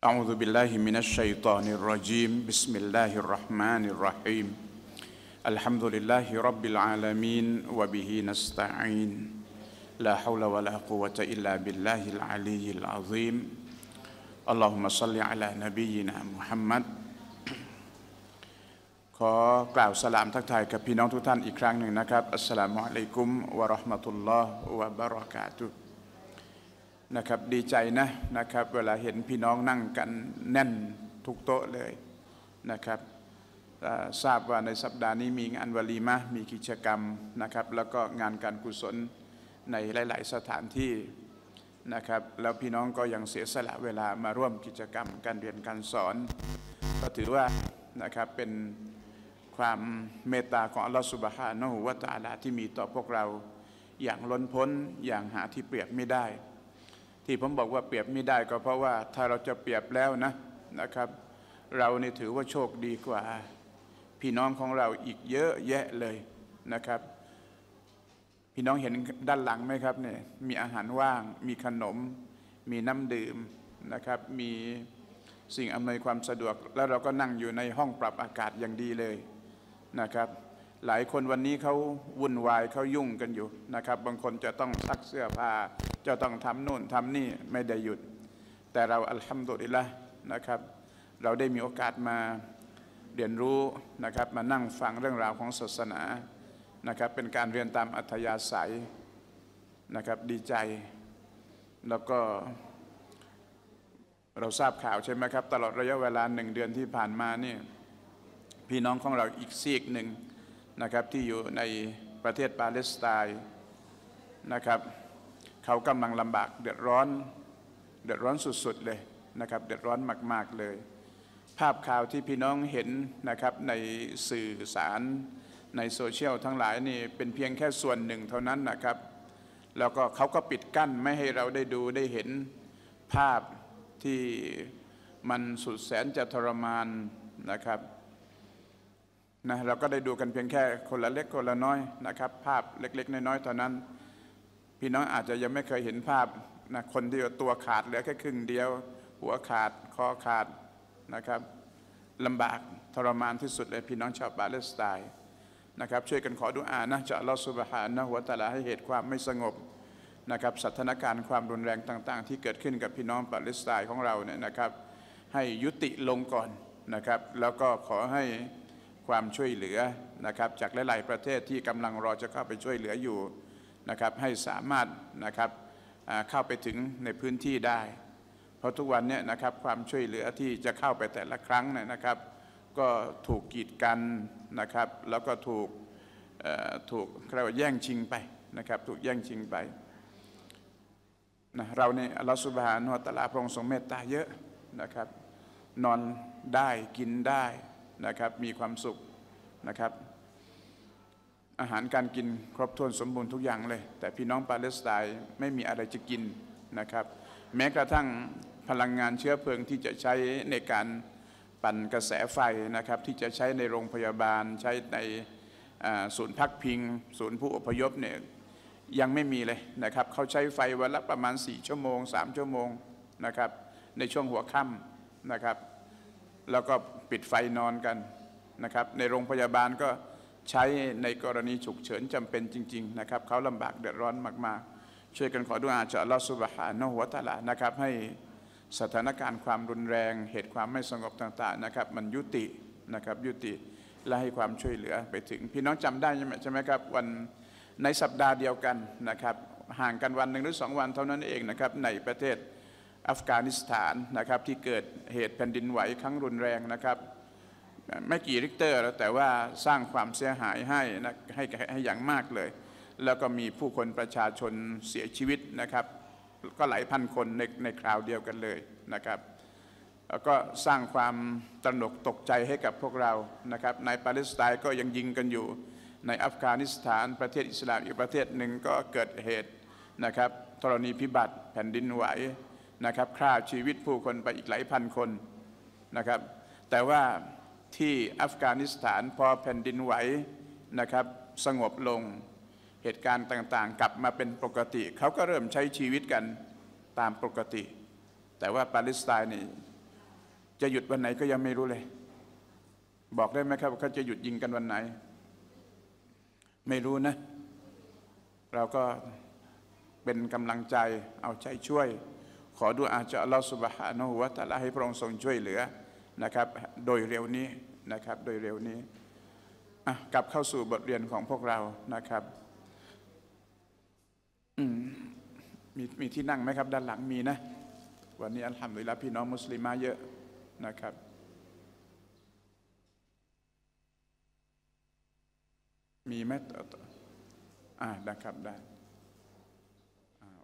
أعوذ بالله من الشيطان الرجيم بسم الله الرحمن الرحيم الحمد لله رب العالمين وبه نستعين لا حول ولا قوة إلا بالله العلي العظيم اللهم صل على نبينا محمد ขอกล่าว سلام ขอกล่าวสลามทักทายกับพี่น้องทุกท่านอีกครั้งหนึ่งนะครับอัสสลามุอะลัยกุมวะราะห์มะตุลลอฮ์วะบะเราะกาตุฮ์นะครับดีใจนะนะครับเวลาเห็นพี่น้องนั่งกันแน่นทุกโต๊ะเลยนะครับทราบว่าในสัปดาห์นี้มีงานวลีมะมีกิจกรรมนะครับแล้วก็งานการกุศลในหลาย ๆสถานที่นะครับแล้วพี่น้องก็ยังเสียสละเวลามาร่วมกิจกรรมการเรียนการสอนก็ถือว่านะครับเป็นความเมตตาของอัลลอฮฺสุบฮานะฮูวะตะอาลาที่มีต่อพวกเราอย่างล้นพ้นอย่างหาที่เปรียบไม่ได้ที่ผมบอกว่าเปรียบไม่ได้ก็เพราะว่าถ้าเราจะเปรียบแล้วนะนะครับ เราเนี่ถือว่าโชคดีกว่าพี่น้องของเราอีกเยอะแยะเลยนะครับพี่น้องเห็นด้านหลังไหมครับเนี่ยมีอาหารว่างมีขนม มีน้ำดื่มนะครับ มีสิ่งอำนวยความสะดวก แล้วเราก็นั่งอยู่ในห้องปรับอากาศอย่างดีเลยนะครับหลายคนวันนี้เขาวุ่นวายเขายุ่งกันอยู่นะครับ บางคนจะต้องซักเสื้อผ้าจะต้องทำโน่นทำนี่ไม่ได้หยุด แต่เราอัลฮัมดุลิลละนะครับ เราได้มีโอกาสมาเรียนรู้นะครับ มานั่งฟังเรื่องราวของศาสนานะครับ เป็นการเรียนตามอัธยาศัยนะครับ ดีใจ แล้วก็เราทราบข่าวใช่ไหมครับ ตลอดระยะเวลาหนึ่งเดือนที่ผ่านมานี่ พี่น้องของเราอีกซีกหนึ่งนะครับที่อยู่ในประเทศปาเลสไตน์นะครับ เขากำลังลำบากเดือดร้อน เดือดร้อนสุด ๆ เลยนะครับ เดือดร้อนมากๆเลย ภาพข่าวที่พี่น้องเห็นนะครับในสื่อสาร ในโซเชียลทั้งหลายนี่ เป็นเพียงแค่ส่วนหนึ่งเท่านั้นนะครับแล้วก็เขาก็ปิดกั้นไม่ให้เราได้ดูได้เห็นภาพที่มันสุดแสนจะทรมานนะครับนะเราก็ได้ดูกันเพียงแค่คนละเล็ก คนละน้อยนะครับ ภาพเล็ก ๆ น้อยๆตอนนั้น พี่น้องอาจจะยังไม่เคยเห็นภาพนะคนที่ตัวขาดเหลือแค่ครึ่งเดียวหัวขาดคอขาดนะครับลำบากทรมานที่สุดเลยพี่น้องชาวปาเลสไตน์นะครับ ช่วยกันขอดุอานะจะเราสุบฮานะหัวตะลาให้เหตุความไม่สงบนะครับสถานการณ์ความรุนแรงต่าง ๆ ที่เกิดขึ้นกับพี่น้องปาเลสไตน์ของเราเนี่ยนะครับ ให้ยุติลงก่อนนะครับ แล้วก็ขอให้ความช่วยเหลือนะครับจากหลาย ๆ ประเทศที่กำลังรอจะเข้าไปช่วยเหลืออยู่นะครับ ให้สามารถนะครับเข้าไปถึงในพื้นที่ได้ เพราะทุกวันนี้นะครับความช่วยเหลือที่จะเข้าไปแต่ละครั้งนะครับ ก็ถูกกีดกันนะครับ แล้วก็ถูกถูกเรียกว่าแย่งชิงไปนะครับ ถูกแย่งชิงไปนะเราเนี่ยเราสุบฮานุตะลาพระองค์ทรงเมตตาเยอะนะครับ นอนได้กินได้นะครับมีความสุขนะครับ อาหารการกินครบถ้วนสมบูรณ์ทุกอย่างเลย แต่พี่น้องปาเลสไตน์ไม่มีอะไรจะกินนะครับ แม้กระทั่งพลังงานเชื้อเพลิงที่จะใช้ในการปั่นกระแสไฟนะครับ ที่จะใช้ในโรงพยาบาล ใช้ในศูนย์พักพิง ศูนย์ผู้อพยพเนี่ยยังไม่มีเลยนะครับ เขาใช้ไฟวันละประมาณ4ชั่วโมง3ชั่วโมงนะครับในช่วงหัวค่ำนะครับแล้วก็ปิดไฟนอนกันนะครับ ในโรงพยาบาลก็ใช้ในกรณีฉุกเฉินจำเป็นจริงๆนะครับเขาลำบากเดือดร้อนมากๆ ช่วยกันขอดุอาจาลอสุบฮานหัวตะละนะครับ ให้สถานการณ์ความรุนแรง เหตุความไม่สงบต่างๆนะครับ มันยุตินะครับ ยุติและให้ความช่วยเหลือไปถึงพี่น้องจำได้ใช่ไหมครับ วันในสัปดาห์เดียวกันนะครับห่างกันวันหนึ่งหรือสองวันเท่านั้นเองนะครับในประเทศอัฟกานิสถานนะครับที่เกิดเหตุแผ่นดินไหวครั้งรุนแรงนะครับไม่กี่ริกเตอร์ แล้วแต่ว่าสร้างความเสียหายให้นะให้ให้อย่างมากเลย แล้วก็มีผู้คนประชาชนเสียชีวิตนะครับ ก็หลายพันคนในในคราวเดียวกันเลยนะครับแล้วก็สร้างความตระหนกตกใจให้กับพวกเรานะครับ ในปาเลสไตน์ก็ยังยิงกันอยู่ในอัฟกานิสถานประเทศอิสลามอีกประเทศหนึ่งก็เกิดเหตุนะครับธรณีพิบัติแผ่นดินไหวนะครับฆ่าชีวิตผู้คนไปอีกหลายพันคนนะครับ แต่ว่าที่อัฟกานิสถานพอแผ่นดินไหวนะครับ สงบลงเหตุการณ์ต่างๆ กลับมาเป็นปกติ เขาก็เริ่มใช้ชีวิตกันตามปกติ แต่ว่าปาเลสไตน์นี่จะหยุดวันไหนก็ยังไม่รู้เลย บอกได้ไหมครับว่าเขาจะหยุดยิงกันวันไหน ไม่รู้นะ เราก็เป็นกำลังใจเอาใจช่วยขอดูอาจาะอัลลอฮฺสุบฮานะฮุวาตะลาให้พระองค์ทรงช่วยเหลือนะครับ โดยเร็วนี้นะครับ โดยเร็วนี้กลับเข้าสู่บทเรียนของพวกเรานะครับมีมีที่นั่งไหมครับ ด้านหลังมีนะ วันนี้อัลฮัมดุลิลละพี่น้องมุสลิมมาเยอะนะครับ มีไหมอ่าได้ครับได้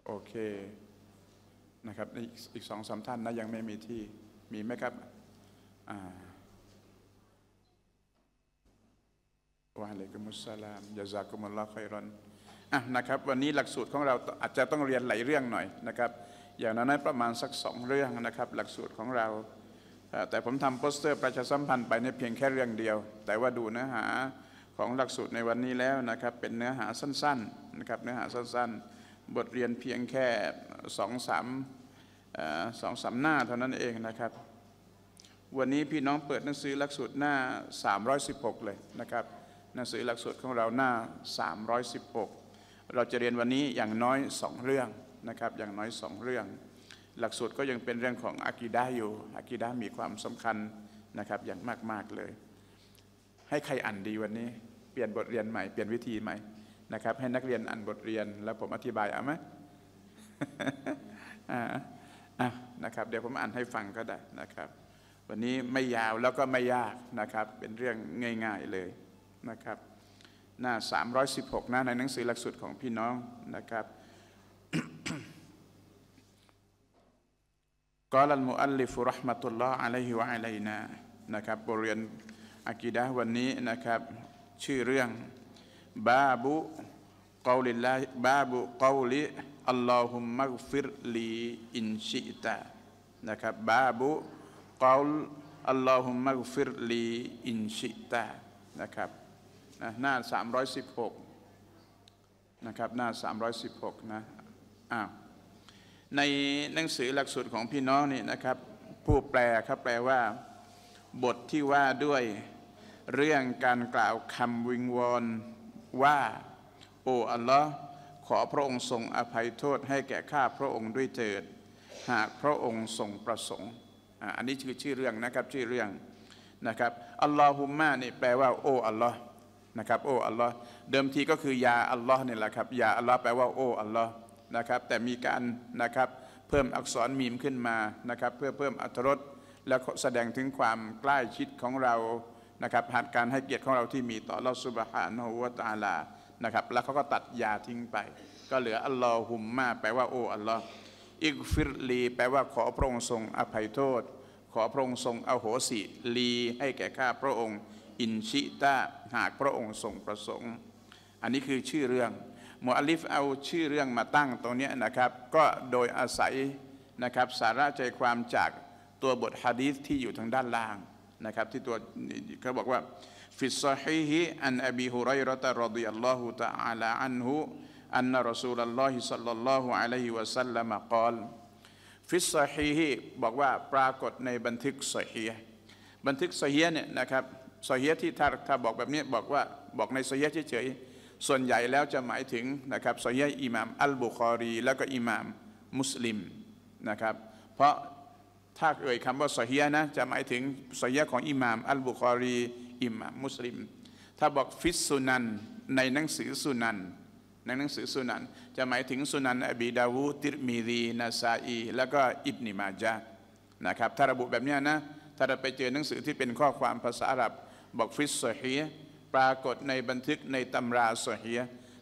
โอเคนะครับอีกสองสามท่านนะยังไม่มีที่มีไหมครับวะเลกุมุสลามยาซากุมุลลอฮฺไรอนอ่ะนะครับวันนี้หลักสูตรของเราอาจจะต้องเรียนหลายเรื่องหน่อยนะครับ อย่างน้อยประมาณสักสองเรื่องนะครับ หลักสูตรของเราแต่ผมทำโปสเตอร์ประชาสัมพันธ์ไปในเพียงแค่เรื่องเดียว แต่ว่าดูเนื้อหาของหลักสูตรในวันนี้แล้วนะครับเป็นเนื้อหาสั้นๆนะครับเนื้อหาสั้นๆบทเรียนเพียงแค่สองสามสองสามหน้า เท่านั้นเองนะครับ วันนี้พี่น้องเปิดหนังสือหลักสูตรหน้า 316 เลยนะครับ หนังสือหลักสูตรของเราหน้า316 เราจะเรียนวันนี้อย่างน้อย2เรื่องนะครับ อย่างน้อย2เรื่อง หลักสูตรก็ยังเป็นเรื่องของอากิดาอยู่อากิดามีความสำคัญนะครับ อย่างมากๆ เลย ให้ใครอ่านดีวันนี้ เปลี่ยนบทเรียนใหม่เปลี่ยนวิธีใหม่นะครับให้นักเรียนอ่านบทเรียนแล้วผมอธิบายเอาไหมอ่ะนะครับเดี๋ยวผมอ่านให้ฟังก็ได้นะครับวันนี้ไม่ยาวแล้วก็ไม่ยากนะครับเป็นเรื่องง่าย ๆเลยนะครับ หน้า 316หน้าในหนังสือหลักสูตรของพี่น้องนะครับกอลัลมุอัลลิฟุรห์มะตุลลอฮ์อะลัยฮิวะอะลัยนานะครับบทเรียนอะกีดะวันนี้นะครับ ชื่อเรื่อง บาบุกอลิลลาบาบุกอลิอัลลอฮุมมักฟิรลีอินชิตะนะครับบาบุกาลอัลลอฮุมมักฟิรลีอินชิตะนะครับหน้า316นะครับหน้า316นะอ้าวในหนังสือหลักสูตรของพี่น้องนี่นะครับผู้แปลครับแปลว่าบทที่ว่าด้วยเรื่องการกล่าวคำวิงวอนว่า โอ้อัลลอฮ์ขอพระองค์ทรงอภัยโทษให้แก่ข้าพระองค์ด้วยเถิด หากพระองค์ทรงประสงค์ อันนี้คือชื่อเรื่องนะครับชื่อเรื่องนะครับอัลลอฮุมมานี่แปลว่า โอ้อัลลอฮ์นะครับโอ้อัลลอฮ์เดิมทีก็คือยาอัลลอฮ์นี่แหละครับยาอัลลอฮ์แปลว่าโอ้อัลลอฮ์นะครับแต่มีการนะครับเพิ่มอักษรมีมขึ้นมานะครับเพื่อเพิ่มอัตรสและแสดงถึงความใกล้ชิดของเรานะครับหัดการให้เกียรติของเราที่มีต่อลอสุบฮานฮุวตาลานะครับแล้วเขาก็ตัดยาทิ้งไป ก็เหลืออัลลอฮุมมาแปลว่าโอ้อัลลอฮ์อิกฟิรลีแปลว่าขอพระองค์ทรงอภัยโทษ ขอพระองค์ทรงอโหสิลีให้แก่ข้าพระองค์อินชิตาหากพระองค์ทรงประสงค์ อันนี้คือชื่อเรื่องมูอัลลิฟเอาชื่อเรื่องมาตั้งตรงนี้นะครับ ก็โดยอาศัยนะครับสาระใจความจากตัวบทฮะดีษที่อยู่ทางด้านล่างนะครับที่ตัวเขาบอกว่า في الصحيح أ ن أبي هريرة رضي الله تعالى عنه أن رسول الله صلى الله عليه وسلم قال ฟิสซ ص ฮีบอกว่าปรากฏในบันทึกสเฮียบันทึกสเฮียเนี่ยนะครับสเฮียที่ถ้าถ้าบอกแบบนี้บอกว่าบอกในสเฮียเฉยๆส่วนใหญ่แล้วจะหมายถึงนะครับสเฮียอิหม่ามอัลบุคอรี แล้วก็อิหม่ามมุสลิมนะครับเพราะถ้าเอ่ยคำว่าสเฮียนะจะหมายถึงสเฮียของอิหม่ามอัลบุคอรีอิมมุสลิม ถ้าบอกฟิสซุนันในหนังสือสุนัน ในหนังสือสุนัน จะหมายถึงสุนัน อบีดาวูติรมีรีนาซาอีแล้วก็อิบนิมาจานะครับถ้าระบุแบบนี้นะถ้าเราไปเจอหนังสือที่เป็นข้อความภาษาอาหรับบอกฟิสโซเฮปรากฏในบันทึกในตำราโซเฮ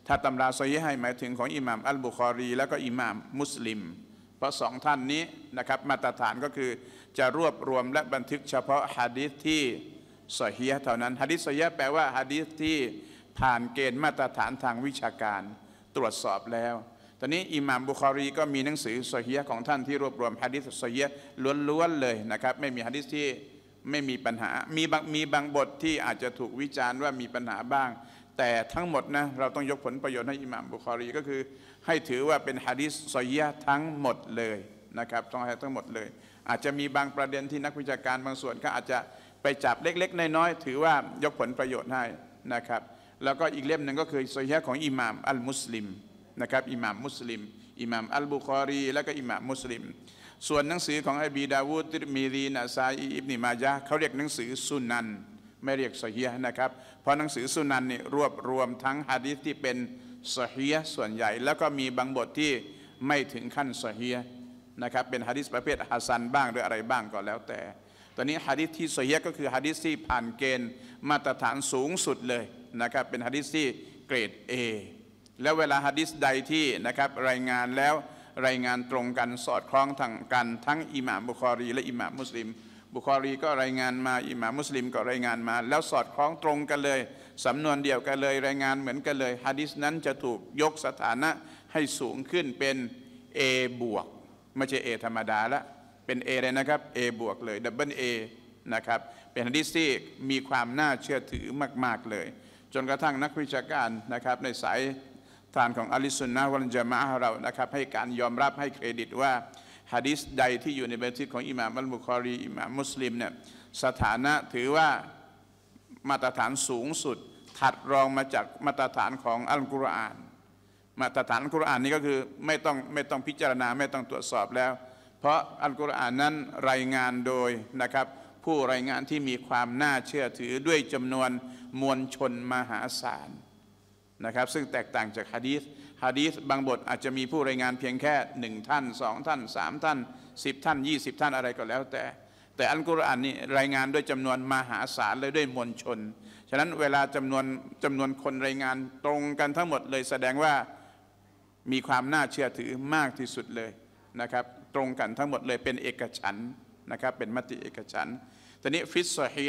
ถ้าตำราโซเฮให้หมายถึงของอิหม่ามอัลบุคอรีแล้วก็อิหม่ามมุสลิม เพราะสองท่านนี้นะครับมาตรฐานก็คือจะรวบรวมและบันทึกเฉพาะฮะดิษที่สเฮียเท่านั้นฮะดิษสเฮียแปลว่าฮะดิษที่ผ่านเกณฑ์มาตรฐานทางวิชาการตรวจสอบแล้วตอนนี้อิหม่ามบุคอรีก็มีหนังสือสเฮียของท่านที่รวบรวมฮะดิษสเฮียล้วนๆเลยนะครับไม่มีฮะดิษที่ไม่มีปัญหา มีบางมีบางบทที่อาจจะถูกวิจารณ์ว่ามีปัญหาบ้าง แต่ทั้งหมดนะเราต้องยกผลประโยชน์ให้อิหม่ามบุคอรีก็คือ ให้ถือว่าเป็นฮะดิษสเฮียทั้งหมดเลยนะครับต้องให้ทั้งหมดเลย อาจจะมีบางประเด็นที่นักวิชาการบางส่วนก็อาจจะไปจับเล็กๆ น้อยๆถือว่ายกผลประโยชน์ให้นะครับ แล้วก็อีกเล่มหนึ่งก็คือโซฮีของอิหม่ามอัลมุสลิมนะครับอิหม่ามมุสลิม อิหม่าม อัลบุคอรี และก็อิหม่ามมุสลิม ส่วนหนังสือของอับีดาวูดติมีรีนาซาอีอิบนิมายะเขาเรียกหนังสือสุนันไม่เรียกสเฮีนะครับ เพราะหนังสือสุนันนี่รวบรวมทั้งฮะดิษที่เป็นสเฮีส่วนใหญ่ แล้วก็มีบางบทที่ไม่ถึงขั้นสเฮีนะครับเป็นฮะดิษประเภทฮัสันบ้างหรืออะไรบ้างก็แล้วแต่ตอนนี้ฮะดิษที่โซเยก็คือฮะดิษที่ผ่านเกณฑ์มาตรฐานสูงสุดเลยนะครับเป็นฮะดิษที่เกรด A แล้วเวลาฮะดิษใดที่นะครับรายงานแล้วรายงานตรงกันสอดคล้องทางกันทั้งอิหม่ามบุคอรีและอิหม่ามมุสลิม บุคอรีก็รายงานมาอิหม่ามมุสลิมก็รายงานมา แล้วสอดคล้องตรงกันเลยสำนวนเดียวกันเลยรายงานเหมือนกันเลยฮะดิษนั้นจะถูกยกสถานะให้สูงขึ้นเป็น A บวกไม่ใช่ A ธรรมดาละเป็น A เลยนะครับ A บวกเลยดับเบิลเอนะครับเป็นฮะดิษที่มีความน่าเชื่อถือมาก ๆเลย จนกระทั่งนักวิชาการนะครับในสายทานของอลิสุนนะวันจามะเรานะครับให้การยอมรับให้เครดิตว่าฮะดิษใดที่อยู่ในบันทึกของอิหม่ามอัลมุคอรีอิหม่ามมุสลิมเนี่ยสถานะถือว่ามาตรฐานสูงสุดถัดรองมาจากมาตรฐานของอัลกุรอานมาตรฐานกุรอานนี้ก็คือไม่ต้องไม่ต้องพิจารณาไม่ต้องตรวจสอบแล้วเพราะอัลกุรอานนั้นรายงานโดยนะครับ ผู้รายงานที่มีความน่าเชื่อถือด้วยจำนวนมวลชนมหาศาลนะครับ ซึ่งแตกต่างจากฮะดีษฮะดีษบางบทอาจจะมีผู้รายงานเพียงแค่หนึ่งท่านสองท่านสามท่านสิบท่านยี่สิบท่านอะไรก็แล้วแต่ แต่อัลกุรอานนี้รายงานด้วยจำนวนมหาศาลเลยด้วยมวลชน ฉะนั้นเวลาจำนวนจำนวนคนรายงานตรงกันทั้งหมดเลยแสดงว่ามีความน่าเชื่อถือมากที่สุดเลยนะครับตรงกันทั้งหมดเลยเป็นเอกฉันนะครับเป็นมติเอกฉันตอนนี้ฟิสซอฮี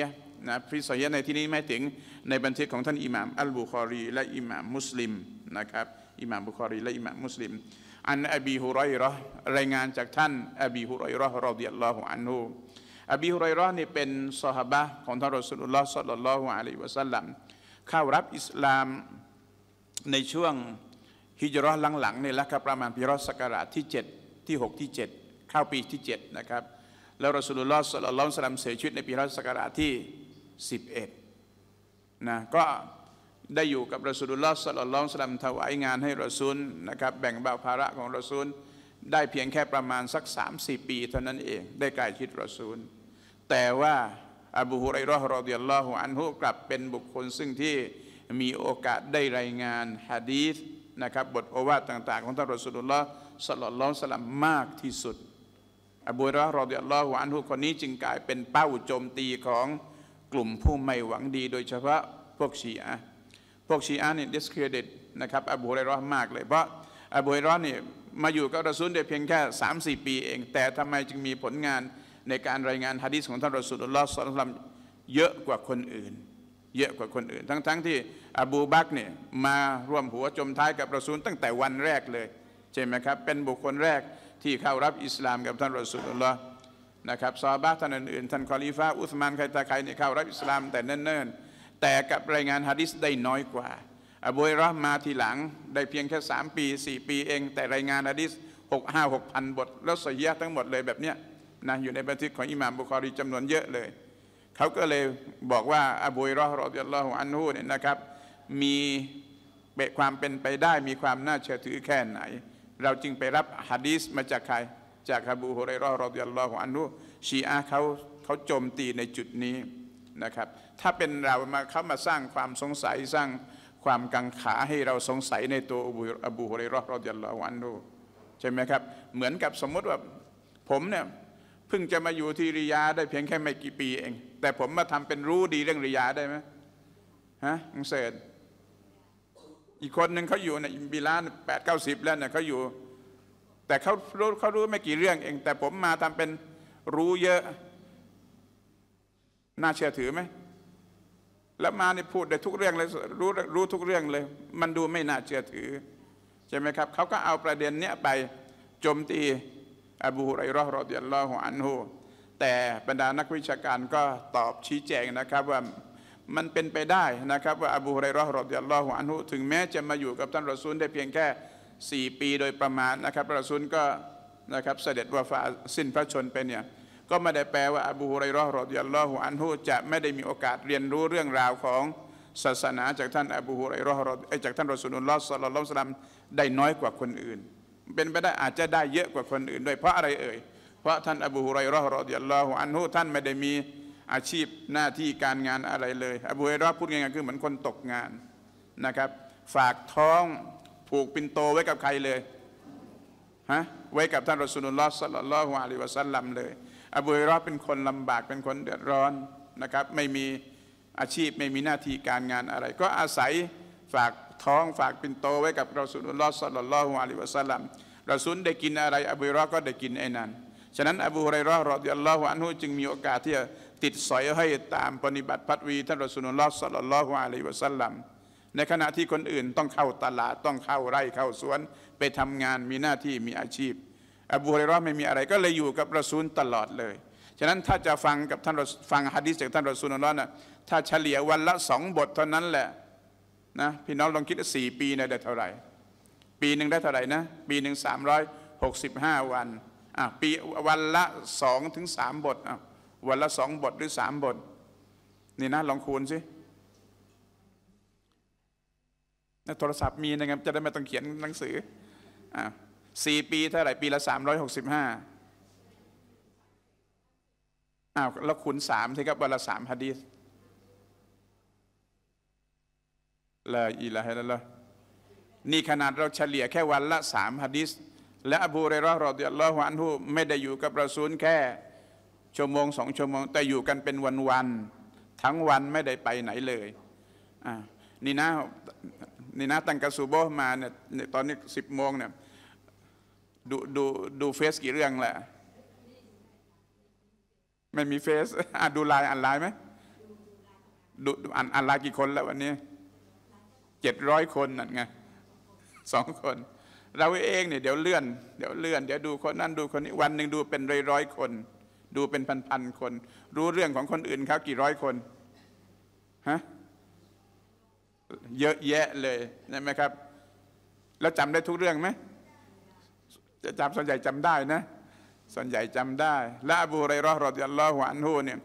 นะฟิสซอฮีในที่นี้หมายถึงในบันทึกของท่านอิหม่าม อัลบุคอรี และอิหม่ามมุสลิมนะครับอิหม่ามบุคอรีและอิหม่ามมุสลิมอันอบีฮุไรรอรายงานจากท่าน อบีฮุไรรอรอดิยัลลอฮุอันฮูอบีฮุไรรอนี่เป็นสหบะของท่านรอสุลลอฮ์สัลลัลลอฮุอะลัยวะสัลลัมเข้ารับอิสลามในช่วงฮิจรัชหลังๆนี่แหละครับประมาณปีรอศักราชที่ 7ที่ 6 ที่ 7 เข้าปีที่7นะครับ แล้วรอสุลลอฮ์สลลล้อฮสลัมเสียชีวิตในปีรัศกราที่ 11นะก็ได้อยู่กับรอสุลลอฮ์สลลล้อฮสลัมถวายงานให้รอซูลนะครับ แบ่งเบาภาระของรอซูล ได้เพียงแค่ประมาณสัก3-4ปี เท่านั้นเองได้ใกล้ชิดรอซูล แต่ว่าอบูฮุไรรอฮ์รอดิยัลลอฮุอันฮุกลับเป็นบุคคลซึ่งที่มีโอกาสได้รายงานฮะดีษนะครับบทโอวาทต่างๆ ของท่านรอสุลลอฮ์สลลลอสลัมมากที่สุด อบูรอรอดิอัลลอฮฺอันฮุคนนี้จึงกลายเป็นเป้าโจมตีของกลุ่มผู้ไม่หวังดีโดยเฉพาะพวกชีอะพวกชีอะเนี่ย d i s c r e ด i t นะครับ อบูรอรอมากเลยเพราะ อบูรอรอเนี่ยมาอยู่กับรอซูลได้เพียงแค่3-4ปีเอง แต่ทำไมจึงมีผลงานในการรายงานฮะดิษของท่านรอซูลอลอสลลัมเยอะกว่าคนอื่น เยอะกว่าคนอื่น ทั้งๆทที่อบูบักเนี่ยมาร่วมหัวจมท้ายกับรอซูลตั้งแต่วันแรกเลยใช่ไหมครับ เป็นบุคคลแรกที่เข้ารับอิสลามกับท่านรอสุลลอฮ์นะครับซาบะท่านอื่นๆท่านคอลีฟาอุสมานใครตาใครเนี่ยเข้ารับอิสลามแต่เนิ่นๆ แต่กับรายงานฮะดิษได้น้อยกว่า อบุยรอมาทีหลังได้เพียงแค่ 3 ปี 4 ปีเอง แต่รายงานฮะดิษหหก้าหกพันบท แล้วสยะทั้งหมดเลยแบบเนี้ยนะอยู่ในบันทึกของอิหม่ามบุคอรีจำนวนเยอะเลยเขาก็เลยบอกว่าอบุยรอรอบิยัลลอฮุอันฮูเนี่ยนะครับ มีความเป็นไปได้มีความน่าเชื่อถือแค่ไหนเราจึงไปรับฮะดีสมาจากใคร จากฮะบูฮุไรรอรอดิยัลลอฮขอันนุชีอะเขาเขาโจมตีในจุดนี้นะครับ ถ้าเป็นเรามาเขามาสร้างความสงสัยสร้างความกังขาให้เราสงสัยในตัวอบูฮุไรรอรอดิยัลลอฮขอันนุใช่ไหมครับเหมือนกับสมมติว่าผมเนี่ยเพิ่งจะมาอยู่ที่ริยาได้เพียงแค่ไม่กี่ปีเอง แต่ผมมาทำเป็นรู้ดีเรื่องริยาได้ไหมฮะอังเสดอีกคนหนึ่งเขาอยู่ในบิลานแปดเก้าสิบแล้วเนี่ยเขาอยู่ แต่เขารู้เขารู้ไม่กี่เรื่องเอง แต่ผมมาทำเป็นรู้เยอะ น่าเชื่อถือไหม แล้วมาเนี่พูดได้ทุกเรื่องเลยรู้รู้ทุกเรื่องเลย มันดูไม่น่าเชื่อถือใช่ไหมครับ เขาก็เอาประเด็นเนี้ยไปโจมตีอบูฮุไรรอ์รอเดียลลอฮุอันฮูแต่บรรดานักวิชาการก็ตอบชี้แจงนะครับว่ามันเป็นไปได้นะครับว่าอบูฮุไรรอฮ์รอดิยัลลอฮุอันฮุถึง แม้จะมาอยู่กับท่านรอซูลได้เพียงแค่ 4 ปีโดยประมาณนะครับรอซูลก็นะครับเสด็จวาฟาสิ้นพระชนไปเนี่ยก็ไม่ได้แปลว่าอบูฮุไรรอฮ์รอดิยัลลอฮุอันฮุจะไม่ได้มีโอกาสเรียนรู้เรื่องราวของศาสนาจากท่านอบูฮุไรรอฮ์รอดจากท่านรอซูลุลลอฮ์สัลลัลลอฮุสลัมได้น้อยกว่าคนอื่น เป็นไปได้อาจจะได้เยอะกว่าคนอื่น ด้วยเพราะอะไรเอ่ยเพราะท่านอบูฮุไรรอฮ์รอดิยัลลอฮุอันฮุท่านไม่ได้มีอาชีพหน้าที่การงานอะไรเลย อบูเฮรอพูดง่ายๆคือเหมือนคนตกงานนะครับ ฝากท้องผูกปินโตไว้กับใครเลยฮะไว้กับท่านรอสุนุลลอฮ์สัลลัลลอฮฺวะลิยวะสัลลัมเลย อบูเฮรอเป็นคนลำบากเป็นคนเดือดร้อนนะครับ ไม่มีอาชีพไม่มีหน้าที่การงานอะไร ก็อาศัยฝากท้องฝากปินโตไว้กับรอสุนุลลอฮ์สัลลัลลอฮฺวะลิยวะสัลลัมรอสุนได้กินอะไร อบูเฮรอก็ได้กินไอ้นั้น ฉะนั้นอบูเฮรอรอดิอัลลอฮฺอันฮุจึงมีโอกาสที่จะติดสอยให้ตามปฏิบัติพัดวีท่านรสุนุลลอฮสัลลัลลอฮุอะลัยวะสัลลัม ในขณะที่คนอื่นต้องเข้าตลาดต้องเข้าไร่เข้าสวนไปทำงานมีหน้าที่มีอาชีพ อบูฮุเรย์ไม่มีอะไรก็เลยอยู่กับรอซุนตลอดเลย ฉะนั้นถ้าจะฟังกับท่านฟังฮะดิษจากท่านรอซูลนั่นนะถ้าเฉลี่ยวันละสองบทเท่านั้นแหละนะพี่น้องลองคิดสี่ปีนะได้เท่าไหร่ปีหนึ่งได้เท่าไหร่นะปีหนึ่งสามร้อยหกสิบห้าวันอ่ะปีวันละสองถึงสามบทอ่ะวันละสองบทหรือสามบท นี่นะ ลองคูณสิโทรศัพท์มีนะครับ จะได้ไม่ต้องเขียนหนังสืออ่าสี่ปีเท่าไหร่ ปีละสามร้อยหกสิบห้าอ้าวแล้วคูณสามที่ครับวันละสามฮะดีสละอีละให้แล้วละนี่ขนาดเราเฉลี่ยแค่วันละสามฮะดีสและอบูเรรอรอดียัลลอฮฺอันฮูไม่ได้อยู่กับราซูลแค่ชั่วโมงสองชั่วโมงแต่อยู่กันเป็นวันๆทั้งวันไม่ได้ไปไหนเลยอ่านี่นะนี่นะตั้งกระสูโบมาเนี่ยตอนนี้สิบโมงเนี่ยดูดูดูเฟซกี่เรื่องแหละไม่มีเฟซดูไลน์อ่านไลน์ไหมดูอ่านอ่านไลน์กี่คนแล้ววันนี้เจ็ดร้อยคนนั่นไงสอง คน เราเองเนี่ยเดี๋ยวเลื่อน เดี๋ยวเลื่อนเดี๋ยวดูคนนั่นดูคนนี้วันหนึ่งดูเป็นร้อยร้อยคนดูเป็นพันๆคน รู้เรื่องของคนอื่นเขากี่ร้อยคนฮะเยอะแยะเลยใช่ไหมครับแล้วจำได้ทุกเรื่องไหมจะจำส่วนใหญ่จำได้นะ ส่วนใหญ่จำได้และอบูไรรอรอดิยัลลอฮุอันฮูเนี่ย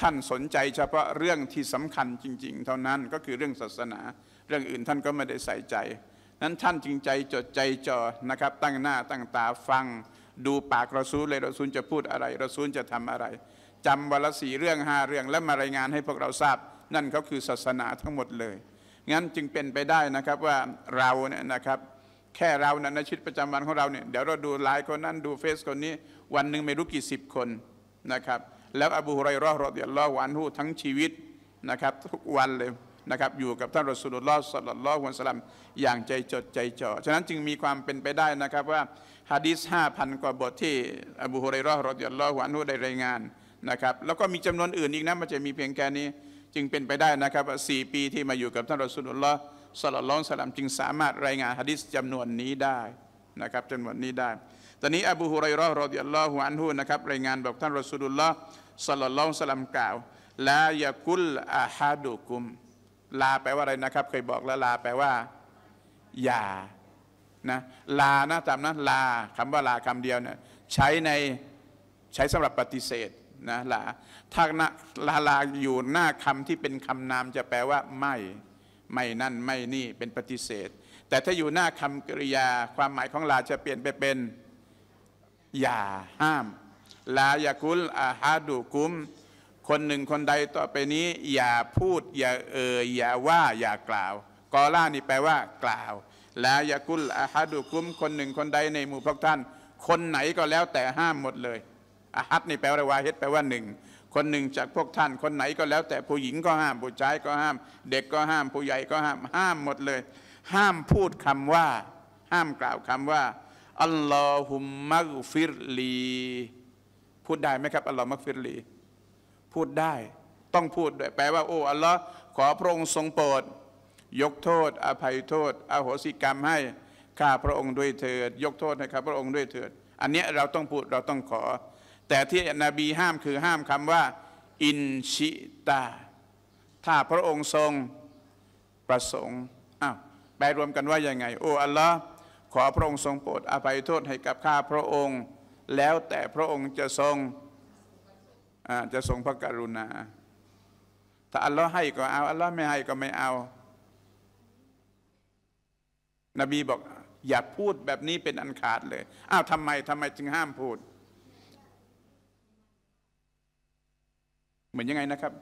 ท่านสนใจ เฉพาะเรื่องที่สำคัญจริง ๆ เท่านั้นก็คือเรื่องศาสนา เรื่องอื่นท่านก็ไม่ได้ใส่ใจนั้นท่านจริงใจจดใจจ่อนะครับ ตั้งหน้าตั้งตาฟังดูปากรอซูลเลยรอซูลจะพูดอะไรรอซูลจะทำอะไร จำวันละสี่เรื่องห้าเรื่องแล้วมารายงานให้พวกเราทราบ นั่นเขาคือศาสนาทั้งหมดเลยงั้นจึงเป็นไปได้นะครับว่าเราเนี่ยนะครับแค่เรานะในชีวิตประจำวันของเราเนี่ยเดี๋ยวเราดูไลน์คนนั้น ดูเฟซคนนี้ วันหนึ่งไม่รู้กี่สิบคนนะครับ แล้วอบูฮุไรรอรอเดีย์รอวานฮูทั้งชีวิตนะครับ ทุกวันเลยนะครับอยู่กับท่านรอสุลลอฮ์สัลลัลลอฮุวะสัลลัมอย่างใจจดใจจ่อฉะนั้นจึงมีความเป็นไปได้นะครับว่าฮะดีษ5,000กว่าบทที่ อบูฮุไรรอฮ์รดิยัลลอฮุอันฮุได้รายงานนะครับ แล้วก็มีจำนวนอื่นอีกนะมันจะมีเพียงแค่นี้ จึงเป็นไปได้นะครับสี่ปีที่มาอยู่กับท่านรอสุลลอฮ์สลลลองสลัม จึงสามารถรายงานฮะดิษจำนวนนี้ได้นะครับจำนวนนี้ได้ ตอนนี้อบูฮุไรรอรดิยัลลอฮุอันหุนะครับรายงานบอกท่านรอสุลลอฮ์สลลลองสลัมกล่าวลายากุลอาฮาดุกุม ลาแปลว่าอะไรนะครับ เคยบอกแล้วลาแปลว่า อย่านะลานะจำนะลาคำว่าลาคำเดียวเนี่ยใช้ในใช้สำหรับปฏิเสธนะลาถ้าลาลาอยู่หน้าคำที่เป็นคำนามจะแปลว่าไม่ ไม่นั่นไม่นี่เป็นปฏิเสธ แต่ถ้าอยู่หน้าคำกริยาความหมายของลาจะเปลี่ยนไปเป็น อย่าห้าม ลาอยากุลอาฮาดูกุม คนหนึ่งคนใดต่อไปนี้ อย่าพูดอย่าเอ่ยอย่าว่า อย่ากล่าว กอล่านี่แปลว่า กล่าวแลายากุล อาฮัดุคุมคนหนึ่งคนใดในหมู่พวกท่าน คนไหนก็แล้วแต่ห้ามหมดเลยอาฮัดนี่แปลว่าวาฮิดแปลว่าหนึ่งคนหนึ่งจากพวกท่าน คนไหนก็แล้วแต่ผู้หญิงก็ห้ามผู้ชายก็ห้าม เด็กก็ห้ามผู้ใหญ่ก็ห้ามห้ามหมดเลย ห้ามพูดคำว่า ห้ามกล่าวคำว่าอัลลอฮุมมักฟิรลี พูดได้ไหมครับอัลลอฮ์มักฟิรลีพูดได้ต้องพูดด้วยแปลว่าโอ้อัลลอฮ์ขอพระองค์ทรงโปรดยกโทษ อภัยโทษอโหสิกรรมให้ข้าพระองค์ด้วยเถิด ยกโทษให้ข้าพระองค์ด้วยเถิด อันนี้เราต้องพูดเราต้องขอ แต่ที่นบีห้ามคือห้ามคำว่าอินชิตาถ้าพระองค์ทรงประสงค์อ้าวแปลรวมกันว่ายังไงโอ้อัลลอฮ์ขอพระองค์ทรงโปรดอภัยโทษให้กับข้าพระองค์ แล้วแต่พระองค์จะทรงจะทรงพระกรุณาถ้าอัลลอฮ์ให้ก็เอาอัลลอฮ์ไม่ให้ก็ไม่เอานบีบอก อย่าพูดแบบนี้เป็นอันขาดเลย อ้าวทำไมทำไมจึงห้ามพูด เหมือนยังไงนะครับ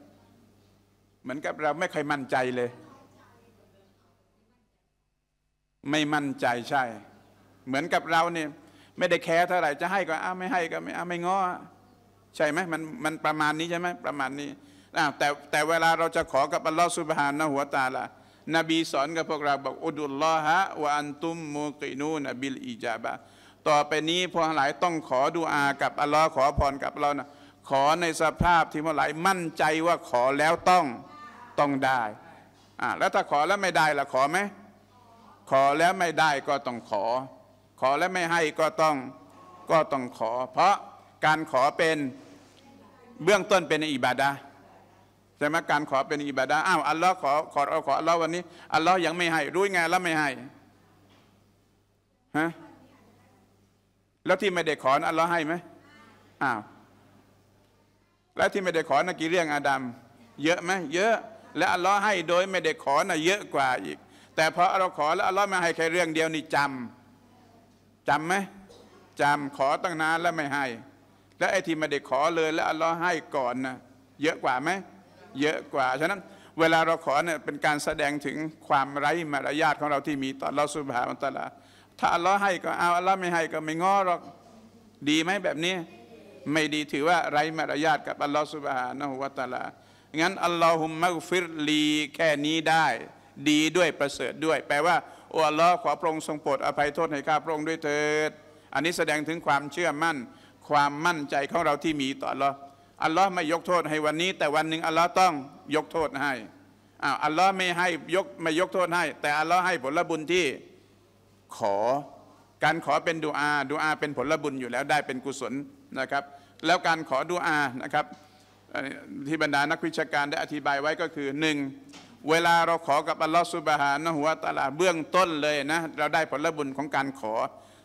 เหมือนกับเราไม่เคยมั่นใจเลย ไม่มั่นใจใช่ เหมือนกับเราเนี่ยไม่ได้แคร์เท่าไหร่จะให้ก็อ้าวไม่ให้ก็ไม่อ้าวไม่ง้อใช่ไหมมันมันประมาณนี้ใช่ไหมประมาณนี้อ้าวแต่แต่เวลาเราจะขอกับอัลลอฮฺสุบฮานะหัวตาละนบีสอนกับพวกเราบอกอุดุลลอฮะวอันตุมมุกินูนบิลอิจาบะต่อไปนี้พวกหลายต้องขอดูอากับอัลลอฮ์ขอพรกับเรานะขอในสภาพที่พวกหลายมั่นใจว่าขอแล้วต้องต้องได้อ่าแล้วถ้าขอแล้วไม่ได้ล่ะขอไหมขอแล้วไม่ได้ก็ต้องขอ ขอแล้วไม่ให้ก็ต้องก็ต้องขอ เพราะการขอเป็นเบื้องต้นเป็นอิบาดาช่ไหมการขอเป็นอิบาดาอ้าวอัลลอฮ์ขอขอเาขออัลลอฮ์วันนี้อัลลอฮ์ยังไม่ให้รู้ไงแล้วไม่ให้ฮะแล้วที่ไม่ได้ขออัลลอฮ์ให้ไหมอ้าวแล้วที่ไม่ได้ขอนะกี่เรื่องอาดัมเยอะไหมเยอะ และอัลลอฮ์ให้โดยไม่ได้ขอนะเยอะกว่าอีก แต่พอเราขอแล้วอัลลอฮ์มาให้แค่เรื่อง เดียวนี่จำ จํำไหมจำขอตั้งนานแล้วไม่ให้ และไอ้ที่ไม่ได้ขอเลย แล้วอัลลอฮ์ให้ก่อนนะเยอะกว่าไหมเยอะกว่าฉะนั้นเวลาเราขอเนี่ยเป็นการแสดงถึงความไร้มารยาทของเราที่มีต่อเราสุภาพตลาถ้าเรลอให้ก็เอาเรลอไม่ให้ก็ไม่ง้อหรอก ดีไหมแบบนี้ ไม่ดีถือว่าไร้มารยาทกับอัลลอฮ์สุบฮานะฮุวาตาลางั้นอัลลอฮุมมักฟิรลีแค่นี้ได้ ดีด้วยประเสริฐด้วย แปลว่าโอ้อัลลอฮ์ขอพระองค์ทรงโปรดอภัยโทษให้ข้าพระองค์ด้วยเถิด อันนี้แสดงถึงความเชื่อมั่นความมั่นใจของเราที่มีต่ออัลลอฮอัลลอฮ์ไม่ยกโทษให้วันนี้ แต่วันหนึ่งอัลลอฮ์ต้องยกโทษให้ อ้าวอัลลอฮ์ไม่ให้ยกไม่ยกโทษให้ แต่อัลลอฮ์ให้ผลบุญที่ขอ การขอเป็นดูอาดูอา เป็นผลบุญอยู่แล้วได้เป็นกุศลนะครับ แล้วการขอดูอานะครับ ที่บรรดานักวิชาการได้อธิบายไว้ก็คือหนึ่งเวลาเราขอกับอัลลอฮ์สุบฮานะหัวตาลาเบื้องต้นเลยนะเราได้ผลบุญของการขอ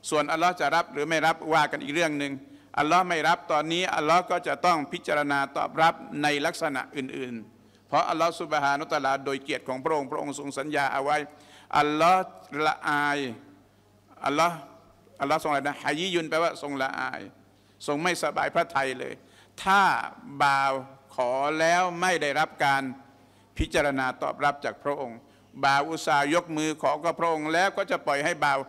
ส่วนอัลลอฮ์จะรับหรือไม่รับว่ากันอีกเรื่องหนึ่งอัลลอฮ์ไม่รับตอนนี้อัลลอฮ์ก็จะต้องพิจารณาตอบรับในลักษณะอื่นๆ เพราะอัลลอฮ์สุบฮานุตลา โดยเกียรติของพระองค์พระองค์ทรงสัญญาเอาไว้อัลลอฮ์ละอายอัลลอฮ์อัลลอฮ์ทรงอะไรนะฮายยุนแปลว่าทรงละอาย ทรงไม่สบายพระทัยเลย ถ้าบ่าวขอแล้วไม่ได้รับการพิจารณาตอบรับจากพระองค์บ่าวอุตส่าห์ยกมือขอกับพระองค์แล้วก็จะปล่อยให้บ่าว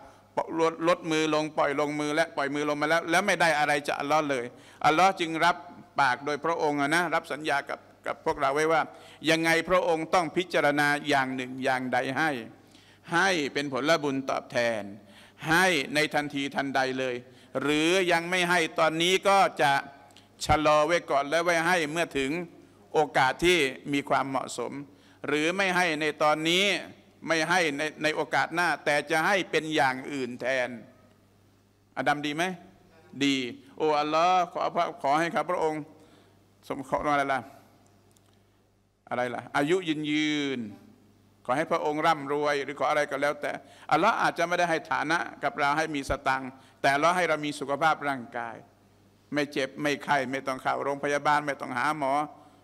ลดมือลงปล่อยลงมือและปล่อยมือลงมาแล้ว แล้วไม่ได้อะไรจะอัลลอฮ์เลยอัลลอฮ์จึงรับปากโดยพระองค์นะรับสัญญากับกับพวกเราไว้ว่า ยังไงพระองค์ต้องพิจารณาอย่างหนึ่งอย่างใดให้ ให้เป็นผลบุญตอบแทน ให้ในทันทีทันใดเลย หรือยังไม่ให้ตอนนี้ก็จะชะลอไว้ก่อนและไว้ให้เมื่อถึงโอกาสที่มีความเหมาะสม หรือไม่ให้ในตอนนี้ไม่ให้ในในโอกาสหน้า แต่จะให้เป็นอย่างอื่นแทนอดัมดีไหมดีโอ้อัลลอฮ์ขอพระขอให้ครับ พระองค์ สมขออะไรล่ะอะไรล่ะอายุยืนยืน ขอให้พระองค์ร่ำรวย หรือขออะไรก็แล้ว แต่อัลลอฮ์อาจจะไม่ได้ให้ฐานะ กับเราให้มีสตังแต่เราให้เรามีสุขภาพร่างกาย ไม่เจ็บไม่ไข้ไม่ต้องเข้าโรงพยาบาลไม่ต้องหาหมอ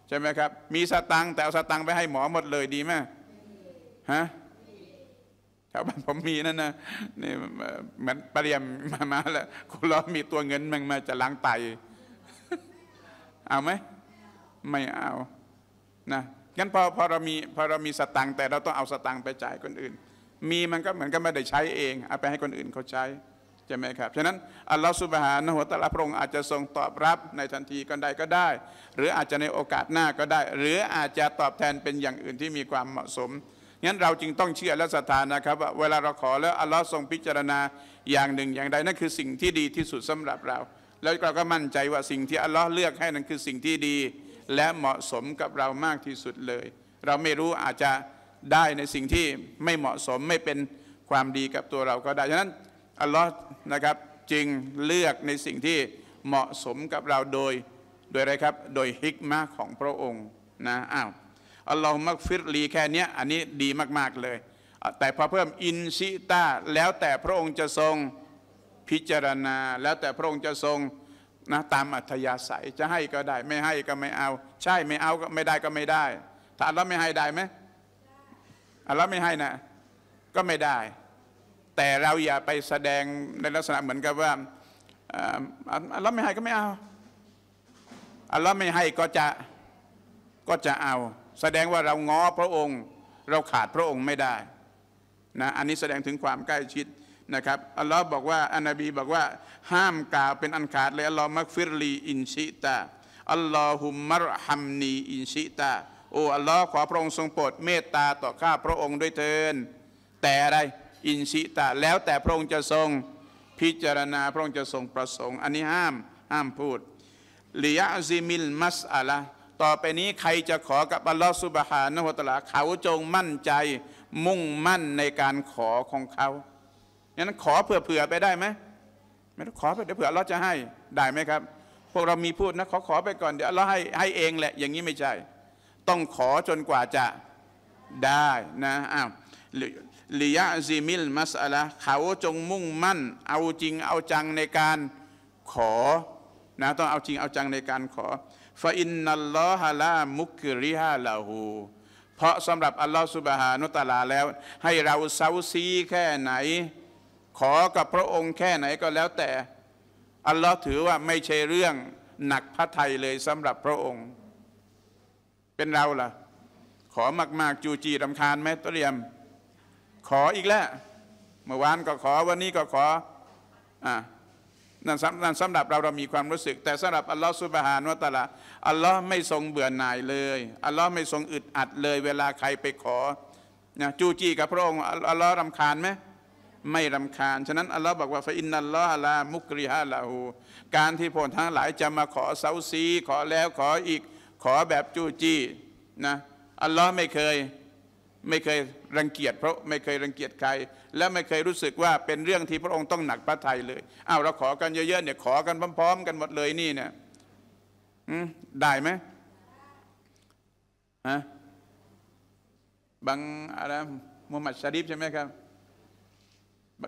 ใช่ไหมครับ มีสตังแต่เอาสตังไปให้หมอหมดเลยดีไหมฮะชาวบ้านผมมีนั่นนะนี่เหมือนปรเรียมมา มาแล้วคุณร้อมีตัวเงินมันมาจะล้างไตเอาไหมไม่เอานะงั้นพอพอเรามีพอเรามีสตังแต่เราต้องเอาสตังไปจ่ายคนอื่น มีมันก็เหมือนกับไม่ได้ใช้เองเอาไปให้คนอื่นเขาใช้ใช่ไหมครับฉะนั้นอัลลอฮฺสุบฮานะหัวตะลาพระองค์อาจจะทรงตอบรับในทันทีก็ได้ก็ได้ หรืออาจจะในโอกาสหน้าก็ได้ หรืออาจจะตอบแทนเป็นอย่างอื่นที่มีความเหมาะสมงั้นเราจึงต้องเชื่อและศรัทธานะครับว่าเวลาเราขอแล้วอัลลอฮ์ทรงพิจารณาอย่างหนึ่งอย่างใดนั่นคือสิ่งที่ดีที่สุดสำหรับเรา แล้วเราก็มั่นใจว่าสิ่งที่อัลลอฮ์เลือกให้นั้นคือสิ่งที่ดี และเหมาะสมกับเรามากที่สุดเลย เราไม่รู้อาจจะได้ในสิ่งที่ไม่เหมาะสมไม่เป็นความดีกับตัวเราก็ได้ฉะนั้น อัลลอฮ์นะครับจึงเลือกในสิ่งที่เหมาะสมกับเราโดยโดยอะไรครับ โดยฮิกมาของพระองค์นะอ้าวอัลลอฮ์มักฟิรลีแค่นี้อันนี้ดีมาก ๆเลย แต่พอเพิ่มอินซิต้าแล้วแต่พระองค์จะทรงพิจารณา แล้วแต่พระองค์จะทรงนะตามอัธยาศัย จะให้ก็ได้ ไม่ให้ก็ไม่เอา ใช่ไม่เอาก็ไม่ได้ก็ไม่ได้ถ้าเราไม่ให้ได้ไหมอัลลอฮ์ไม่ให้นะ ก็ไม่ได้ แต่เราอย่าไปแสดงในลักษณะเหมือนกับว่าอัลลอฮ์ไม่ให้ก็ไม่เอาอัลลอฮ์ไม่ให้ก็จะก็จะเอาแสดงว่าเราง้อพระองค์เราขาดพระองค์ไม่ได้นะอันนี้แสดงถึงความใกล้ชิดนะครับอัลลอฮ์บอกว่าอันนบีบอกว่าห้ามกล่าวเป็นอันขาดเลยอัลลอฮ์มักฟิรลีอินชิตาอัลลอฮุมมรฮัมนีอินชิตาโอ้อัลลอฮ์ขอพระองค์ทรงโปรดเมตตาต่อข้าพระองค์ด้วยเถินแต่อะไรอินชิตาแล้วแต่พระองค์จะทรงพิจารณาพระองค์จะทรงประสงค์ อันนี้ห้ามห้ามพูดลิยาซิมิลมัสอะละต่อไปนี้ใครจะขอกับอัลลอฮฺสุบฮานะฮฺตลาเขาจงมั่นใจมุ่งมั่นในการขอของเขาอย่างนั้นขอเผื่อๆไปได้ไหมไม่ต้องขอไปเดี๋ยวเผื่ออัลลอฮฺจะให้ได้ไหมครับ พวกเรามีพูดนะขอขอไปก่อน เดี๋ยวอัลลอฮฺให้ให้เองแหละ อย่างนี้ไม่ใช่ ต้องขอจนกว่าจะได้นะ อ้าวลิยาซิมิล มัสอะละ เขาจงมุ่งมั่น เอาจริงเอาจังในการขอ นะต้องเอาจริงเอาจังในการขอฟาอินนัลลอฮะลามุกริฮะลาหู เพราะสำหรับอัลลอฮฺสุบฮานุตาลาแล้ว ให้เราเซาซีแค่ไหน ขอกับพระองค์แค่ไหนก็แล้วแต่อัลลอฮ์ถือว่าไม่ใช่เรื่องหนักพระทัยเลยสำหรับพระองค์ เป็นเราล่ะ ขอมาก ๆจูจีรำคาญไหมตเรียม ขออีกแล้วเมื่อวานก็ขอวันนี้ก็ขออ่านั่นสำนั่นสำหรับเรา เรามีความรู้สึก แต่สำหรับอัลลอฮฺสุบฮานุตะละอัลลอฮ์ไม่ทรงเบื่อหน่ายเลยอัลลอฮ์ไม่ทรงอึดอัดเลย เวลาใครไปขอนะจูจีกับพระองค์อัลลอฮ์รำคาญไหมไม่รำคาญฉะนั้นอัลลอฮ์บอกว่าฟาอินนัลลอฮ์ลา มุกริฮะลาหูการที่พกทั้งหลายจะมาขอเซาซี ขอแล้วขออีกขอแบบจูจี้นะอัลลอฮ์ไม่เคยไม่เคยรังเกียจเพราะไม่เคยรังเกียจใครและไม่เคยรู้สึกว่าเป็นเรื่องที่พระองค์ต้องหนักพระทัยเลยเอ้าวเราขอกันเยอะๆเนี่ยขอกัน พร้อม ๆ กันหมดเลยนี่เนี่ยได้ไหมฮะบางอะไรมุฮัมมัดชาริฟใช่ไหมครับ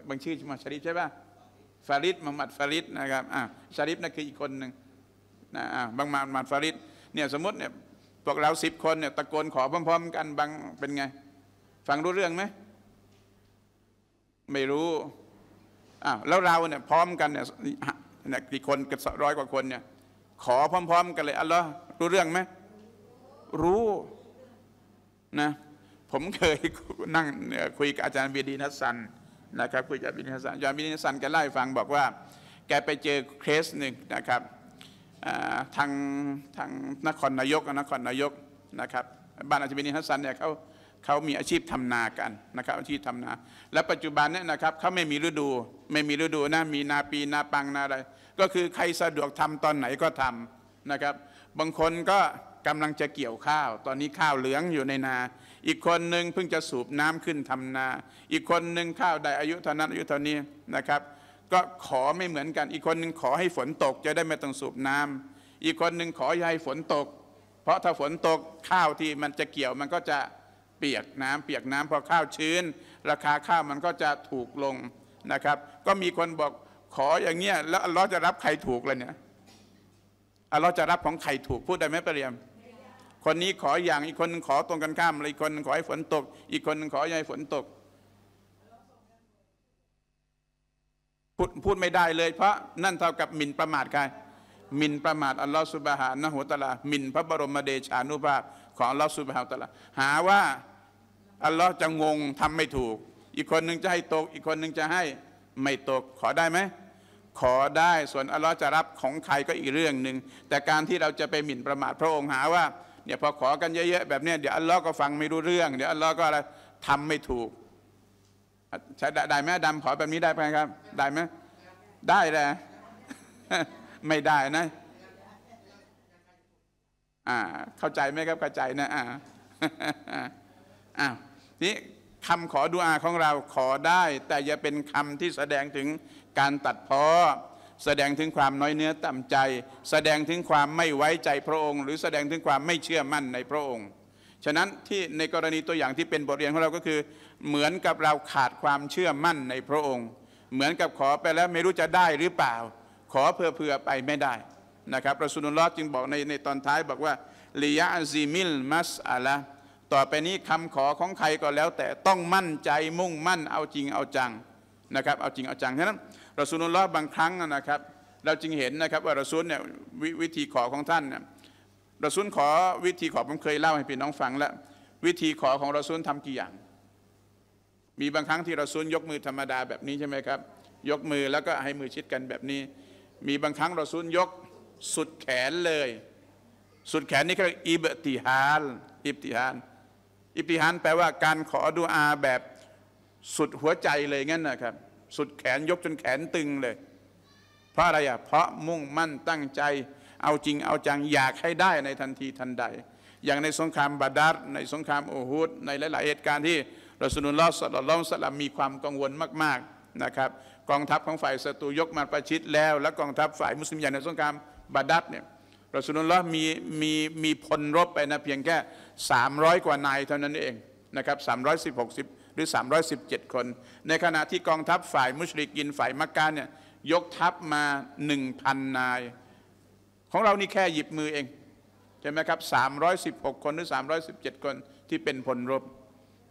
บางชื่อมุฮัมมัดชาริฟใช่ป่ะฟาริดมุฮัมมัด ฟาริดนะครับอ่าชาริฟนั่นคืออีกคนหนึ่งนะอ่าบางมามัดฟาริดเนี่ย สมมติเนี่ยพวกเราสิบคนเนี่ยตะโกนขอพร้อม ๆ กันบางเป็นไง ฟังรู้เรื่องไหมไม่รู้อ้าว แล้วเราเนี่ยพร้อมกันเนี่ยเนี่ยกี่คนกันร้อยกว่าคนเนี่ยขอพร้อมๆกันเลยอัลลอฮ์รู้เรื่องไหมรู้นะผมเคยนั่ง คุยกับอาจารย์บีดีนัสซันนะครับคุยกับบีดีนัสซันอาจารย์บีดีนัสซันแกเล่าให้ฟังบอกว่า แกไปเจอเคสหนึ่งนะครับทางทางนครนายกนครนายกนะครับ บ้านอาจารย์บีดีนัสซันเนี่ยเขาเขา มีอาชีพทำนา กัน นะครับ อาชีพทำนา และ ปัจจุบันเนี่ยนะครับเขาไม่มี ฤดู ไม่มี ฤดู นะ มี นา ปี นาปังนา อะไร ก็คือ ใคร สะดวกทำตอนไหน ก็ทำนะครับ บางคน ก็กำลัง จะ เกี่ยว ข้าว ตอนนี้ ข้าว เหลือง อยู่ ในนา อีก คนหนึ่งเพิ่งจะ สูบ น้ำขึ้นทำนา อีก คนหนึ่งข้าวได้อายุ เท่านั้น อายุ เท่านี้ นะครับ ก็ ขอ ไม่ เหมือนกัน อีก คนหนึ่งขอ ให้ ฝน ตก จะ ได้ ไม่ต้อง สูบ น้ำอีก คนหนึ่งขอให้ฝน ตก เพราะ ถ้า ฝน ตกข้าวที่มันจะเกี่ยวมันก็จะเปียกน้ำเปียกน้ำพอข้าวชื้น ราคาข้าวมันก็จะถูกลงนะครับ ก็มีคนบอกขออย่างเงี้ยแล้วอัลลอฮ์จะรับใครถูกเลยเนี่ยอัลลอฮ์จะรับของใครถูกพูดได้ไหมประเดี๋ยวคนนี้ขออย่างอีกคนขอตรงกันข้ามอีกคนขอให้ฝนตก อีกคนขอให้ฝนตกพูดพูดไม่ได้เลยเพราะนั่นเท่ากับหมิ่นประมาทใครมินประมาทอัลลอฮฺสุบฮานะหัวตะลามินพระบรมเดชานุภาพ ของอัลลอฮฺสุบฮานะตะลาหาว่าอัลลอฮฺจะงงทำไม่ถูก อีกคนหนึ่งจะให้ตก อีกคนหนึ่งจะให้ไม่ตกขอได้ไหมขอได้ ส่วนอัลลอฮฺจะรับของใครก็อีกเรื่องหนึ่งแต่การที่เราจะไปหมิ่นประมาทพระองค์ หาว่า เนี่ยพอขอกันเยอะๆแบบนี้เดี๋ยวอัลลอฮ์ก็ฟังไม่รู้เรื่อง เดี๋ยวอัลลอฮ์ก็อะไรทำไม่ถูก ใช้ได้ไหมดำขอแบบนี้ได้ไหมครับ ได้ไหมได้แลยไม่ได้นะ อ่า เข้าใจไหมครับเข้าใจนะ อ่า อ้าวนี้คำขอดุอาของเราขอได้แต่อย่าเป็นคำที่แสดงถึงการตัดพ้อแสดงถึงความน้อยเนื้อต่ำใจ แสดงถึงความไม่ไว้ใจพระองค์หรือแสดงถึงความไม่เชื่อมั่นในพระองค์ ฉะนั้นที่ในกรณีตัวอย่างที่เป็นบทเรียนของเราก็คือ เหมือนกับเราขาดความเชื่อมั่นในพระองค์ เหมือนกับขอไปแล้วไม่รู้จะได้หรือเปล่าขอเผื่อๆ ไปไม่ได้นะครับรอสุนุลลอฮ์จึงบอกในในตอนท้ายบอกว่าลียะซีมิลมัสอะละต่อไปนี้คำขอของใครก็แล้ว แต่ต้องมั่นใจมุ่งมั่นเอาจริงเอาจังนะครับเอาจริงเอาจังฉะนั้นรอสุนุลลอฮ์บางครั้งนะครับ เราจึงเห็นนะครับว่ารอสุนเนี่ยววิธีขอของท่านเนี่ยรอสุนขอวิธีขอผมเคยเล่าให้พี่น้องฟังแล้ว วิธีขอของรอสุนทำกี่อย่าง มีบางครั้งที่รอสุนยกมือธรรมดาแบบนี้ใช่ไหมครับยกมือแล้วก็ให้มือชิดกันแบบนี้มีบางครั้งเราซุนยกสุดแขนเลย สุดแขนนี่ก็อิบติฮานอิบติฮานอิบติฮานแปลว่าการขอดุอาแบบ สุดหัวใจเลยงั้นนะครับ สุดแขนยกจนแขนตึงเลย เพราะอะไรอ่ะเพราะมุ่งมั่นตั้งใจ เอาจริงเอาจัง อยากให้ได้ในทันทีทันใด อย่างในสงครามบาดาร์ในสงครามโอฮุดในหลาย ๆเหตุการณ์ที่เราสุนุนลอสละลลอฮสลัมีความกังวลมาก ๆ นะครับกองทัพของฝ่ายศัตรูยกมาประชิดแล้ว และกองทัพฝ่ายมุสลิมใหญ่ในสงครามบาดัดเนี่ยรอสุลลอฮ์มีมีมีพลรบไปนะเพียงแค่ 300 กว่านายเท่านั้นเองนะครับ316 0หรือ 317 คน ในขณะที่กองทัพฝ่ายมุชริกินฝ่ายมักกะเนี่ยยกทัพมา 1,000นาย ของเรานี่แค่หยิบมือเองใช่ไหมครับ316 คนหรือ 317 คนที่เป็นพลรบ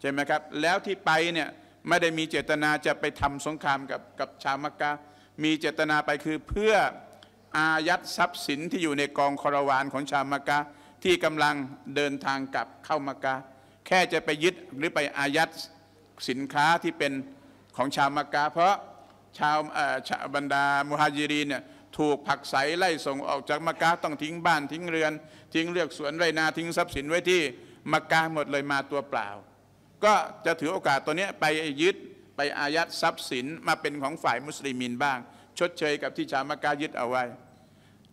ใช่ไหมครับแล้วที่ไปเนี่ยไม่ได้มีเจตนาจะไปทำสงครามกับกับชาวมักกะ มีเจตนาไปคือเพื่ออายัดทรัพย์สินที่อยู่ในกองคารวานของชาวมักกะ ที่กำลังเดินทางกลับเข้ามักกะ แค่จะไปยึดหรือไปอายัดสินค้าที่เป็นของชาวมักกะ เพราะชาวชาบรรดามุฮัจิรีเนี่ยถูกผักใสไล่ส่งออกจากมักกะต้องทิ้งบ้านทิ้งเรือน ทิ้งเลือกสวนไรนาทิ้งทรัพย์สินไว้ที่มักกะหมดเลยมาตัวเปล่าก็จะถือโอกาสตัวนี้ไปยึดไปอายัดทรัพย์สินมาเป็นของฝ่ายมุสลิมินบ้าง ชดเชยกับที่ชาวมักกะยึดเอาไว้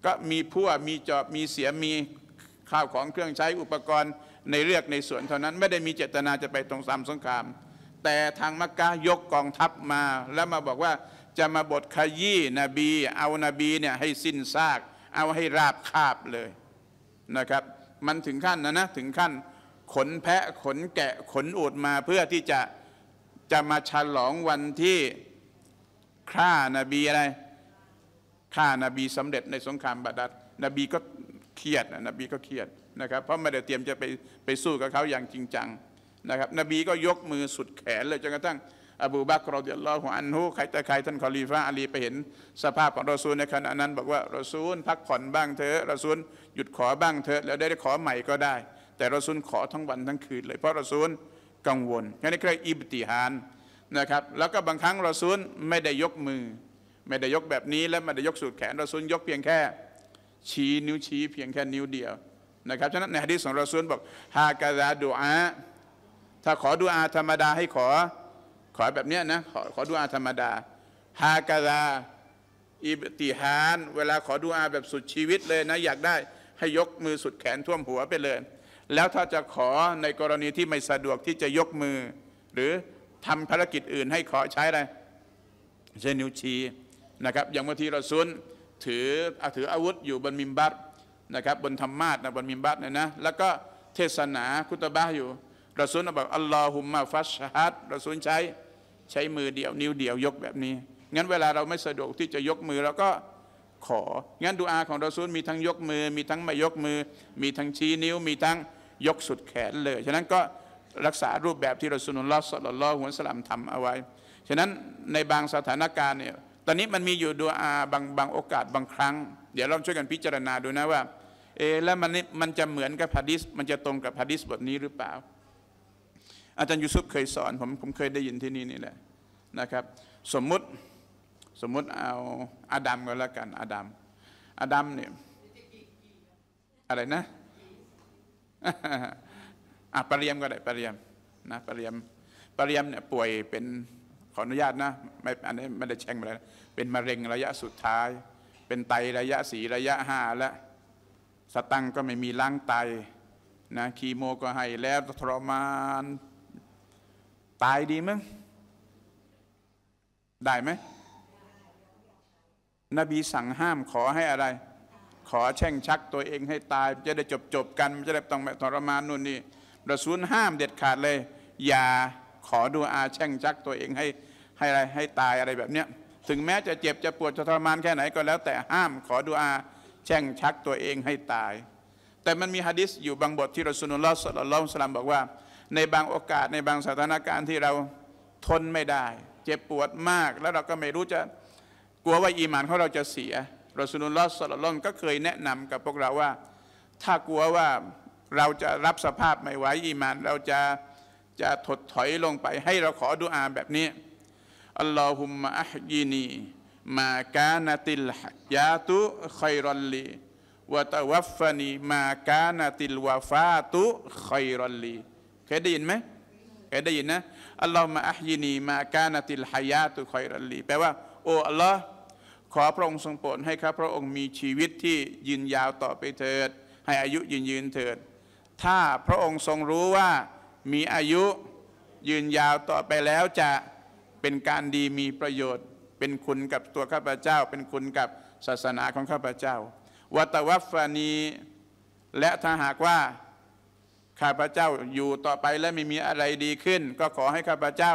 ก็มีพั่วมีจอบมีเสียมีข้าวของเครื่องใช้อุปกรณ์ในเรือกในส่วนเท่านั้น ไม่ได้มีเจตนาจะไปตรงสามสงคราม แต่ทางมักกะยกกองทัพมา แล้วมาบอกว่าจะมาบทขยี้นบี เอานบีเนี่ยให้สิ้นซาก เอาให้ราบคาบเลยนะครับ มันถึงขั้นนะนะถึงขั้นขนแพะขนแกะขนอูดมาเพื่อที่จะจะมาฉลองวันที่ฆ่านาบีอะไรฆ่านาบีสำเร็จในสงครามบาดัดนบีก็เครียดนบีก็เครียดนะครับ เพราะไม่ได้เตรียมจะไปไปสู้กับเขาอย่างจริงจังนะครับนบีก็ยกมือสุดแขนเลยจนกระทั่งอบูบักรอเดียลลอฮุอันฮุใครแต่ใครท่านคอลีฟะอาลีไปเห็น สภาพของรอซูลในขณะนั้น บอกว่ารอซูลพักผ่อนบ้างเถอะรอซูลหยุดขอบ้างเถอะแล้วได้ขอใหม่ก็ได้แต่รอซูลขอทั้งวันทั้งคืนเลยเพราะรอซูลกังวลงั้นนี่คืออิบติฮานนะครับแล้วก็บางครั้งรอซูลไม่ได้ยกมือ ไม่ได้ยกแบบนี้และไม่ได้ยกสุดแขนรอซูลยกเพียงแค่ ชี้นิ้วชี้เพียงแค่นิ้วเดียวนะครับฉะนั้นในฮะดีษของรอซูลบอกฮากะซาดูอาถ้าขอดูอาธรรมดาให้ขอขอแบบนี้นะขอขอดูอาธรรมดาฮากะซาอิบติฮานเวลาขอดูอาแบบสุดชีวิตเลยนะอยากได้ให้ยกมือสุดแขนท่วมหัวไปเลยแล้วถ้าจะขอในกรณีที่ไม่สะดวกที่จะยกมือ หรือทำภารกิจอื่นให้ขอใช้อะไรใช้นิ้วชี้นะครับ อย่างบางทีเราซุนถือถืออาวุธอยู่บนมิมบัตนะครับบนธรรมาทนะบนมิมบัตนะนะแล้วก็เทศนาคุตบะอยู่เราซุนบอกอัลลอฮุมมาฟัชฮัดเราซุนใช้ใช้มือเดียวนิ้วเดียวยกแบบนี้ งั้นเวลาเราไม่สะดวกที่จะยกมือเราก็ของั้นดูอาของเราซุนมีทั้งยกมือ มีทั้งไม่ยกมือมีทั้งชี้นิ้วมีทั้งยกสุดแขนเลย ฉะนั้นก็รักษารูปแบบที่เราสุนุลลอฮ์สัลลัลลอฮุวะสลัมทำเอาไว้ ฉะนั้นในบางสถานการณ์เนี่ย ตอนนี้มันมีอยู่ดูอาบางบางโอกาสบางครั้ง เดี๋ยวเราช่วยกันพิจารณาดูนะว่า เอแล้วมันมันจะเหมือนกับฮะดิษมันจะตรงกับฮะดิษบทนี้หรือเปล่า อาจารย์ยูซุปเคยสอนผมผมเคยได้ยินที่นี่นี่แหละนะครับ สมมุติสมมุติเอาอาดัมก็แล้วกัน อาดัม อาดัมเนี่ยอะไรนะอ่ะปริียมก็ได้ปริียมนะปริียมปริียมเนี่ยป่วยเป็นขออนุญาตนะไม่อันนี้ไม่ได้แช่งอะไรเป็นมะเร็งระยะสุดท้าย เป็นไตระยะสีระยะห้าแล้วสตังก็ไม่มีล้างไตนะคีโมก็ให้ แล้วทรมานตายดีมั้งได้ไหมนบีสั่งห้ามขอให้อะไรขอแช่งชักตัวเองให้ตายจะได้จบจบกันจะได้ต้องทรมานนู่นนี่ระสูลห้ามเด็ดขาดเลยอย่าขอดูอาแช่งชักตัวเองให้ให้อะไรให้ตายอะไรแบบเนี้ยถึงแม้จะเจ็บจะปวดจะทรมานแค่ไหนก็แล้วแต่ห้ามขอดูอา แช่งชักตัวเองให้ตาย แต่มันมีฮะดิษอยู่บางบทที่รสุนุลลอฮสลลลอฮสลามบอกว่า ในบางโอกาสในบางสถานการณ์ที่เราทนไม่ได้ เจ็บปวดมากแล้วเราก็ไม่รู้จะกลัวว่าอีหมานของเราจะเสียรอสุนุลลอฮสัลลัลลอนก็เคยแนะนำกับพวกเราว่า ถ้ากลัวว่าเราจะรับสภาพไม่ไหวอีมาน เราจะจะถดถอยลงไป ให้เราขอดุอาแบบนี้อัลลอฮุมะฮ์ฮยีนีมากานาติลยาตุคอยรอลลีวะตะวัฟฟานีมากานาติลวาฟาตุคอยรอลลีเคยได้ยินไหมเคยได้ยินนะอัลลอฮุมะฮ์ฮยีนีมากานาติลฮายาตุคอยรอลลีแปลว่าโอ้อัลลอฮ์ขอพระองค์ทรงโปรดให้ข้าพระองค์มีชีวิตที่ยืนยาวต่อไปเถิด ให้อายุยืนยืนเถิด ถ้าพระองค์ทรงรู้ว่ามีอายุยืนยาวต่อไปแล้วจะเป็นการดีมีประโยชน์ เป็นคุณกับตัวข้าพเจ้าเป็นคุณกับศาสนาของข้าพเจ้าวัตวัฟฟานีและถ้าหากว่าข้าพเจ้าอยู่ต่อไปและไม่มีอะไรดีขึ้น ก็ขอให้ข้าพเจ้า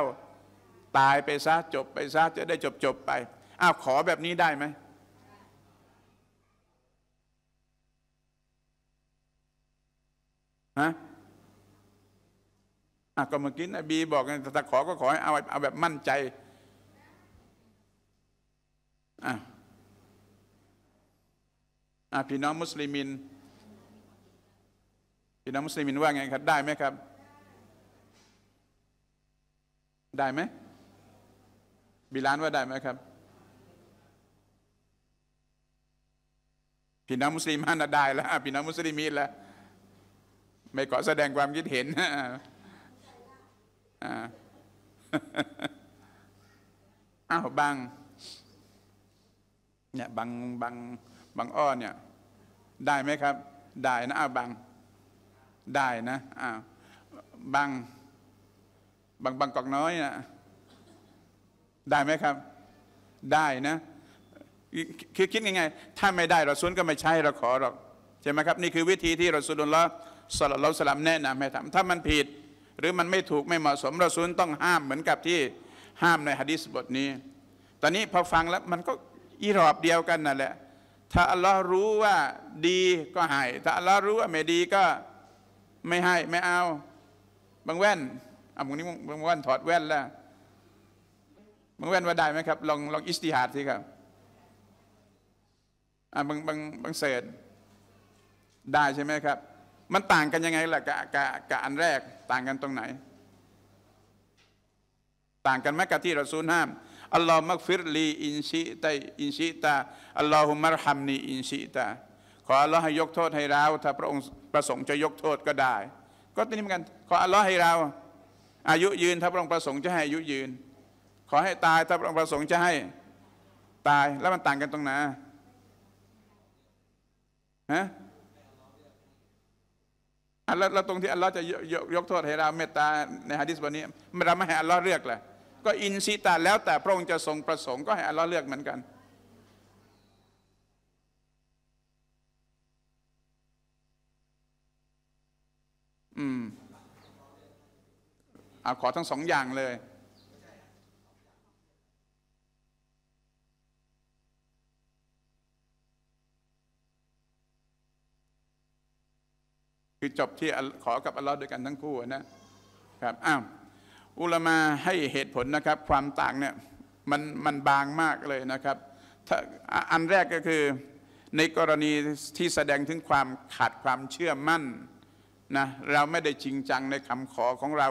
ตายไปซะจบไปซะจะได้จบจบไปอ้าวขอแบบนี้ได้ไหมฮะอ่ะก็เมื่อกี้นะบีบอกไงถ้าขอก็ขอให้เอาเอาแบบมั่นใจออ่ะพี่น้องมุสลิมินพี่น้องมุสลิมินว่าไงครับได้ไหมครับ ได้ไหมบิลานว่าได้ไหมครับพี่น้องมุสลิมฮานาได้แล้วพี่น้องมุสลิมีแล้วไม่ขอแสดงความคิดเห็นอ้าวบางเนี่ยบางบางบางอ้อเนี่ยได้ไหมครับ ได้นะอ้าวบางได้นะอ้าวบางบางบางกอกน้อยนะได้ไหมครับ ได้นะคือคิดง่ายๆถ้าไม่ได้เราซุนก็ไม่ใช่เราขอหรอกใช่ไหมครับนี่คือวิธีที่เราสุลละสลัดเราสลัมแนะนำให้ทำถ้ามันผิด หรือมันไม่ถูกไม่เหมาะสมเราซุนต้องห้ามเหมือนกับที่ห้ามในฮะดิษบทนี้ ตอนนี้พอฟังแล้วมันก็อีรอบเดียวกันนั่นแหละ ถ้าอัลลอฮ์รู้ว่าดีก็ให้ถ้าอัลลอฮ์รู้ว่าไม่ดีก็ไม่ให้ไม่เอาบางแว่นอาะบางนี้บางแว่นถอดแว่นแล้วบางแว่นว่าได้ไหมครับลองลองอิสติฮาดสิครับบางบางบางเศษได้ใช่ไหมครับ มันต่างกันยังไงล่ะกับกับกับอันแรกต่างกันตรงไหน ต่างกันไหมกับที่เราซูลห้ามอัลลอฮ์มักฟิรลีอินชิตาอินชิตาอัลลอฮุมารฮัมนีอินชิตาขออัลลอฮ์ให้ยกโทษให้เรา ถ้าพระองค์ประสงค์จะยกโทษก็ได้ ก็ตีนี้เหมือนกัน ขออัลลอฮ์ให้เรา อายุยืน ถ้าพระองค์ประสงค์จะให้อายุยืน ขอให้ตายถ้าพระองค์ประสงค์จะให้ตายแล้วมันต่างกันตรงไหนฮะแล้วตรงที่อัลลอฮ์จะยกโทษให้เราเมตตาในฮะดิษวันนี้เราไม่ให้อัลลอฮ์เลือกแหละก็อินซีตาแล้วแต่พระองค์จะทรงประสงค์ก็ให้อัลลอฮ์เลือกเหมือนกัน อืมเอาขอทั้งสองอย่างเลยือจบที่ขอกับอัลลอฮ์ด้วยกันทั้งคู่นะครับอ้าวอุลามาให้เหตุผลนะครับ ความต่างเนี่ยมันมันบางมากเลยนะครับถ้าอันแรกก็คือในกรณีที่แสดงถึงความขาดความเชื่อมั่นนะเราไม่ได้จริงจังในคำขอของเรา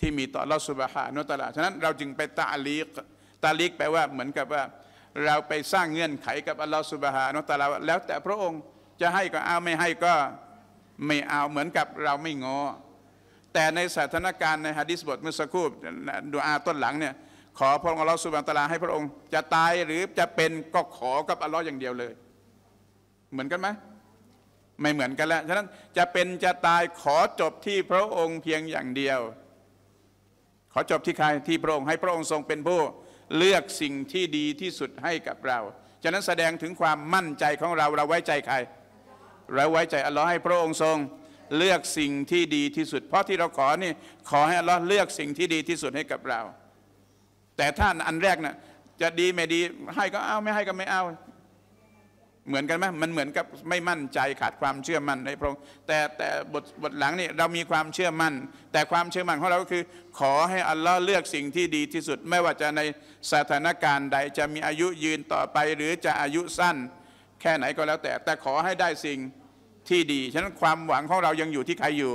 ที่มีต่อลอสุบฮานุตลาฉะนั้นเราจึงไปตาลีกตาลีกแปลว่าเหมือนกับว่าเราไปสร้างเงื่อนไข กับอัลลอฮฺสุบฮานุตะลาแล้วแต่พระองค์จะให้ก็เอาไม่ให้ก็ไม่เอาเหมือนกับเราไม่งอแต่ในสถานการณ์ในฮะดิษบทเมื่อสักครู่ดูอาต้นหลังเนี่ยขอพระองค์อัลลอฮฺสุบานตะลาให้พระองค์จะตายหรือจะเป็นก็ขอกับอัลลอฮ์อย่างเดียวเลย เหมือนกันไหมไม่เหมือนกันแล้วฉะนั้นจะเป็นจะตายขอจบที่พระองค์เพียงอย่างเดียว ขอจบที่ใครที่พระองค์ให้พระองค์ทรงเป็นผู้เลือกสิ่งที่ดีที่สุดให้กับเรา ฉะนั้นแสดงถึงความมั่นใจของเราเราไว้ใจใครและไว้ใจอัลลอฮ์ให้พระองค์ทรงเลือกสิ่งที่ดีที่สุด เพราะที่เราขอนี่ขอให้อัลลอฮ์เลือกสิ่งที่ดีที่สุดให้กับเรา แต่ถ้าอันแรกนะ่ะจะดีไม่ดีให้ก็เอาไม่ให้ก็ไม่เอา เหมือนกันไหมมันเหมือนกับ ไม่มั่นใจขาดความเชื่อมั่นในพระองค์แต่แต่บทบทหลังนี่เรามีความเชื่อมั่น แต่ความเชื่อมั่นของเราก็คือ ขอให้อัลลอฮ์เลือกสิ่งที่ดีที่สุดไม่ว่าจะในสถานการณ์ใดจะมีอายุยืนต่อไป หรือจะอายุสั้นแค่ไหนก็แล้วแต่แต่ขอให้ได้สิ่งที่ดี ฉะนั้นความหวังของเรายังอยู่ที่ใครอยู่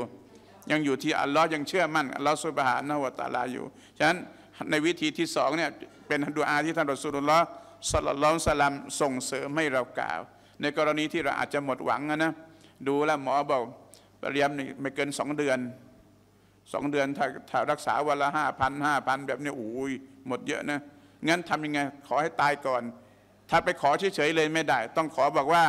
ยังอยู่ที่อัลลอฮ์ยังเชื่อมั่นอัลลอฮ์สุบฮานาวะตาลาอยู่ ฉะนั้นในวิธีที่สองเนี่ยเป็นดุอาที่ท่านรอสูลุลลอฮ์สลลลสลัม ส่งเสริมให้เรากล่าว ในกรณีที่เราอาจจะหมดหวังนะดูแลหมอบอกเรียมนี่ไม่เกินสองเดือนสองเดือนถ้าถ้ารักษาวันละห้าพันห้าพันแบบนี้โอ้ยหมดเยอะนะงั้นทำยังไงขอให้ตายก่อนถ้าไปขอเฉยๆเลยไม่ได้ ต้องขอบอกว่า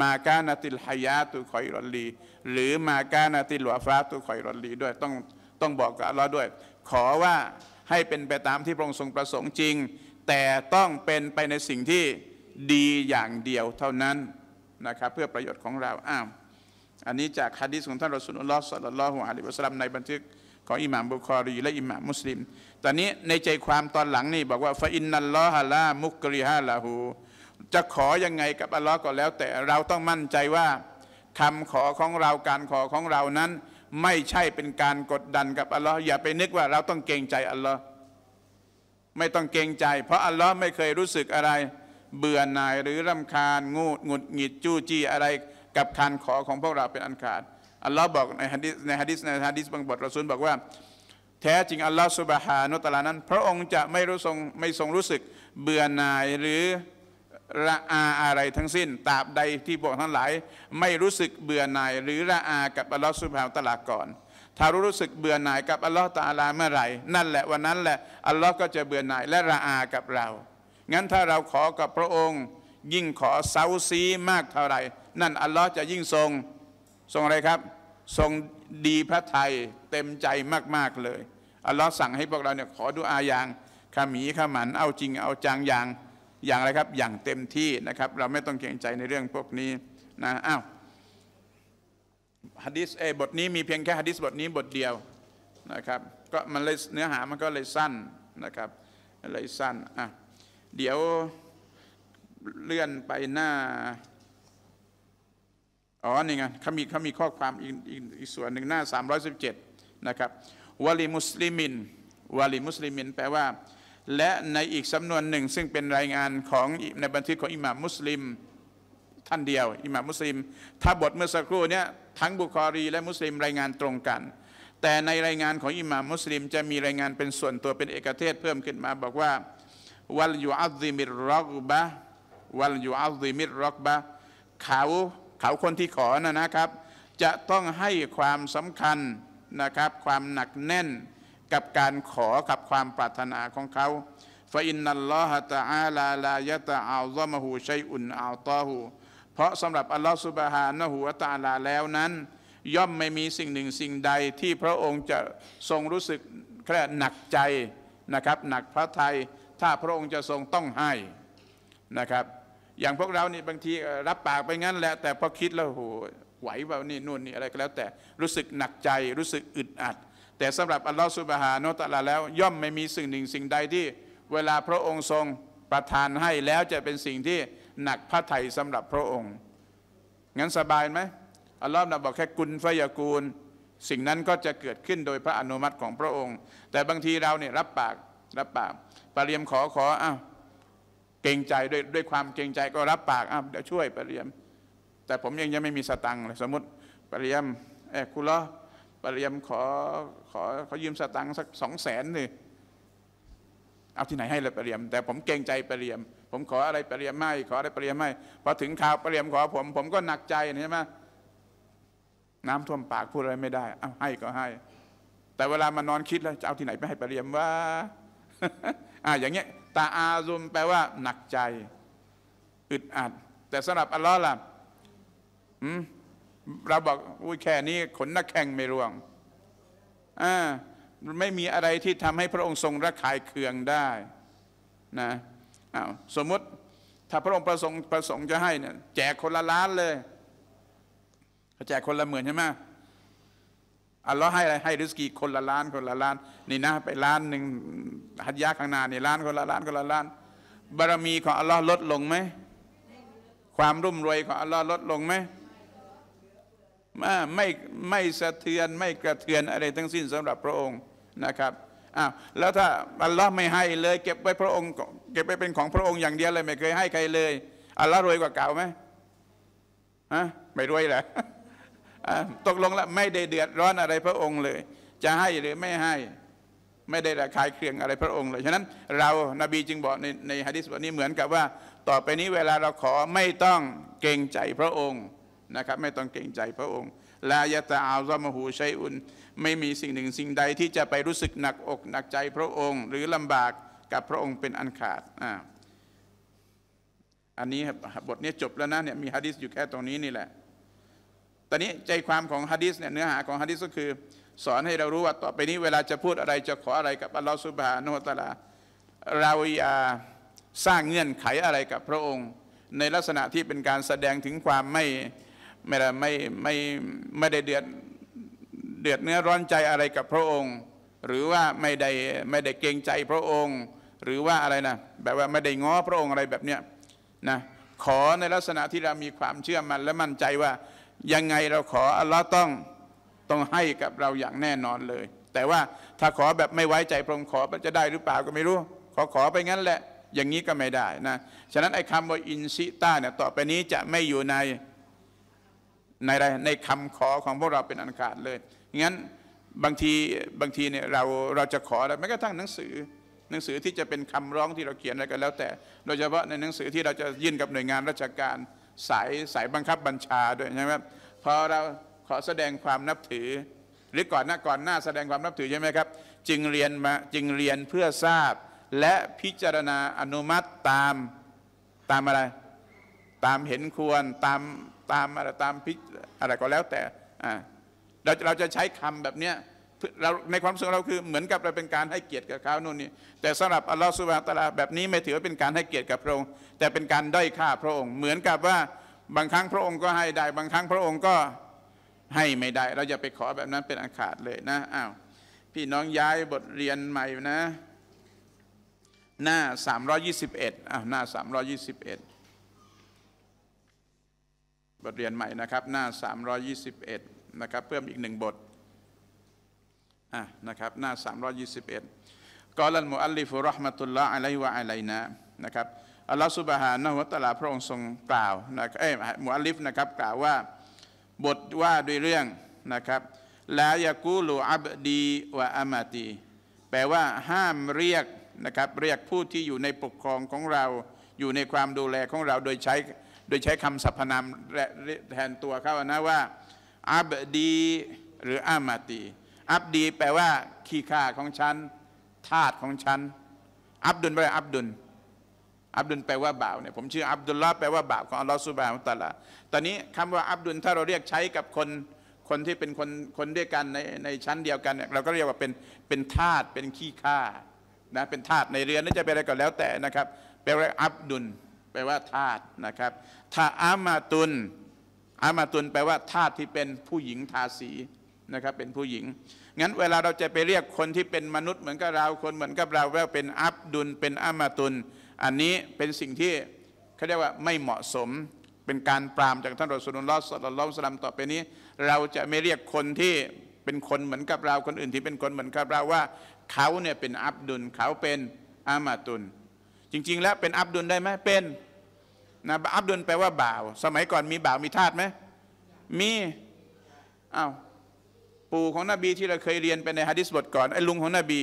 มากานาติลฮายาตุคอยรอลี หรือมาการนาติลวฟ้าตุคอยรอลีด้วยต้องต้องบอกกับเราด้วย ขอว่าให้เป็นไปตามที่พระองค์ทรงประสงค์จริง แต่ต้องเป็นไปในสิ่งที่ดีอย่างเดียวเท่านั้นนะครับเพื่อประโยชน์ของเราอ้าวอันนี้จากฮะดีษของท่านรอสุลลอฮ์สัลลัลลอฮุอะลัยฮิวะสัลลัมในบันทึกของอิหม่ามบุคอรีและอิหม่ามมุสลิมตอนนี้ในใจความตอนหลังนี่บอกว่าฟาอินนัลลอฮะลา มุกริฮะลาหู จะขอยังไงกับอัลลอฮ์ก็แล้วแต่เราต้องมั่นใจว่าคำขอของเราการขอของเรานั้น ไม่ใช่เป็นการกดดันกับอัลลอฮ์อย่าไปนึกว่าเราต้องเกรงใจอัลลอฮ์ไม่ต้องเกรงใจ เพราะอัลลอฮ์ไม่เคยรู้สึกอะไร เบื่อหน่ายหรือรำคาญงูหงุดหงิดจู้จี้อะไร กับการขอของพวกเราเป็นอันขาดอัลลอฮ์บอกในฮะดิษในฮะดิษในฮะดิษบางบทเราซุนบอกว่าแท้จริงอัลลอฮฺสุบฮานุตลานั้น พระองค์จะไม่รู้ทรงไม่ทรงรู้สึกเบื่อหน่ายหรือละอาอะไรทั้งสิ้นตราบใดที่พวกทั้งหลาย ไม่รู้สึกเบื่อหน่าย หรือละอากับอัลลอฮฺสุบฮานุตลาก่อน ถ้ารู้สึกเบื่อหน่ายกับอัลลอฮฺตาลาเมื่อไหร่นั่นแหละวันนั้นแหละอัลลอฮ์ก็จะเบื่อหน่ายและละอากับเรางั้นถ้าเราขอกับพระองค์ยิ่งขอเซาซีมากเท่าไหร่นั่นอัลลอฮ์จะยิ่งทรงทรงอะไรครับ ทรงดีพระทัยเต็มใจมากๆเลยอัลลอฮ์สั่งให้พวกเราเนี่ยขอดูอาอย่าง ขมีขมัน เอาจริงเอาจังอย่างอย่างไรครับอย่างเต็มที่นะครับ เราไม่ต้องเกรงใจในเรื่องพวกนี้นะอ้าวฮะดิษเอบทนี้ มีเพียงแค่ฮะดิษบทนี้บทเดียวนะครับ ก็มันเลยเนื้อหามันก็เลยสั้นนะครับเลยสั้นอ่ะเดี๋ยวเลื่อนไปหน้าอ๋อนี่ไงเขามีเขามีข้อความอีกอีกส่วนหนึ่งหน้า 317 นะครับวลิมุสลิมินวลิมุสลิมินแปลว่า และในอีกสำนวนหนึ่งซึ่งเป็นรายงานของ ในบันทึกของอิหม่ามมุสลิม ท่านเดียว อิหม่ามมุสลิมถ้าบทเมื่อสักครู่เนี้ยทั้งบุคอรีและมุสลิม รายงานตรงกัน แต่ในรายงานของอิหม่ามมุสลิม จะมีรายงานเป็นส่วนตัวเป็นเอกเทศเพิ่มขึ้นมาบอกว่าวัลยูอัลซิมิรอกบะวัลยูอัลซิมิรอกบะเขาเขาคนที่ขอนะนะครับ จะต้องให้ความสำคัญนะครับความหนักแน่นกับการขอกับความปรารถนาของเขาฟาอินนัลลอฮะตะอาลาลายะตะอัลลอมะูชัยอุนอัลตอฮูเพราะสำหรับอัลลอฮฺสุบฮานะฮูตะตาลาแล้วนั้น ย่อมไม่มีสิ่งหนึ่งสิ่งใดที่พระองค์จะทรงรู้สึกแค่หนักใจนะครับหนักพระทัยถ้าพระองค์จะทรงต้องให้นะครับอย่างพวกเรานี่บางทีรับปากไปงั้นแหละแต่พอคิดแล้วโหไหวว่านี่นู่นนี่อะไรก็แล้วแต่รู้สึกหนักใจรู้สึกอึดอัด แต่สำหรับอัลลอฮฺสุบฮาาะตะลาแล้ว ย่อมไม่มีสิ่งหนึ่งสิ่งใดที่ เวลาพระองค์ทรงประทานให้แล้วจะเป็นสิ่งที่หนักพระทัยสำหรับพระองค์ งั้นสบายไหมอัลลอฮฺนะบอกแค่กุลฟยากูลสิ่งนั้นก็จะเกิดขึ้นโดยพระอนุมัติของพระองค์ แต่บางทีเราเนี่ยรับปากรับปากปรริยมขอขออ้าวเกรงใจด้วยด้วยความเกรงใจก็รับปากอ้าวเดี๋ยวช่วยปรริยมแต่ผมยังยังไม่มีสตังค์เลยสมมติปริยมเอ้คุณละปริยม ขอขอขอยืมสตังค์สักสองแสนหนึ่งเอาที่ไหนให้เลยปริยม แต่ผมเกรงใจปริยมผมขออะไรปริยมไม่ขออะไรปริยมไม่พอถึงข่าวปริยม ขอ ผมผมก็หนักใจใช่ไหมน้ำท่วมปากพูดอะไรไม่ได้เอาให้ก็ให้ แต่เวลามานอนคิดแล้วจะเอาที่ไหนไปให้ปริยมว่าอ่าอย่างเงี้ยตาอาซุมแปลว่าหนักใจ อึดอัดแต่สำหรับอัลลอฮ์ล่ะเราบอกอุ้ยแค่นี้ขนนักแข่งไม่ร่วงไม่มีอะไรที่ทำให้พระองค์ทรงระคายเคืองได้นะสมมติถ้าพระองค์ประสงค์ประสงค์จะให้เนี่ยแจกคนละล้านเลยแจกคนละหมื่นใช่ไหมอัลลอฮ์ให้อะไรให้ริสกีคนละล้านคนละล้าน นี่นะ ไปล้านหนึ่งฮัตยาข้างหน้านี่ล้านคนละล้านคนละล้านบารมีของอัลลอฮ์ลดลงไหม ความรุ่มรวยของอัลลอฮ์ลดลงไหมไม่ไม่สะเทือนไม่กระเทือนอะไรทั้งสิ้นสำหรับพระองค์นะครับอ้าวแล้วถ้าอัลลอฮ์ไม่ให้เลย เก็บไว้พระองค์ เก็บไว้เป็นของพระองค์อย่างเดียวเลย ไม่เคยให้ใครเลยอัลลอฮ์รวยกว่าเก่าไหมฮะไม่รวยแหละตกลงแล้วไม่ได้เดือดร้อนอะไรพระองค์เลย จะให้หรือไม่ให้ไม่ได้ระคายเคืองอะไรพระองค์ เลยฉะนั้นเรานาบีจึงบอกในในฮะดิษบทนี้เหมือนกับว่า ต่อไปนี้เวลาเราขอไม่ต้องเกรงใจพระองค์นะครับไม่ต้องเกรงใจพระองค์ลายะตาอาลมหูชัยอุนไม่มีสิ่งหนึ่งสิ่งใดที่จะไปรู้สึกหนักอกหนักใจพระองค์ หรือลำบากกับพระองค์เป็นอันขาดอ่าอันนี้บทนี้จบแล้วนะเนี่ยมีฮะดิษอยู่แค่ตรงนี้นี่แหละตอนนี้ใจความของฮะดิษเนี่ยเนื้อหาของฮะดิษก็คือ สอนให้เรารู้ว่าต่อไปนี้เวลาจะพูดอะไรจะขออะไรกับอัลลอฮฺสุบฮานุฮฺตะลาเราอย่าสร้างเงื่อนไขอะไรกับพระองค์ ในลักษณะที่เป็นการแสดงถึงความไม่ไม่ได้ไม่ไม่ไม่ได้เดือดเดือดเนื้อร้อนใจอะไรกับพระองค์ หรือว่าไม่ได้ไม่ได้เกรงใจพระองค์ หรือว่าอะไรนะแบบว่าไม่ได้ง้อพระองค์อะไรแบบเนี้ยนะขอในลักษณะที่เรามีความเชื่อมั่นและมั่นใจว่ายังไงเราขออัลลอฮ์ต้องต้องให้กับเราอย่างแน่นอนเลย แต่ว่าถ้าขอแบบไม่ไว้ใจพระองค์ขอจะได้หรือเปล่าก็ไม่รู้ ขอขอไปงั้นแหละอย่างนี้ก็ไม่ได้นะฉะนั้นไอ้คำว่าอินซิต้าเนี่ยต่อไปนี้จะไม่อยู่ในในในคำขอของพวกเราเป็นอันขาดเลย งั้นบางทีบางทีเนี่ยเราเราจะขออะไรแม้กระทั่งหนังสือ หนังสือที่จะเป็นคำร้องที่เราเขียนอะไรกันแล้วแต่ โดยเฉพาะ ในหนังสือที่เราจะยื่นกับหน่วยงาน ราชการสายสายบังคับบัญชาด้วยใช่ไหมครับพอเราขอแสดงความนับถือหรือก่อนหน้าก่อนหน้าแสดงความนับถือใช่ไหมครับ จึงเรียนมาจึงเรียนเพื่อทราบ และพิจารณาอนุมัติตามตามอะไร ตามเห็นควรตามตามอะไรตามพิอะไรก็แล้วแต่เราเราจะใช้คำแบบเนี้ยเราในความสุขเราคือเหมือนกับเราเป็นการให้เกียรติกับเขาโน่นนี่แต่สำหรับอัลลอฮฺสุบะตะลาแบบนี้ไม่ถือว่าเป็นการให้เกียรติกับพระองค์ แต่เป็นการด้อยค่าพระองค์ เหมือนกับว่าบางครั้งพระองค์ก็ให้ได้ บางครั้งพระองค์ก็ให้ไม่ได้ เราอย่าไปขอแบบนั้นเป็นอาขาดเลยนะอ้าวพี่น้องย้ายบทเรียนใหม่นะหน้า 321อ้าวหน้า321บทเรียนใหม่นะครับหน้า321นะครับเพิ่มอีกหนึ่งบทอ่ะนะครับหน้า321กอลันมุอัลลิฟุรห์มะตุลลาอะลัวะอะไลนะนะครับอัลลอฮฺสุบฮานะฮุตะลาพระองค์ทรงกล่าวนะเอ้มุอัลลิฟนะครับกล่าวว่าบทว่าด้วยเรื่องนะครับลายากูลูอับดีวะอามาตีแปลว่าห้ามเรียกนะครับเรียกผู้ที่อยู่ในปกครองของเราอยู่ในความดูแลของเราโดยใช้โดยใช้คำสรรพนามแทนตัวเขานะว่า อับดี หรืออามาตีอับดีแปลว่าขี้ข้าของฉันทาสของฉันอับดุลแปลว่าอับดุลอับดุลแปลว่าบ่าวเนี่ยผมชื่ออับดุลลาแปลว่าบ่าวของอัลลอฮฺสุบานตะลาตอนนี้คำว่าอับดุลถ้าเราเรียกใช้กับคนคนที่เป็นคนคนด้วยกันในในชั้นเดียวกันเนี่ยเราก็เรียกว่าเป็นเป็นทาสเป็นขี้ข้านะเป็นทาสในเรือนนี่จะเป็นอะไรก็แล้วแต่นะครับแปลว่าอับดุลแปลว่าธาตุนะครับทาอามาตุนอามาตุนแปลว่าธาตุที่เป็นผู้หญิงทาสีนะครับเป็นผู้หญิงงั้นเวลาเราจะไปเรียกคนที่เป็นมนุษย์เหมือนกับเราคนเหมือนกับเราว่าเป็นอับดุล เป็นอามาตุนอันนี้เป็นสิ่งที่เขาเรียกว่าไม่เหมาะสมเป็นการปรามจาก ท่านรอสุลลอฮสลลอมสลัมต่อไปนี้ เราจะไม่เรียกคนที่เป็นคนเหมือนกับเราคนอื่นที่เป็นคนเหมือนกับเราว่าเขาเนี่ยเป็นอับดุลเขาเป็นอามาตุน จริง ๆ แล้วเป็นอับดุลได้ไหมเป็นนะอับดุลแปลว่าบ่าว สมัยก่อนมีบ่าวมีทาสไหมมีอ้าวปู่ของนบีที่เราเคยเรียนไปในฮะดิษบทก่อนไอ้ลุงของนบี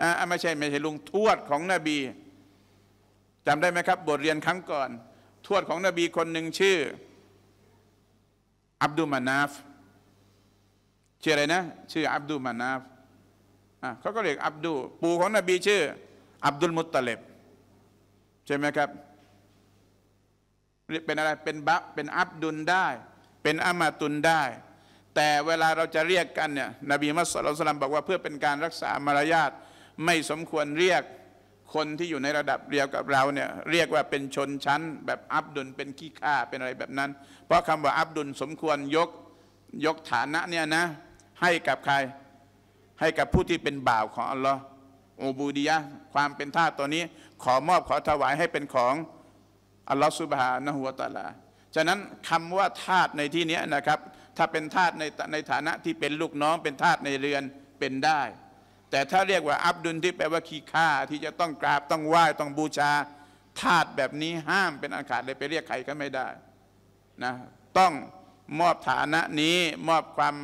อ่าไม่ใช่ ไม่ใช่ลุงทวดของนบี จำได้ไหมครับ บทเรียนครั้งก่อน ทวดของนบีคนหนึ่งชื่ออับดุลมานาฟชื่ออะไรนะ ชื่ออับดุลมานาฟอ่าเขาก็เรียกอับดุลปู่ของนบีชื่ออับดุลมุตตะเลบใช่ไหมครับเป็นอะไรเป็นบัเป็นอับดุลได้ เป็นอามาตุลได้ แต่เวลาเราจะเรียกกันเนี่ยนบีมัสลิมบอกว่าเพื่อเป็นการรักษามารยาทไม่สมควรเรียกคนที่อยู่ในระดับเดียวกับเราเนี่ยเรียกว่าเป็นชนชั้น แบบอับดุลเป็นขี้ข้าเป็นอะไรแบบนั้น เพราะคำว่าอับดุลสมควรยกยกฐานะเนี่ยนะ ให้กับใคร ให้กับผู้ที่เป็นบ่าวของอัลลอฮ์อูบูดียะความเป็นท่าตัวนี้ ขอมอบขอถวายให้เป็นของอัลลอฮฺสุบฮานะฮุวาตาลา ฉะนั้นคำว่าทาสในที่นี้นะครับ ถ้าเป็นทาสในในฐานะที่เป็นลูกน้องเป็นทาสในเรือนเป็นได้ แต่ถ้าเรียกว่าอับดุลที่แปลว่าขี้ข้าที่จะต้องกราบต้องไหว้ต้องบูชา ทาสแบบนี้ห้ามเป็นอันขาดเลยไปเรียกใครก็ไม่ได้นะ ต้องมอบฐานะนี้มอบความ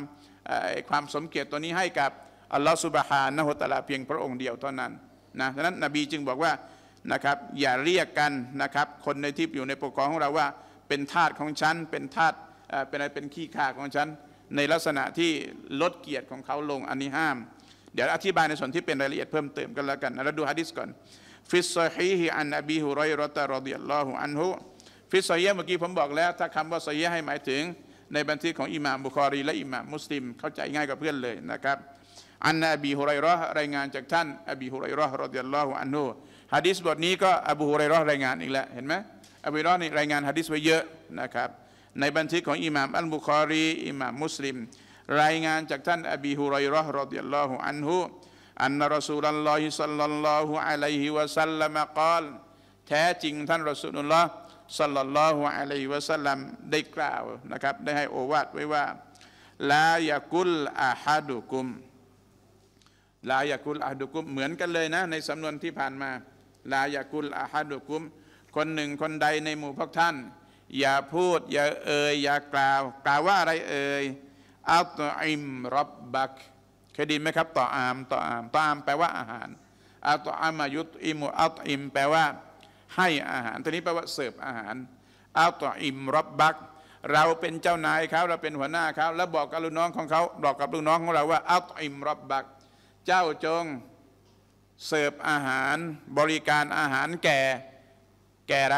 ความสมเกียรติตัวนี้ให้กับอัลลอฮฺสุบฮานะฮุตาลาเพียงพระองค์เดียวเท่านั้นนะ ฉะนั้นนบีจึงบอกว่านะครับอย่าเรียกกันนะครับคนในที่อยู่ในปกครองของเราว่าเป็นทาสของฉันเป็นทาสเป็นอะไรเป็นขี้ข่าของฉันในลักษณะที่ลดเกียรติของเขาลงอันนี้ห้าม เดี๋ยวอธิบายในส่วนที่เป็นรายละเอียดเพิ่มเติมกันแล้วกันเราดูฮะดิษก่อนฟิสซอฮีฮิอันอบีฮุรอยรอตะรอดิยัลลอฮุอันฮุฟิสซอฮีเมื่อกี้ผมบอกแล้ว ถ้าคำว่าซอฮีให้หมายถึง ในบันทึกของอิหม่ามบุคอรีและอิหม่ามมุสลิมเข้าใจง่ายกับเพื่อนเลยนะครับอันอบีฮุรอยรอรายงานจากท่าน อบีฮุรอยรอรอดิยัลลอฮุอันฮุฮะดิษบทนี้ก็ อบูฮุไรรอรายงานอีกแล้ว เห็นไหมอบูฮุไรรอนี่รายงานฮะดิษไว้เยอะนะครับในบันทึกของอิหม่าม อัลบุคอรี อิหม่ามมุสลิมรายงานจากท่านอบีฮุไรรอรอดิยัลลอฮุอันฮุอันนรสูลัลลอฮิสัลลัลลอฮุอะลัยฮิวะสัลลัมกล่าวแท้จริงท่านรสูลุลลอฮ์สัลลัลลอฮุอะลัยฮิวะสัลลัมได้กล่าวนะครับได้ให้โอวาทไว้ว่าลายะกุลอาฮัดุกุมลายะกุลอาฮัดุกุมเหมือนกันเลยนะ ในสำนวนที่ผ่านมาลายกุลอาฮาดุกุม คนหนึ่งคนใดในหมู่พวกท่าน อย่าพูด อย่าเอ่ยอย่ากล่าว กล่าวว่าอะไรเอ่ยอัตอิมรับบักเคยดีไหมครับ ต่ออามต่ออามต่ออามแปลว่าอาหารอัตอามายุตอิมอัตอิม แปลว่า ให้อาหารทีนี้แปลว่าเสิร์ฟอาหารอัตอิมรับบัก เราเป็นเจ้านายเขาเราเป็นหัวหน้าเขาแล้วบอกกับลูกน้องของเขาบอกกับลูกน้องของเราว่าอัตอิมรับบักเจ้าจงเสิร์ฟอาหารบริการอาหารแก่แก่อะไร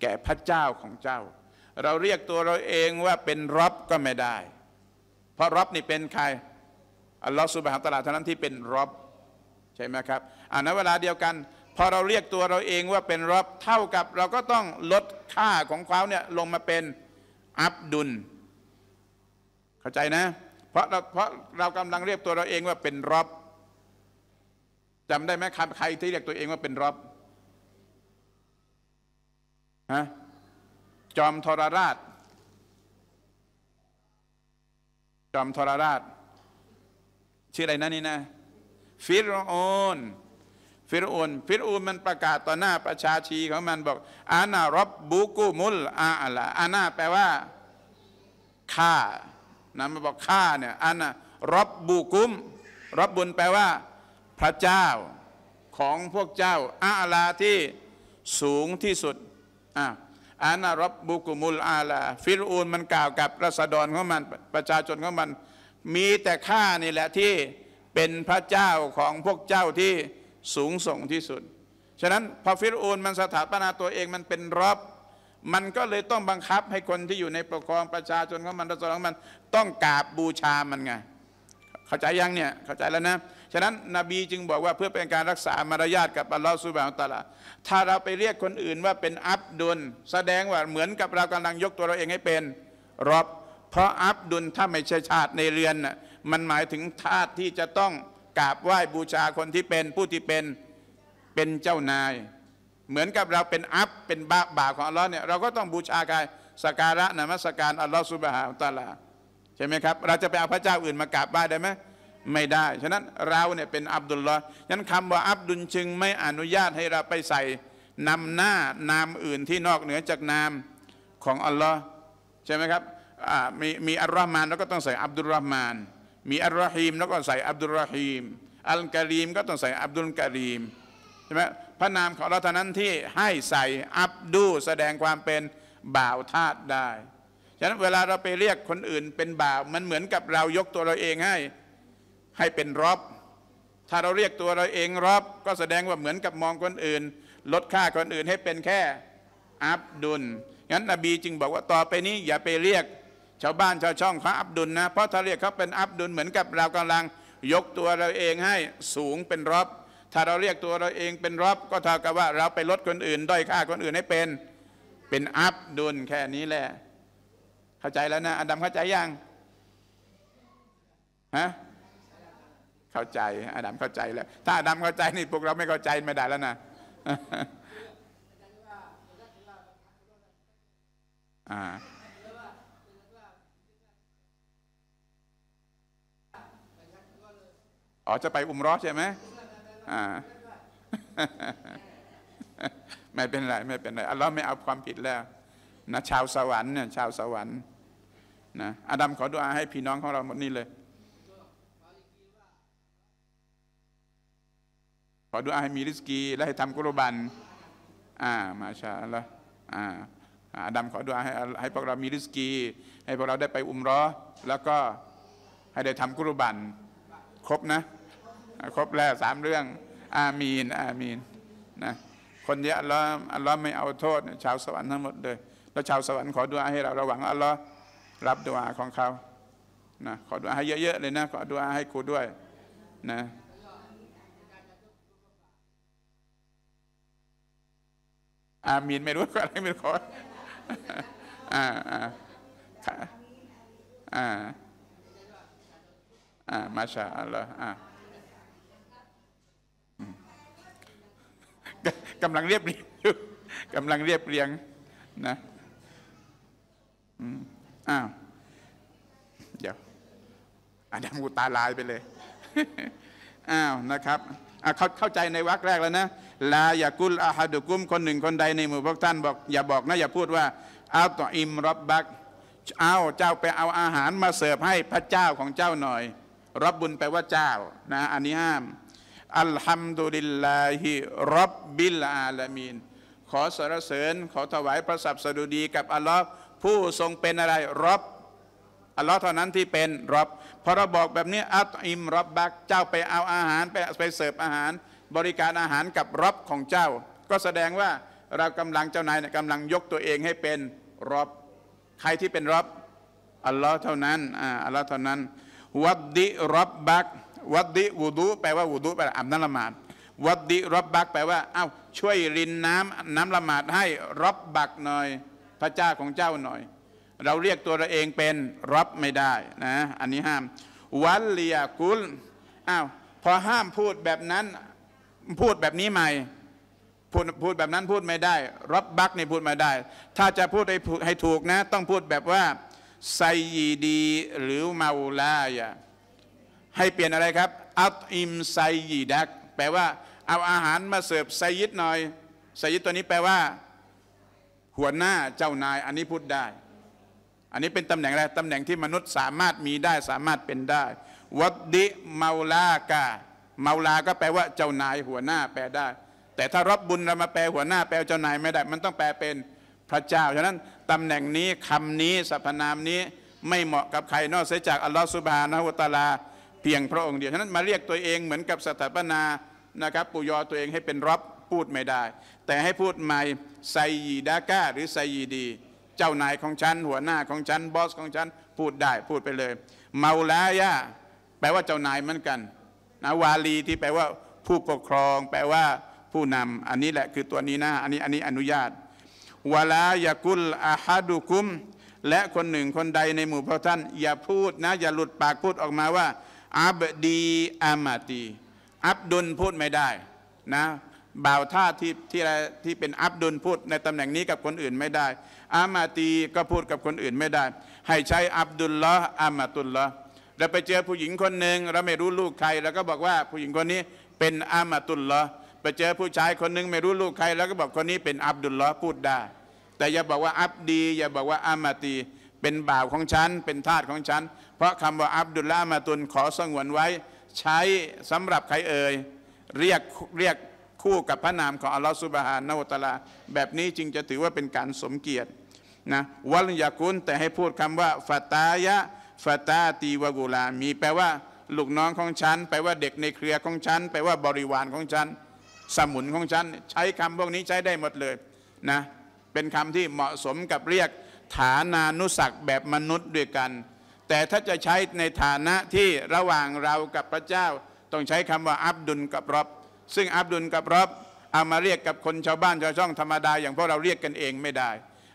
แก่พระเจ้าของเจ้า เราเรียกตัวเราเองว่าเป็นรับก็ไม่ได้ เพราะรับนี่เป็นใครอัลลอฮฺสุบฮานตะลาเท่านั้นที่เป็นรับใช่ไหมครับอ่านเวลาเดียวกันพอเราเรียกตัวเราเองว่าเป็นรับเท่ากับเราก็ต้องลดค่าของเขาเนี่ยลงมาเป็นอับดุล เข้าใจนะ เพราะเราเพราะเรากำลังเรียกตัวเราเองว่าเป็นรับจำได้ไหมใครที่เรียกตัวเองว่าเป็นรบฮะ จอมทรราช จอมทรราช ชื่ออะไรนะนี่นะ ฟิรโอน ฟิรโอน ฟิรโอนมันประกาศต่อหน้าประชาชีของมันบอกอาณารบบุกุมุล อาละอาณาแปลว่าข้านะมันบอกข้าเนี่ย อาณารบบุกุม รบบุญแปลว่าพระเจ้าของพวกเจ้าอาลาที่สูงที่สุดอ่าอานารับบุกุมุลอาลา ฟิรูนมันกล่าวกับราษฎรของมันประชาชนของมันมีแต่ข้านี่แหละที่เป็นพระเจ้าของพวกเจ้าที่สูงส่งที่สุดฉะนั้นพอฟิรูนมันสถาปนาตัวเองมันเป็นรบ มันก็เลยต้องบังคับให้คนที่อยู่ในปกครองประชาชนของมันราษฎรของมันต้องกราบบูชามันไง เข้าใจยังเนี่ยเข้าใจแล้วนะฉะนั้นนบีจึงบอกว่าเพื่อเป็นการรักษามารยาทกับอัลลอฮฺสุบอัลตะลา ถ้าเราไปเรียกคนอื่นว่าเป็นอับดุล แสดงว่าเหมือนกับเรากำลังยกตัวเราเองให้เป็นรอบเพราะอับดุลถ้าไม่ใช่ชาติในเรือนน่ะมันหมายถึงทาสที่จะต้องกราบไหว้บูชาคนที่เป็นผู้ที่เป็นเป็นเจ้านาย เหมือนกับเราเป็นอัพเป็นบาบ่าของอัลลอฮ์เนี่ยเราก็ต้องบูชาการสการะนมัสการอัลลอฮ์สุบฮาวตาลาใช่ไหมครับเราจะไปเอาพระเจ้าอื่นมากราบไหว้ได้ไหมไม่ได้ ฉะนั้นเราเนี่ยเป็นอับดุลลอฮ์ฉะนั้นคำว่าอับดุลจึงไม่อนุญาตให้เราไปใส่นำหน้านามอื่นที่นอกเหนือจากนามของอัลลอฮ์ใช่ไหมครับ มีมีอัลลอฮ์มานแล้วก็ต้องใส่อับดุลรอฮ์มาน มีอัลลอฮีมแล้วก็ใส่อับดุลรอฮีม อัลกะรีมก็ต้องใส่อับดุลกะรีมใช่ไหมพระนามของเราเท่านั้นที่ให้ใส่อับดูแสดงความเป็นบ่าวทาสได้ ฉะนั้นเวลาเราไปเรียกคนอื่นเป็นบ่าวมันเหมือนกับเรายกตัวเราเองให้ให้เป็นรอบถ้าเราเรียกตัวเราเองรอบ ก็แสดงว่าเหมือนกับมองคนอื่น ลดค่าคนอื่นให้เป็นแค่อับดุล งั้นนบีจึงบอกว่าต่อไปนี้ อย่าไปเรียกชาวบ้านชาวช่องเขาอับดุลนะ เพราะถ้าเรียกเขาเป็นอับดุลเหมือนกับเรากำลัง ยกตัวเราเองให้สูงเป็นรอบถ้าเราเรียกตัวเราเองเป็นรอบ ก็เท่ากับว่าเราไปลดคนอื่นด้อยค่าคนอื่นให้เป็น เป็นอับดุลแค่นี้แหละ เข้าใจแล้วนะอดัมเข้าใจยัง ฮะข้าใจอาดัมเข้าใจแล้วถ้าอาดัมเข้าใจนี่พวกเราไม่เข้าใจไม่ได้แล้วนะอ๋อจะไปอุมรอใช่ไหมอ่าไม่เป็นไรไม่เป็นไรอัลลอฮ์ไม่เอาความผิดแล้วนะชาวสวรรค์เนี่ยชาวสวรรค์นะอาดัมขอดุอาให้พี่น้องของเราหมดนี่เลยขอดูอาให้มีริสกีและให้ทำกุรบันอ่ามาชาละอ่าอาดัมขอดูอาให้ให้พวกเรามีริสกี ให้พวกเราได้ไปอุมรอแล้วก็ให้ได้ทำกุรบันครบนะ ครบแล้วสามเรื่อง อามีนอามีนนะคนเยอะอัลลอฮ์อัลลอฮ์ไม่เอาโทษชาวสวรรค์ทั้งหมดเลยแล้วชาวสวรรค์ขอดูอาให้ เราระวังอัลลอฮ์รับดูอาของเขานะขอดูอาให้เยอะๆเลยนะ ขอดูอาให้ครูด้วย นะอามีนไม่รู้อะไรไม่รู้ขออ่าอ่าอ่าอ่ามาชาอัลลอฮ์อ่ากำลังเรียบเรียงกำลังเรียบเรียงนะอืมอ้าวเดี๋ยวอาดัมกูตาลายไปเลย อ้าวนะครับเขาเข้าใจในวรรคแรกแล้วนะ ลาอย่ากุลอาฮาดุกุมคนหนึ่งคนใดในหมู่พวกท่านบอกอย่าบอกนะ อย่าพูดว่าเอาต่ออิมรับบัก เอาเจ้าไปเอาอาหารมาเสิร์ฟให้พระเจ้าของเจ้าหน่อยรับบุญแปลว่าเจ้านะอันนี้ห้าม อัลฮัมดุลิลลาฮิรับบิลอาลามีน ขอสรรเสริญ ขอถวายพระสัพสดุดีกับอัลลอฮ์ผู้ทรงเป็นอะไรรับอัลลอฮ์เท่านั้นที่เป็นรับพอเราบอกแบบนี้อัตอิมรับบักเจ้าไปเอาอาหาร ไปไปเสิร์ฟอาหาร บริการอาหารกับรับของเจ้า ก็แสดงว่าเรากำลังเจ้านายกำลังยกตัวเองให้เป็นรับใครที่เป็นรับอัลลอฮ์เท่านั้นอัลลอฮ์เท่านั้นวัดดิรับบักวัดดิวูดูแปลว่าวูดูแปลอาบน้ำละหมาดวัดดิรับบักแปลว่าเอ้าช่วยรินน้ำน้ำละหมาดให้รับบักหน่อย พระเจ้าของเจ้าหน่อยเราเรียกตัวเราเองเป็นรับไม่ได้นะอันนี้ห้ามวัลเลียกุลอ้าวพอห้ามพูดแบบนั้น พูดแบบนี้ใหม่พูดพูดแบบนั้นพูดไม่ได้รับบักนี่พูดไม่ได้ ถ้าจะพูดให้ให้ถูกนะ ต้องพูดแบบว่าไซยีดี หรือเมาลาย่าให้เปลี่ยนอะไรครับ อัตอิมไซยีดักแปลว่า เอาอาหารมาเสิร์ฟไซยิดหน่อยไซยิดตัวนี้แปลว่า หัวหน้าเจ้านายอันนี้พูดได้อันนี้เป็นตำแหน่งอะไรตำแหน่งที่มนุษย์สามารถมีได้สามารถเป็นได้ วัดดิเมาลากาเมาลาก็แปลว่าเจ้านายหัวหน้าแปลได้ แต่ถ้ารับบุญเรามาแปลหัวหน้าแปลเจ้านายไม่ได้ มันต้องแปลเป็นพระเจ้าฉะนั้นตำแหน่งนี้คำนี้สรรพนามนี้ไม่เหมาะกับใคร นอกเสียจากอัลลอฮฺสุบฮานะฮุตาลา เพียงพระองค์เดียว ฉะนั้นมาเรียกตัวเองเหมือนกับสถาปนานะครับปุยอตัวเองให้เป็นรับพูดไม่ได้ แต่ให้พูดใหม่ไซยีดากาหรือไซยีดีเจ้านายของฉัน หัวหน้าของฉันบอสของฉันพูดได้พูดไปเลย เมาลายะแปลว่าเจ้านายเหมือนกันนะวาลีที่แปลว่าผู้ปกครอง แปลว่าผู้นำอันนี้แหละคือตัวนี้นะอันนี้อันนี้อนุญาตวาลายากุลอาฮาดุคุม และคนหนึ่งคนใดในหมู่พวกท่านอย่าพูดนะอย่าหลุดปากพูดออกมาว่าอับดีอามาตีอับดุลพูดไม่ได้นะบ่าวท่าที่ที่ที่เป็นอับดุลพูดในตำแหน่งนี้กับคนอื่นไม่ได้อามาตีก็พูดกับคนอื่นไม่ได้ ให้ใช้อับดุลละอามาตุลละเราไปเจอผู้หญิงคนหนึ่งเราไม่รู้ลูกใครเราก็บอกว่าผู้หญิงคนนี้เป็นอามาตุลละไปเจอผู้ชายคนหนึ่งไม่รู้ลูกใครเราก็บอกคนนี้เป็นอับดุลละพูดได้ แต่อย่าบอกว่าอับดี อย่าบอกว่าอามาตี เป็นบ่าวของฉัน เป็นทาสของฉัน เพราะคำว่าอับดุลละมาตุลขอสงวนไว้ ใช้สำหรับใครเอ่ย เรียกเรียกคู่กับพระนามของอัลลอฮฺสุบฮานาวตาลา แบบนี้จึงจะถือว่าเป็นการสมเกียรตินะวัลยากุลแต่ให้พูดคำว่าฟาตายะฟาตาตีวากุลา มีแปลว่าลูกน้องของฉันแปลว่าเด็กในเครือของฉันแปลว่าบริวารของฉันสมุนของฉันใช้คำพวกนี้ใช้ได้หมดเลยนะเป็นคำที่เหมาะสมกับเรียก ฐานานุสักแบบมนุษย์ด้วยกัน แต่ถ้าจะใช้ในฐานะที่ระหว่างเรากับพระเจ้า ต้องใช้คำว่า อับดุลกับรบซึ่งอับดุลกับรบเอามาเรียกกับคนชาวบ้านชาวช่องธรรมดาอย่างพวกเราเรียกกันเองไม่ได้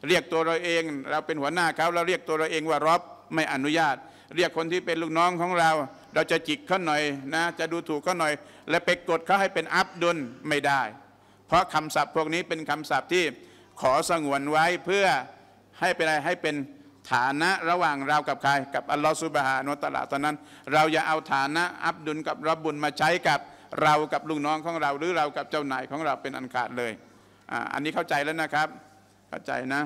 เรียกตัวเราเอง เราเป็นหัวหน้าเขาเราเรียกตัวเราเองว่ารอบไม่อนุญาต เรียกคนที่เป็นลูกน้องของเรา เราจะจิกเขาหน่อยนะ จะดูถูกเขาหน่อย และไปกดเขาให้เป็นอับดุลไม่ได้ เพราะคำศัพท์พวกนี้เป็นคำศัพท์ที่ขอสงวนไว้เพื่อให้เป็นอะไรให้เป็นฐานะระหว่างเรากับใครกับอัลลอฮฺสุบฮานุตะลาตอนนั้น เราอย่าเอาฐานะอับดุลกับรับบุญมาใช้กับเรากับลูกน้องของเราหรือเรากับเจ้าหนายของเราเป็นอันขาดเลยออันนี้เข้าใจแล้วนะครับเข้าใจนะ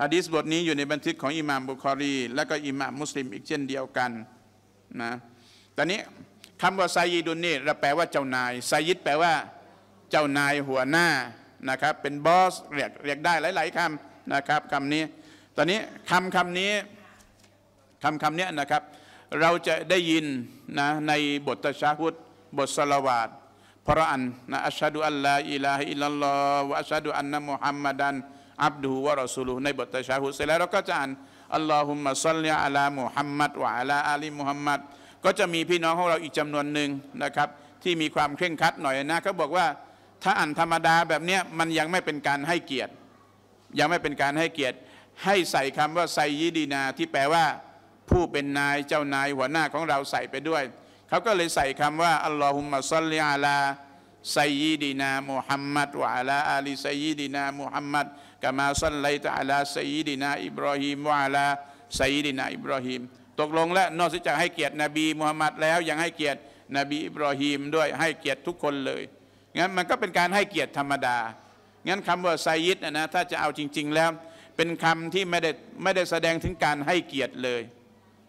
ฮะดีษบทนี้อยู่ในบันทึกของอิหม่ามบุคอรี และก็อิหม่ามมุสลิมอีกเช่นเดียวกันนะตอนนี้คำว่าไซยิดุนนี่เราแปลว่าเจ้านายไซยิดแปลว่าเจ้านายหัวหน้านะครับเป็นบอสเรียกเรียกได้หลายๆคำนะครับคำนี้ ตอนนี้คำคำนี้คำคำนี้นะครับเราจะได้ยินนะในบทตะชาฮุดบทสลาวาดพระอันนะอัชฮะดุอัลลาอิลาฮิลลัลลอฮวะอัชฮะดุอันนะมุฮัมมัดันอับดุุวะรอสูลูในบทตะชาฮุดเสร็จแล้วเราก็จะอ่านอัลลอฮุมะซัลลิอัลามุฮัมมัดวะอัลาอาลีมุฮัมมัดก็จะมีพี่น้องของเราอีกจำนวนหนึ่งนะครับที่มีความเคร่งครัดหน่อยนะเขาบอกว่าถ้าอ่านธรรมดาแบบเนี้ยมันยังไม่เป็นการให้เกียรติ ยังไม่เป็นการให้เกียรติ ให้ใส่คำว่าไซยิดีนาที่แปลว่า ผู้เป็นนายเจ้านายหัวหน้าของเราใส่ไปด้วยเขาก็เลยใส่คำว่าอัลลอฮุมะซัลลิอาลาไซยีดีนามุฮัมมัดวะลาอาลีไซยีดีนามุฮัมมัดกามาซัลไลตะอาลาไซยีดีนาอิบรอฮิมวะลาไซยีดีนาอิบรอฮิมตกลงและนอกจากให้เกียรตินบีมุฮัมมัดแล้ว ยังให้เกียรตินบีอิบรอฮิมด้วยให้เกียรติทุกคนเลย งั้นมันก็เป็นการให้เกียรติธรรมดา งั้นคำว่าไซยิดนะถ้าจะเอาจริงๆแล้วเป็นคำที่ไม่ได้ไม่ได้แสดงถึงการให้เกียรติเลย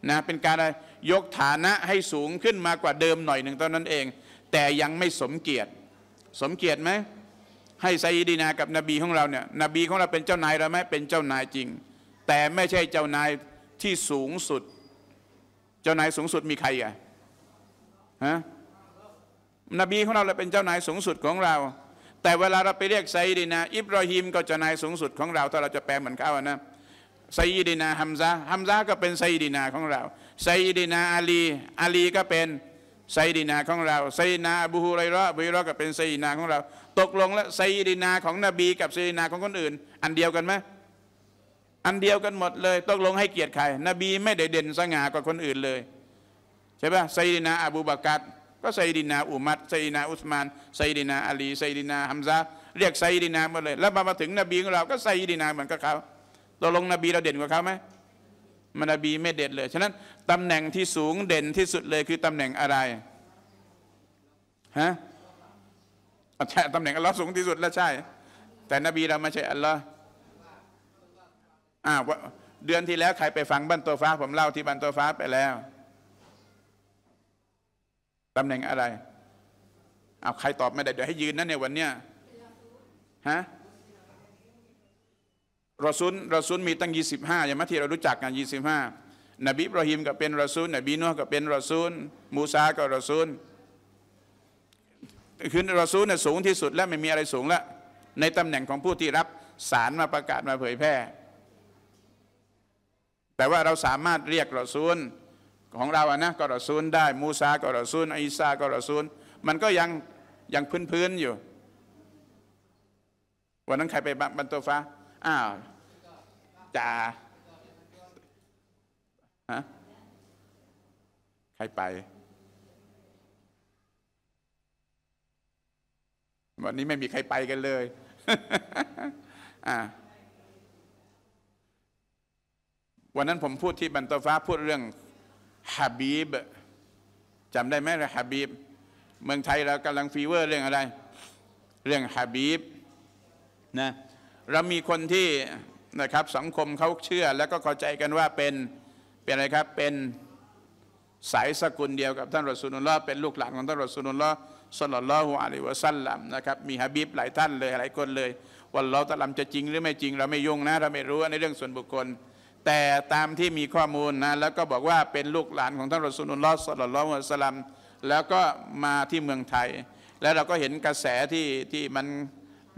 นะเป็นการยกฐานะให้สูงขึ้นมากว่าเดิมหน่อยหนึ่งเท่านั้นเอง แต่ยังไม่สมเกียรติ สมเกียรติไหม ให้ไซดีนากับนบีของเราเนี่ย นบีของเราเป็นเจ้านายเราไหมเป็นเจ้านายจริง แต่ไม่ใช่เจ้านายที่สูงสุด เจ้านายสูงสุดมีใครอ่ะฮะ นบีของเราเราเป็นเจ้านายสูงสุดของเรา แต่เวลาเราไปเรียกไซดีนาอิบรอฮิมก็เจ้านายสูงสุดของเราถ้าเราจะแปลเหมือนเขาอะนะไซดีนาฮัมซาฮัมซาก็เป็นไซดีนาของเราไซดินาอาลีอาลีก็เป็นไซดินาของเราไซดินาบูฮุไรรอบูฮุรรอก็เป็นไซดินาของเรา ตกลงแล้วไซดินาของนบี กับไซดินาของคนอื่น อันเดียวกันไหมอันเดียวกันหมดเลย ตกลงให้เกียรติใครนบีไม่ได้เด่นสง่ากว่าคนอื่นเลยใช่ปะไซดินาอบูบากัดก็ไซดินาอุมัดไซดินาอุสมานไซดินาอาลีไซดินาฮัมซาเรียกไซดินาหมดเลยแล้วมามาถึงนบีของเราก็ไซดินาเหมือนกับเขาตกลงนบีเราเด่นกว่าเขาไหมมนาบี ไม่เด็ดเลย ฉะนั้นตำแหน่งที่สูงเด่นที่สุดเลย คือตำแหน่งอะไรฮะใช่ตำแหน่งอัลลอฮ์สูงที่สุดแล้วใช่ แต่นบีเราไม่ใช่อัลลอฮ์อ่าเดือนที่แล้วใครไปฟังบันตัวฟ้าผมเล่าที่บันตัวฟ้าไปแล้วตำแหน่งอะไรเอาใครตอบไม่ได้เดี๋ยวให้ยืนนัเนี่ยวันเนี้ยฮะรอซุนรอซุนมีตั้ง 25อย่างที่เรารู้จักกัน 25นบีบรหิมก็เป็นรอซุนนบีนูก็เป็นรอซุนมูซาก็รอซุนคือรอซูลเนี่ยสูงที่สุดแล้วไม่มีอะไรสูงแล้วในตำแหน่งของผู้ที่รับสารมาประกาศมาเผยแพร่ แต่ว่าเราสามารถเรียกรอซูลของเราอะนะก็รอซูลได้ มูซาก็รอซูลอิสาก็รอซูล มันก็ยังยังพื้นๆอยู่วันนั้นใครไปบันโตฟ้าอ้าวจาฮะใครไปวันนี้ไม่มีใครไปกันเลยอ่าวันนั้นผมพูดที่บันตฟ้าพูดเรื่องฮับีบจำได้ไหมื่งฮับีบเมืองไทยเรากำลังฟีเวอร์เรื่องอะไร เรื่องฮับีบนะเรามีคนที่นะครับสังคมเขาเชื่อแล้วก็เข้าใจกันว่าเป็นเป็นอะไรครับเป็นสายสกุลเดียวกับ ท่านรอสูลุลลอฮ์เป็นลูกหลานของท่านรอสูลุลลอฮ์สลลัลลอฮุอะลัยวะซัลลัมนะครับมีฮะบีบหลาย ท่านเลยหลายคนเลยวันเราตะลัมจะจริงหรือไม่จริง เราไม่ยุ่งนะเราไม่รู้ในเรื่องส่วนบุคคล แต่ตามที่มีข้อมูลนะแล้วก็บอกว่าเป็นลูกหลานของท่านรอสูลุลลอฮ์สลลัลลอฮุอะลัยวะซัลลัมแล้วก็มาที่เมืองไทย แล้วเราก็เห็นกระแสที่ที่มัน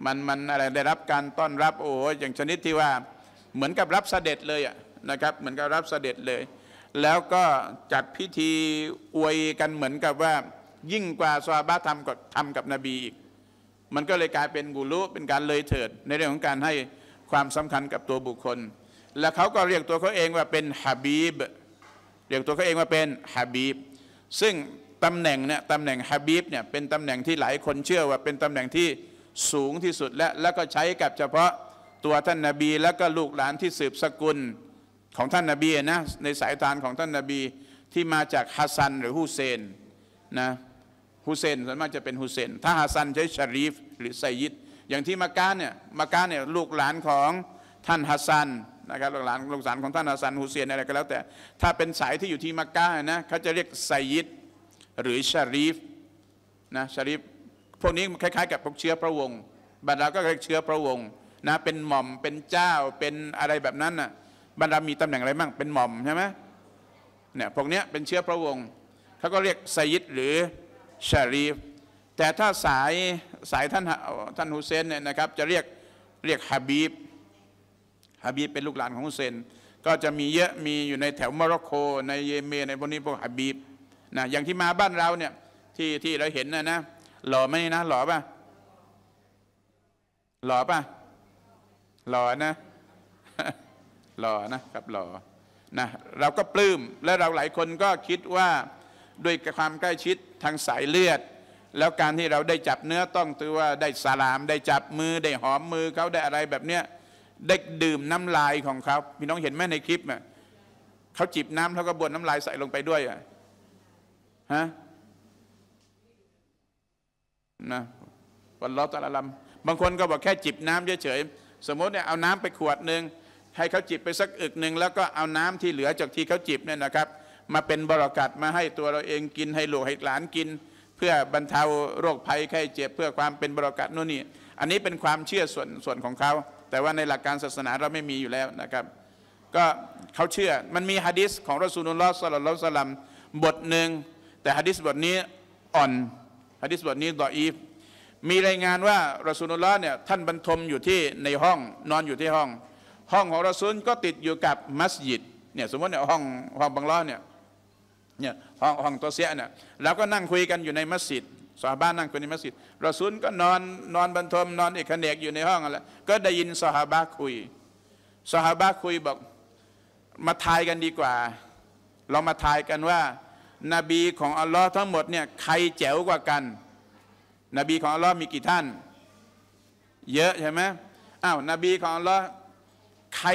มันมันอะไรได้รับการต้อนรับโอ้อย่างชนิดที่ว่าเหมือนกับรับเสด็จเลยอะนะครับเหมือนกับรับเสด็จเลย แล้วก็จัดพิธีอวยกันเหมือนกับว่ายิ่งกว่าซาบะทำกับทำกับนบีอีกมันก็เลยกลายเป็นกุลุเป็นการเลยเถิด ในเรื่องของการให้ความสำคัญกับตัวบุคคล และเขาก็เรียกตัวเขาเองว่าเป็นฮาบีบ เรียกตัวเขาเองว่าเป็นฮาบีบซึ่งตำแหน่งเนี่ยตำแหน่งฮาบีบเนี่ยเป็นตำแหน่งที่หลายคนเชื่อว่าเป็นตำแหน่งที่สูงที่สุดและ แล้วก็ใช้กับเฉพาะตัวท่านนาบีแล้วก็ลูกหลานที่สืบสกุลของท่านนาบีนะในสายตานของท่านนาบีที่มาจากฮัสซัน หรือฮุเซนนะฮุเซนส่วนมากจะเป็นฮุเซนถ้าฮัสซันใช้ชารีฟหรือไซยิดอย่างที่มาการเนี่ยมาการเนี่ยลูกหลานของท่านฮัสซันนะครับลูกหลานลูกหลานของท่านฮัสซันฮุเซนอะไรก็แล้วแต่ถ้าเป็นสายที่อยู่ที่มาการนะเขาจะเรียกไซยิดหรือชารีฟนะชารีฟพวกนี้คล้าย ๆ กับพวกเชื้อพระวงศ์บรรดาก็เรียกเชื้อพระวงศ์นะเป็นหม่อมเป็นเจ้าเป็นอะไรแบบนั้นน่ะบรรดามีตำแหน่งอะไรบ้างเป็นหม่อมใช่ไหมเนี่ยพวกนี้เป็นเชื้อพระวงศ์เขาก็เรียกไซยิดหรือชารีฟ แต่ถ้าสายสายท่านท่านฮุเซนเนี่ยนะครับ จะเรียกเรียกฮาบีบฮาบีบเป็นลูกหลานของฮุเซนก็จะมีเยอะมีอยู่ในแถวโมร็อกโกในเยเมนในพวกนี้พวกฮาบีบนะอย่างที่มาบ้านเราเนี่ยที่ที่เราเห็นนะนะหล่อไหมนะ หล่อป่ะหล่อป่ะหล่อนะ หล่อนะครับ หล่อนะเราก็ปลื้มและเราหลายคนก็คิดว่าด้วยความใกล้ชิดทางสายเลือด แล้วการที่เราได้จับเนื้อต้องตัวได้สลาม ได้จับมือ ได้หอมมือเขาได้อะไรแบบเนี้ยได้ดื่มน้ำลายของเขาพี่น้องเห็นไหมในคลิปอ่ะเขาจิบน้ำแล้วก็บวนน้ำลายใส่ลงไปด้วยอ่ะฮะนะวันล้อตะละลำบางคนก็บอกแค่จิบน้ำเฉยๆ สมมติเนี่ยเอาน้ำไปขวดหนึ่งให้เขาจิบไปสักอึกหนึ่งแล้วก็เอาน้ำที่เหลือจากที่เขาจิบเนี่ยนะครับ มาเป็นบรอกัดมาให้ตัวเราเองกินให้ลูกให้หลานกิน เพื่อบรรเทาโรคภัยไข้เจ็บ เพื่อความเป็นบรอกัดนู่นนี่ อันนี้เป็นความเชื่อส่วนส่วนของเขาแต่ว่าในหลักการศาสนาเราไม่มีอยู่แล้วนะครับ ก็เขาเชื่อมันมีฮะดิษของรอสูลุลลอฮ์สัลลัลลอฮุลลัมบทหนึ่งแต่ฮะดิษบทนี้อ่อนะดิษบทนี้ดออีฟมีรายงานว่ารอซูลุลลอฮ์เนี่ยท่านบรรทมอยู่ที่ในห้องนอนอยู่ที่ห้อง ห้องของรอซูลก็ติดอยู่กับมัสยิดเนี่ยสมมติเนี่ยห้องห้องบังล้อเนี่ยเนี่ยห้องห้องตัวเสียเนี่ยเราก็นั่งคุยกันอยู่ในมัสยิดสาบ้านนั่งคุยในมัสยิดรอซูลก็นอนนอนบรรทมนอนเอกเนกอยู่ในห้องอะไรก็ได้ยินสหาบะคุยสหาบะคุยบอกมาทายกันดีกว่า เรามาทายกันว่านบีของอัลลอฮ์ทั้งหมดเนี่ยใครแจ๋วกว่ากัน นบีของอัลลอฮ์มีกี่ท่าน เยอะใช่ไหมอ้าว นบีของอัลลอฮ์ใคร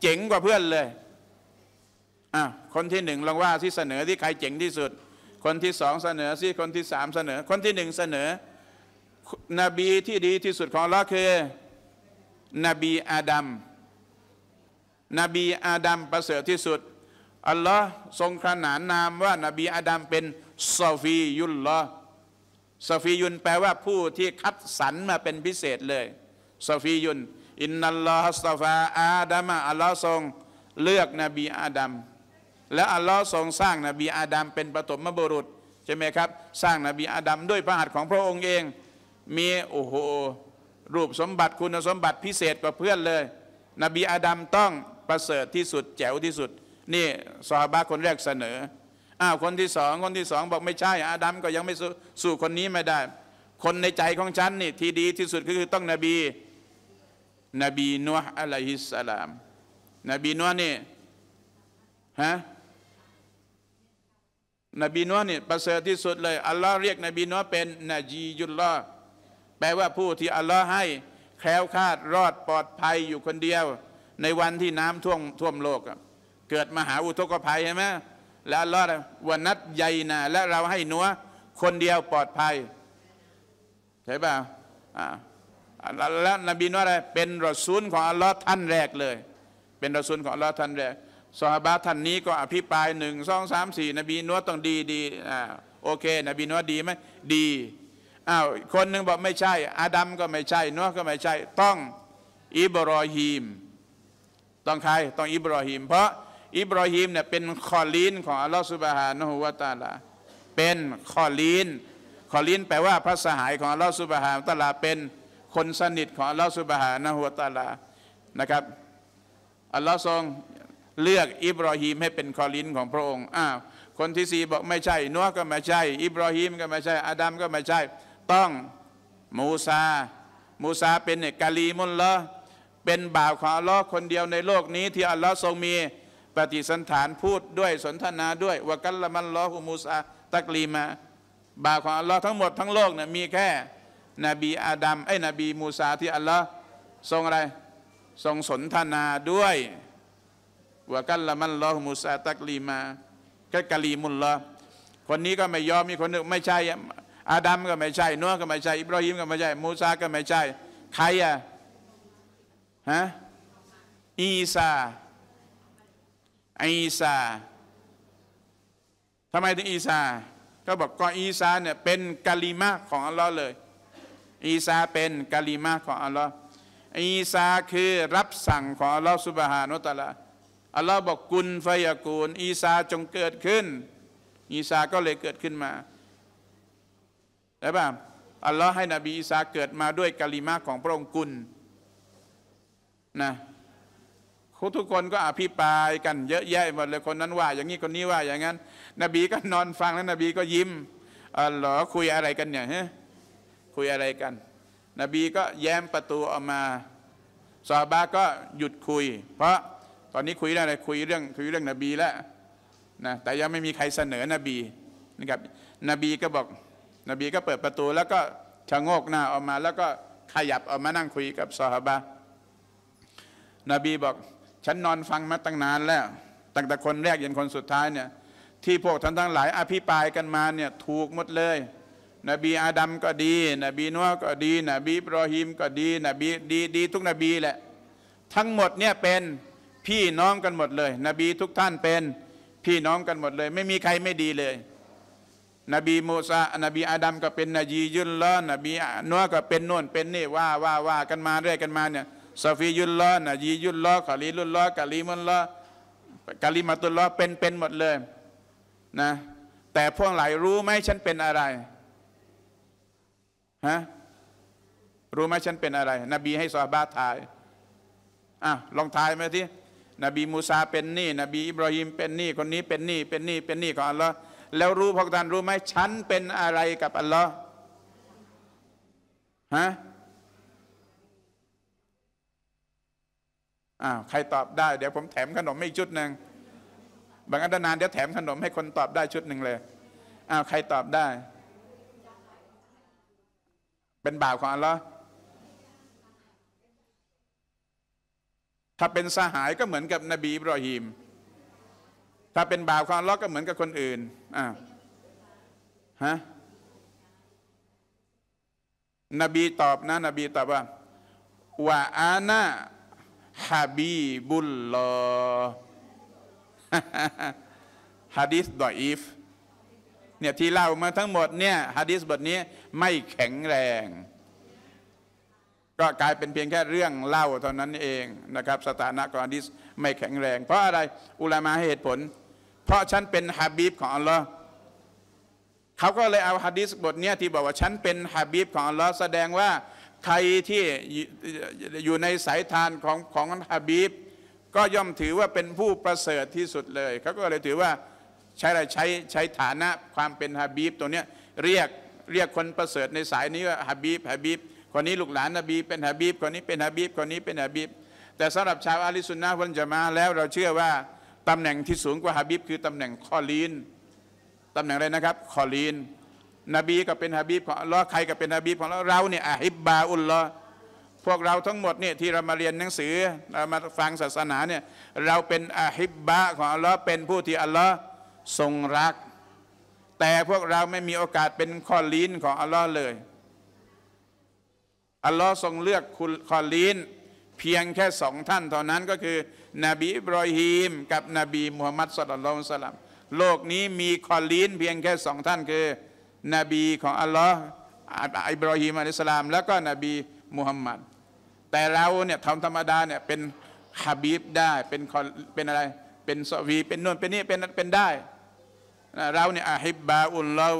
เจ๋งกว่าเพื่อนเลยอ้าวคนที่หนึ่งลองว่าที่เสนอที่ใครเจ๋งที่สุด คนที่สองเสนอที่คนที่สามเสนอ คนที่หนึ่งเสนอ นบีที่ดีที่สุดของอัลลอฮ์คือนบีอาดัม นบีอาดัมประเสริฐที่สุดอัลลอฮ์ทรงขนานนามว่านาบีอาดัมเป็นซาฟียุลลอซาฟียุนแปลว่าผู้ที่คัดสรรมาเป็นพิเศษเลยซาฟียุนอินนัลลอฮัสตาฟาอาดัมอัลลอฮ์ทรงเลือกนบีอาดัมและอัลลอฮ์ทรงสร้างนบีอาดัมเป็นปฐมบุรุษ ใช่ไหมครับ สร้างนบีอาดัมด้วยพระหัตถ์ของพระองค์เอง มีโอ้โหรูปสมบัติคุณสมบัติพิเศษกว่าเพื่อนเลย นบีอาดัมต้องประเสริฐที่สุดแจ๋วที่สุดนี่ซอฮาบะคนแรกเสนอ อ้าวคนที่สองคนที่สองบอกไม่ใช่ อาดัมก็ยังไม่สู้คนนี้ไม่ได้ คนในใจของฉันนี่ที่ดีที่สุดก็คือต้องนบี นบีนัวอะลัยฮิสสลาม นบีนัวนี่ฮะ นบีนัวนี่ประเสริฐที่สุดเลย อัลลอฮ์เรียก นบีนัวเป็นนจียุลลอแปลว่าผู้ที่อัลลอฮ์ให้แคล้วคลาดรอดปลอดภัยอยู่คนเดียว ในวันที่น้ำท่วมท่วมโลกอะเกิดมหาอุทกภัยใช่ไหมแล้วลอดวันนัดใหญ่นะและเราให้นัวคนเดียวปลอดภัยใช่ป่าาแล้วนบีว่าอะไรเป็นรอซูลของอัลลอฮ์ท่านแรกเลย เป็นรอซูลของอัลลอฮ์ท่านแรกสหบาท่านนี้ก็อภิปรายหนึ่งสองสามสี่นบีนัวต้องดีดีอ่าโอเค นบีนัวดีไหมดี อ้าวคนหนึ่งบอกไม่ใช่ อาดัมก็ไม่ใช่นัวก็ไม่ใช่ ต้องอิบรอฮีม ต้องใคร ต้องอิบรอฮีมเพราะอิบรอฮิมเนี่ยเป็นคอลีนของอัลลอฮฺสุบฮานะฮุวาตาลา เป็นคอลีนคอลีนแปลว่าพระสหายของอัลลอฮฺสุบฮานะตาลา เป็นคนสนิทของอัลลอฮฺสุบฮานะฮุวาตาลานะครับ อัลลอฮ์ทรงเลือกอิบรอฮิมให้เป็นคอลินของพระองค์อ้าวคนที่สี่บอกไม่ใช่ นัวก็ไม่ใช่ อิบรอฮิมก็ไม่ใช่ อาดัมก็ไม่ใช่ ต้องมูซา มูซาเป็นเนกาลีมุลละเป็นบ่าวของอัลลอฮ์คนเดียวในโลกนี้ที่อัลลอฮ์ทรงมีปฏิสันฐานพูดด้วยสนทนาด้วยวกัลละมันลอฮุมูซาตักลีมาบาของอัลลอฮ์ทั้งหมดทั้งโลกเนี่ยมีแค่นบีอาดัมไอ้นบีมูซาที่อัลลอฮ์ทรงอะไร ทรงสนทนาด้วยวกัลละมันลอฮุมูซาตักลีมาก็กะลีมุลลอคนนี้ก็ไม่ยอมมีคนนึงไม่ใช่ อาดัมก็ไม่ใช่นัวก็ไม่ใช่อิบราฮิมก็ไม่ใช่มูซาก็ไม่ใช่ใครอะฮะอีซาอีซาทำไมถึงอีซาก็บอกก็อีซาเนี่ยเป็นกาลิมาของอัลลอฮ์เลย อีซาเป็นกาลิมาของอัลลอฮ์อีซาคือรับสั่งของอัลลอฮ์สุบฮานุตะลาอัลลอฮ์บอกกุลฟยากูลอีซาจงเกิดขึ้น อีซาก็เลยเกิดขึ้นมาได้ป่ะอัลลอฮ์ให้นบีอีซาเกิดมาด้วยกาลิมาของพระองค์กุลนะคทุกคนก็อภิปรายกันเยอะแยะหมดเลยคนนั้นว่า อย่างนี้คนนี้ว่าอย่างนั้น นบีก็นอนฟังแล้ว นบีก็ยิ้มอ๋อหรอคุยอะไรกันเนี่ยฮะคุยอะไรกัน นบีก็แย้มประตูออกมาซาบาก็หยุดคุย เพราะตอนนี้คุยอะไรคุยเรื่องคุยเรื่องนบีแล้วนะแต่ยังไม่มีใครเสนอนบีนะครับนบีก็บอก นบีก็เปิดประตู แล้วก็ชะโงกหน้าออกมา แล้วก็ขยับออกมานั่งคุยกับซาฮาบะนบีบอกฉันนอนฟังมาตั้งนานแล้ว ตั้งแต่คนแรกยันคนสุดท้ายเนี่ย ที่พวกท่านทั้งหลายอภิปรายกันมาเนี่ยถูกหมดเลย นบีอาดัมก็ดี นบีนัวก็ดี นบีบรอฮิมก็ดี นบีดีดีทุกนบีแหละ ทั้งหมดเนี่ยเป็นพี่น้องกันหมดเลย นบีทุกท่านเป็นพี่น้องกันหมดเลย ไม่มีใครไม่ดีเลย นบีมูซานบีอาดัมก็เป็นนบียุล้อนบีนัวก็เป็นโน่นเป็นนี่ว่าว่าว่ากันมาเรื่อยกันมาเนี่ยซาฟียุลลอนะยียุลลอคาลีลุลลอกาลีมุลลอกาลีมาตุลลอเป็นเป็นหมดเลยนะ แต่พวกหลายรู้ไหมฉันเป็นอะไรฮะรู้ไหมฉันเป็นอะไร นบีให้ซอบ้าทายอ่ะลองทายไหมที่นบีมูซาเป็นนี่นบีอิบราฮิมเป็นนี่คนนี้เป็นนี่เป็นนี่ เป็นนี่ก่อัลลอฮ์แล้วรู้พวกท่านรู้ไหมฉันเป็นอะไร กับ อัลลอฮ์ฮะอ้าวใครตอบได้ เดี๋ยวผมแถมขนมให้ชุดหนึ่งบางอันนานเดี๋ยวแถมขนมให้คนตอบได้ชุดหนึ่งเลยอ้าวใครตอบได้ เป็นบาปของอัลลอฮ์ถ้าเป็นสหายก็เหมือนกับนบีอิบรอฮิมถ้าเป็นบาปของอัลลอฮ์ก็เหมือนกับคนอื่นอ้าวฮะนบีตอบนะนบีตอบว่าว่าอานะฮาบีบุลลอฮะดิษดออีฟเนี่ยที่เล่ามาทั้งหมดเนี่ยฮะดิษบทนี้ไม่แข็งแรง ก็กลายเป็นเพียงแค่เรื่องเล่าเท่านั้นเองนะครับ สถานะของฮะดิษไม่แข็งแรง เพราะอะไรอุลามาให้เหตุผล เพราะฉันเป็นฮาบีบของอัลลอฮ์เขาก็เลยเอาฮะดิษบทนี้ที่บอกว่าฉันเป็นฮาบีบของอัลลอฮ์แสดงว่าใครที่อยู่ในสายทานของของฮาบีบ ก็ย่อมถือว่าเป็นผู้ประเสริฐที่สุดเลยเขาก็เลยถือว่าใช้อะไรใช้ใช้ฐานะความเป็น ฮาบีบตัวเนี้ยเรียกเรียกคนประเสริฐ ในสายนี้ว่าฮาบีบฮาบีบ คนนี้ลูกหลานนบีเป็นฮาบีบ คนนี้เป็นฮาบีบคนนี้เป็นฮาบีบ แต่สำหรับชาวอาลิสุนนะวันจะมาแล้วเราเชื่อว่าตำแหน่งที่สูงกว่าฮาบีบ คือตำแหน่งคอลีน ตำแหน่งอะไรนะครับ คอลีนนบีก็เป็นฮะบีบของอัลลอฮ์ใครก็เป็นฮะบีบของเราเราเนี่ยอะฮิบบาอุลลอฮ์พวกเราทั้งหมดเนี่ย ที่เรามาเรียนหนังสือเรามาฟังศาสนาเนี่ย เราเป็นอะฮิบบาของอัลลอฮ์เป็นผู้ที่อัลลอฮ์ทรงรัก แต่พวกเราไม่มีโอกาสเป็น คอลีนของอัลลอฮ์เลย อัลลอฮ์ทรงเลือกคุณคอลีนเพียงแค่สองท่าน เท่านั้นก็คือนบีอิบรอฮีมกับนบีมูฮัมมัดสุลลัลสลัมโลกนี้มีคอลีนเพียงแค่สองท่านคือนบีของอัลลอฮ์อิบรอฮิมอัลสลามแล้วก็นบีมุฮัมมัดแต่เราเนี่ยทำธรรมดาเนี่ยเป็นฮาบีบได้เป็นคเป็นอะไร เป็นสวีเป็นนวลเป็นนี่เป็นเป็นได้ เราเนี่ยอาฮิบบาอุลเรา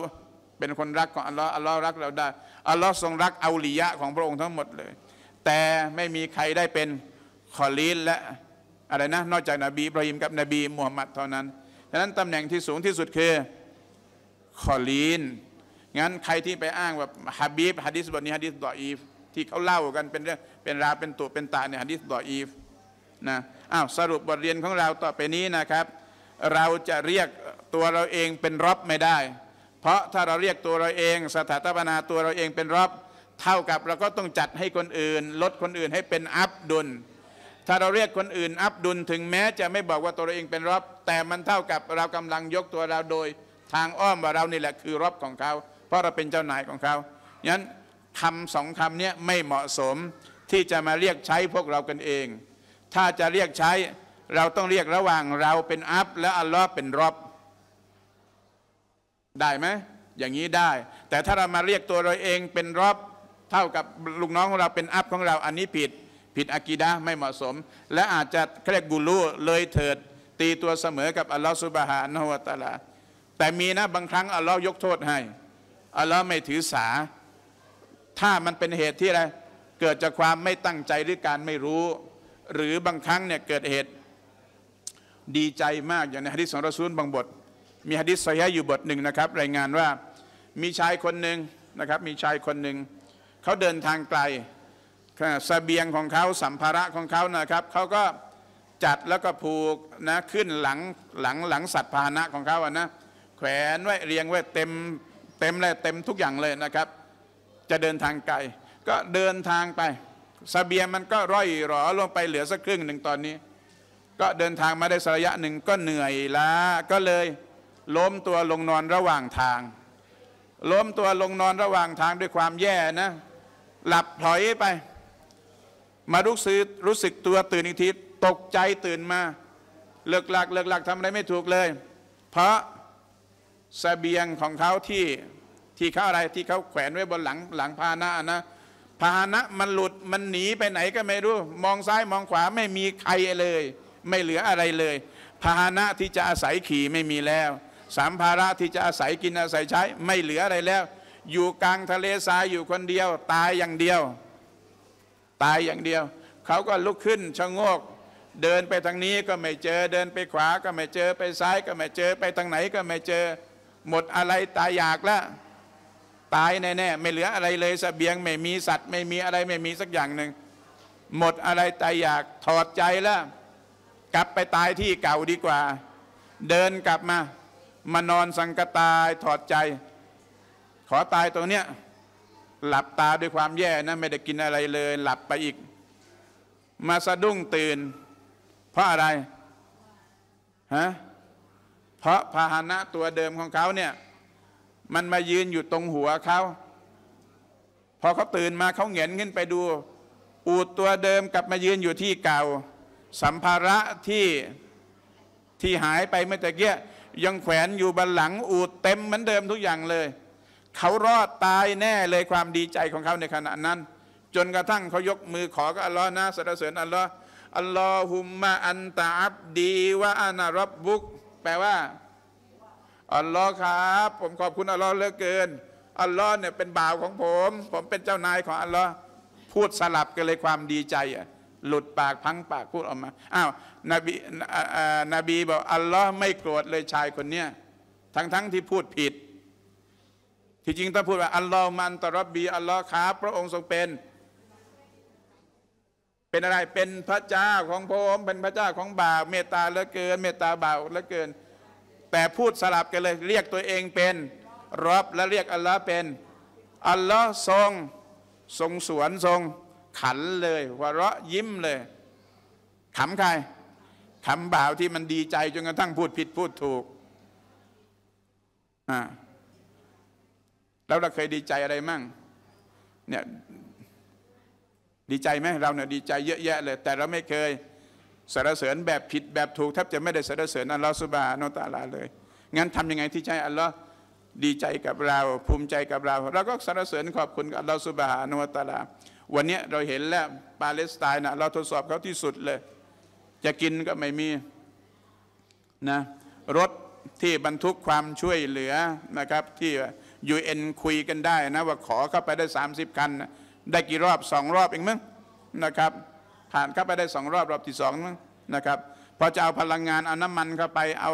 เป็นคนรักของอัลลอฮ์อัลลอฮ์รักเราได้ อัลลอฮ์ทรงรักอาลียะของพระองค์ทั้งหมดเลย แต่ไม่มีใครได้เป็นคอลีนและอะไรนะนอกจากนาบีอิบรอฮิมกับนบีมุฮัมมัดเท่านั้นดังนั้นตำแหน่งที่สูงที่สุดคือคอลีนงั้นใครที่ไปอ้างแบบฮะบีบฮะดิษบทนี้ฮะดิษดออีฟ ที่เขาเล่ากันเป็นเรื่องเป็นราเป็นตัวเป็นตาเนี่ยฮะดิษดออีฟนะอ้าวสรุปบทเรียนของเราต่อไปนี้นะครับ เราจะเรียกตัวเราเองเป็นรับไม่ได้ เพราะถ้าเราเรียกตัวเราเองสถาปนาตัวเราเองเป็นรับเท่ากับ เราก็ต้องจัดให้คนอื่น ลดคนอื่นให้เป็นอับดุล ถ้าเราเรียกคนอื่น อับดุลถึงแม้จะไม่บอกว่าตัวเราเองเป็นรับแต่มันเท่ากับ เรากำลังยกตัวเราโดยทางอ้อมว่าเรานี่แหละคือรบของเขา เพราะเราเป็นเจ้านายของเขา งั้นคำสองคำนี้ไม่เหมาะสมที่จะมาเรียกใช้พวกเรากันเอง ถ้าจะเรียกใช้เราต้องเรียกระหว่างเราเป็นอัพและอัลลอฮ์เป็นรอบได้ไหม อย่างนี้ได้ แต่ถ้าเรามาเรียกตัวเราเองเป็นรอบเท่ากับลูกน้องของเราเป็นอัพของเราอันนี้ผิด ผิดอากีดะไม่เหมาะสม และอาจจะเรียกกุลูเลยเถิด ตีตัวเสมอกับอัลลอฮ์สุบฮานฮวตะลาแต่มีนะบางครั้งอัลลอฮ์ยกโทษให้อัลลอฮ์ไม่ถือสา ถ้ามันเป็นเหตุที่อะไรเกิดจากความไม่ตั้งใจหรือการไม่รู้ หรือบางครั้งเนี่ยเกิดเหตุดีใจมากอย่างในฮะดิษของรอซูลบางบท มีฮะดิษซอยะอยู่บทหนึ่งนะครับ รายงานว่ามีชายคนหนึ่งนะครับ มีชายคนหนึ่งเขาเดินทางไกลสเสบียงของเขาสัมภาระของเขานะครับเขาก็จัดแล้วก็ผูกนะขึ้นหลังหลังหลังสัตว์พาหนะของเขาอะนะแขวนไว้เรียงไว้เต็มเต็มเลยเต็มทุกอย่างเลยนะครับ จะเดินทางไกลก็เดินทางไปสเบียงมันก็ร่อยหรอลงไปเหลือสักครึ่งหนึ่งตอนนี้ ก็เดินทางมาได้ระยะหนึ่งก็เหนื่อยล้าก็เลย ล้มตัวลงนอนระหว่างทาง ล้มตัวลงนอนระหว่างทางด้วยความแย่นะ หลับพลอยไป มารู้สึกรู้สึกตัวตื่นอีกทีตกใจตื่นมาเลิกหลักเลิกหลักทำอะไรไม่ถูกเลยเพราะสเบียงของเขาที่ที่เขาอะไรที่เขาแขวนไว้บนหลังหลังพาหนะนะพาหนะมันหลุดมันหนีไปไหนก็ไม่รู้ มองซ้ายมองขวาไม่มีใครเลย ไม่เหลืออะไรเลย พาหนะที่จะอาศัยขี่ไม่มีแล้วสัมภาระที่จะอาศัยกินอาศัยใช้ไม่เหลืออะไรแล้ว อยู่กลางทะเลทรายอยู่คนเดียว ตายอย่างเดียว ตายอย่างเดียวเขาก็ลุกขึ้นชะโงกเดินไปทางนี้ก็ไม่เจอ เดินไปขวาก็ไม่เจอไปซ้ายก็ไม่เจอไปทางไหนก็ไม่เจอหมดอะไรตายอยากแล้วตายแน่ๆไม่เหลืออะไรเลยสเสบียง ไม่มีสัตว์ ไม่มีอะไรไม่มีสักอย่างหนึ่งหมดอะไรตายอยากถอดใจแล้วกลับไปตายที่เก่าดีกว่า เดินกลับมา มานอนสังกตายถอดใจ ขอตายตรงเนี้ยหลับตาด้วยความแย่นะไม่ได้กินอะไรเลย หลับไปอีก มาสะดุ้งตื่น เพราะอะไรฮะเพราะพาหนะตัวเดิมของเขาเนี่ยมันมายืนอยู่ตรงหัวเขา พอเขาตื่นมาเขาเหงนขึ้นไปดู อูดตัวเดิมกลับมายืนอยู่ที่เก่า สัมภาระที่ที่หายไปเมื่อตะเกียยังแขวนอยู่บนหลังอูดเต็มเหมือนเดิมทุกอย่างเลย เขารอดตายแน่เลยความดีใจของเขาในขณะนั้น จนกระทั่งเขายกมือขอกับอัลลอฮ์นะสรรเสริญอัลลอฮ์อัลลอฮุมมะอันตะอับดีวะอานารับบุกแปลว่าอัลลอฮ์ครับ ผมขอบคุณอัลลอฮ์เหลือเกินอัลลอฮ์เนี่ยเป็นบ่าวของผม ผมเป็นเจ้านายของอัลลอฮ์พูดสลับกันเลยความดีใจอ่ะหลุดปากพังปากพูดออกมาอ้าวนบีนบี บอกอัลลอฮ์ไม่โกรธเลยชายคนเนี้ยทั้งทั้งที่พูดผิด ที่จริงต้องพูดว่าอัลลอฮ์มันตรับบี อัลลอฮ์ครับพระองค์ทรงเป็นเป็นอะไรเป็นพระเจ้าของผมเป็นพระเจ้าของบาวเมตตาเหลือเกิน เมตตาบาวเหลือเกิน แต่พูดสลับกันเลย เรียกตัวเองเป็นรับและเรียกอัลลอฮ์เป็นอัลลอฮ์ทรงทรงสวนทรงขันเลยหัวเราะยิ้มเลยขำใครขำบ่าวที่มันดีใจจนกระทั่งพูดผิดพูดถูกอ่าแล้วเราเคยดีใจอะไรมั่งเนี่ยดีใจไหมเราเนี่ยดีใจเยอะแยะเลย แต่เราไม่เคยสรรเสริญแบบผิดแบบถูกแทบจะไม่ได้สรรเสริญอัลลอฮฺสุบานอตาลาเลยงั้นทํำยังไงที่ใชอัลลอฮฺดีใจกับเรา ภูมิใจกับเรา เราก็สรรเสริญขอบคุณอัลลอฮฺสุบานอตาลาวันนี้เราเห็นแล้วปาเลสไตน์นะเราทดสอบเขาที่สุดเลย จะกินก็ไม่มีนะรถที่บรรทุกความช่วยเหลือนะครับ ที่ยูเอ็นคุย กันได้ นะว่าขอเข้าไปได้ 30 คันนะได้กี่รอบสองรอบเองมั้งนะครับ ผ่านเข้าไปได้สองรอบรอบที่สองมั้งนะครับพอจะเอาพลังงานเอาน้ำมันเข้าไป เอา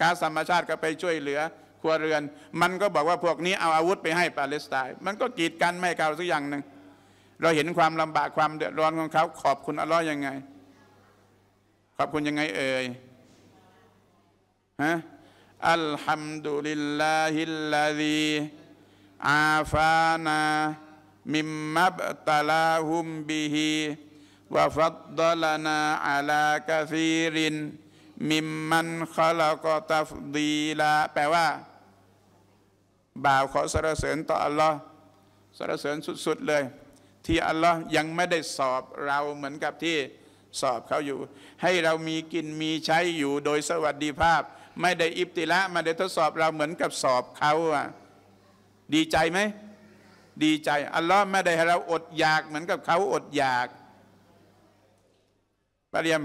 ก๊าซธรรมชาติเข้าไปช่วยเหลือครัวเรือน มันก็บอกว่าพวกนี้เอาอาวุธไปให้ปาเลสไตน์มันก็กีดกันไม่เขาสักอย่างหนึ่งเราเห็นความลำบากความเดือดร้อนของเขา ขอบคุณอัลลอฮ์ยังไง ขอบคุณยังไง เอ่ยฮะอัลฮัมดุลิลลาฮิลลาดีอาฟานามิมมับตลาหุมบิฮีวะฟัดดลนาอัลากาซีริน มิมมันขลกตัฟดีลาแปลว่า บ่าวขอสรรเสริญต่ออัลลอฮ์สรรเสริญสุดๆเลย ที่อัลลอฮ์ยังไม่ได้สอบ เราเหมือนกับที่สอบเขาอยู่ ให้เรามีกินมีใช้อยู่โดยสวัสดิภาพ ไม่ได้อิบติละไม่ได้ทดสอบ เราเหมือนกับสอบเขาอ่ะดีใจไหมดีใจอัลลอฮ์ไม่ได้ให้เราอดอยากเหมือนกับเขาอดอยากปรียม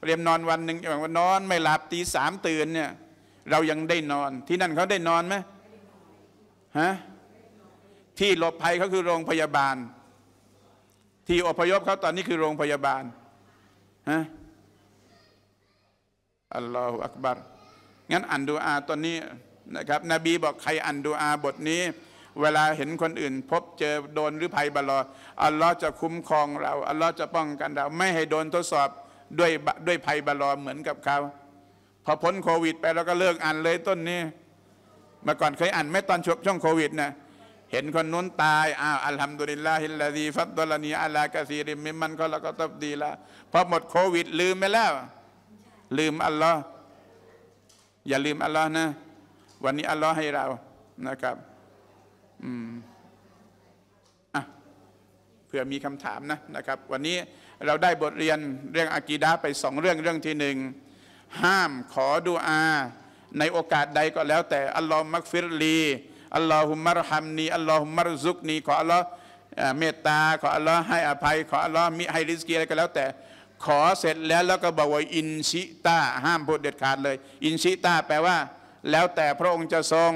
ปรียมนอนวันหนึ่งอย่างว่านอนไม่หลับตีสามตื่นเนี่ยเรายังได้นอน ที่นั่นเขาได้นอนไหมฮะที่หลบภัยเขาคือโรงพยาบาล ที่อพยพเขาตอนนี้คือโรงพยาบาลฮะอัลลอฮฺอักบารงั้นอ่านดูอาตอนนี้นะครับนบี บอกใครอ่านดูอาบทนี้เวลาเห็นคนอื่นพบเจอโดนหรือภัยบาลอ อัลลอฮ์จะคุ้มครอง เราอัลลอฮ์จะป้องกันเราไม่ให้โดนทดสอบด้วยด้วยภัยบาลอเหมือนกับเขา พอพ้นโควิดไปแล้วก็เลิกอ่านเลยต้นนี้ เมื่อก่อนเคยอ่านไม่ตอนช่วงโควิดนะ เห็นคนนู้นตายอ้าวอัลฮัมดุลิลลาฮิลลาดีฟัตตุลนีอัลากะซีริมมิมันก็แล้วก็ตบดีละพอหมดโควิด ลืมไปแล้ว ลืมอัลลอฮ์อย่าลืมอัลลอฮ์นะ วันนี้อัลลอฮ์ให้เรานะครับอืมอ่ะเพื่อมีคำถามนะนะครับ วันนี้เราได้บทเรียนเรื่องอากีดาไปสองเรื่องเรื่องที่หนึ่งห้ามขอดูอาในโอกาสใดก็แล้วแต่อัลลอฮ์มักฟิรลีอัลลอฮุมารฮัมนีอัลลอฮุมารซุกนีขออัลลอฮ์เมตตา ขออัลลอฮ์ให้อภัย ขออัลลอฮ์มิให้ริสกีอะไรก็แล้วแต่ ขอเสร็จแล้วแล้วก็บอกว่าอินชิตาห้ามพูดเด็ดขาดเลย อินชิตาแปลว่า แล้วแต่พระองค์จะทรง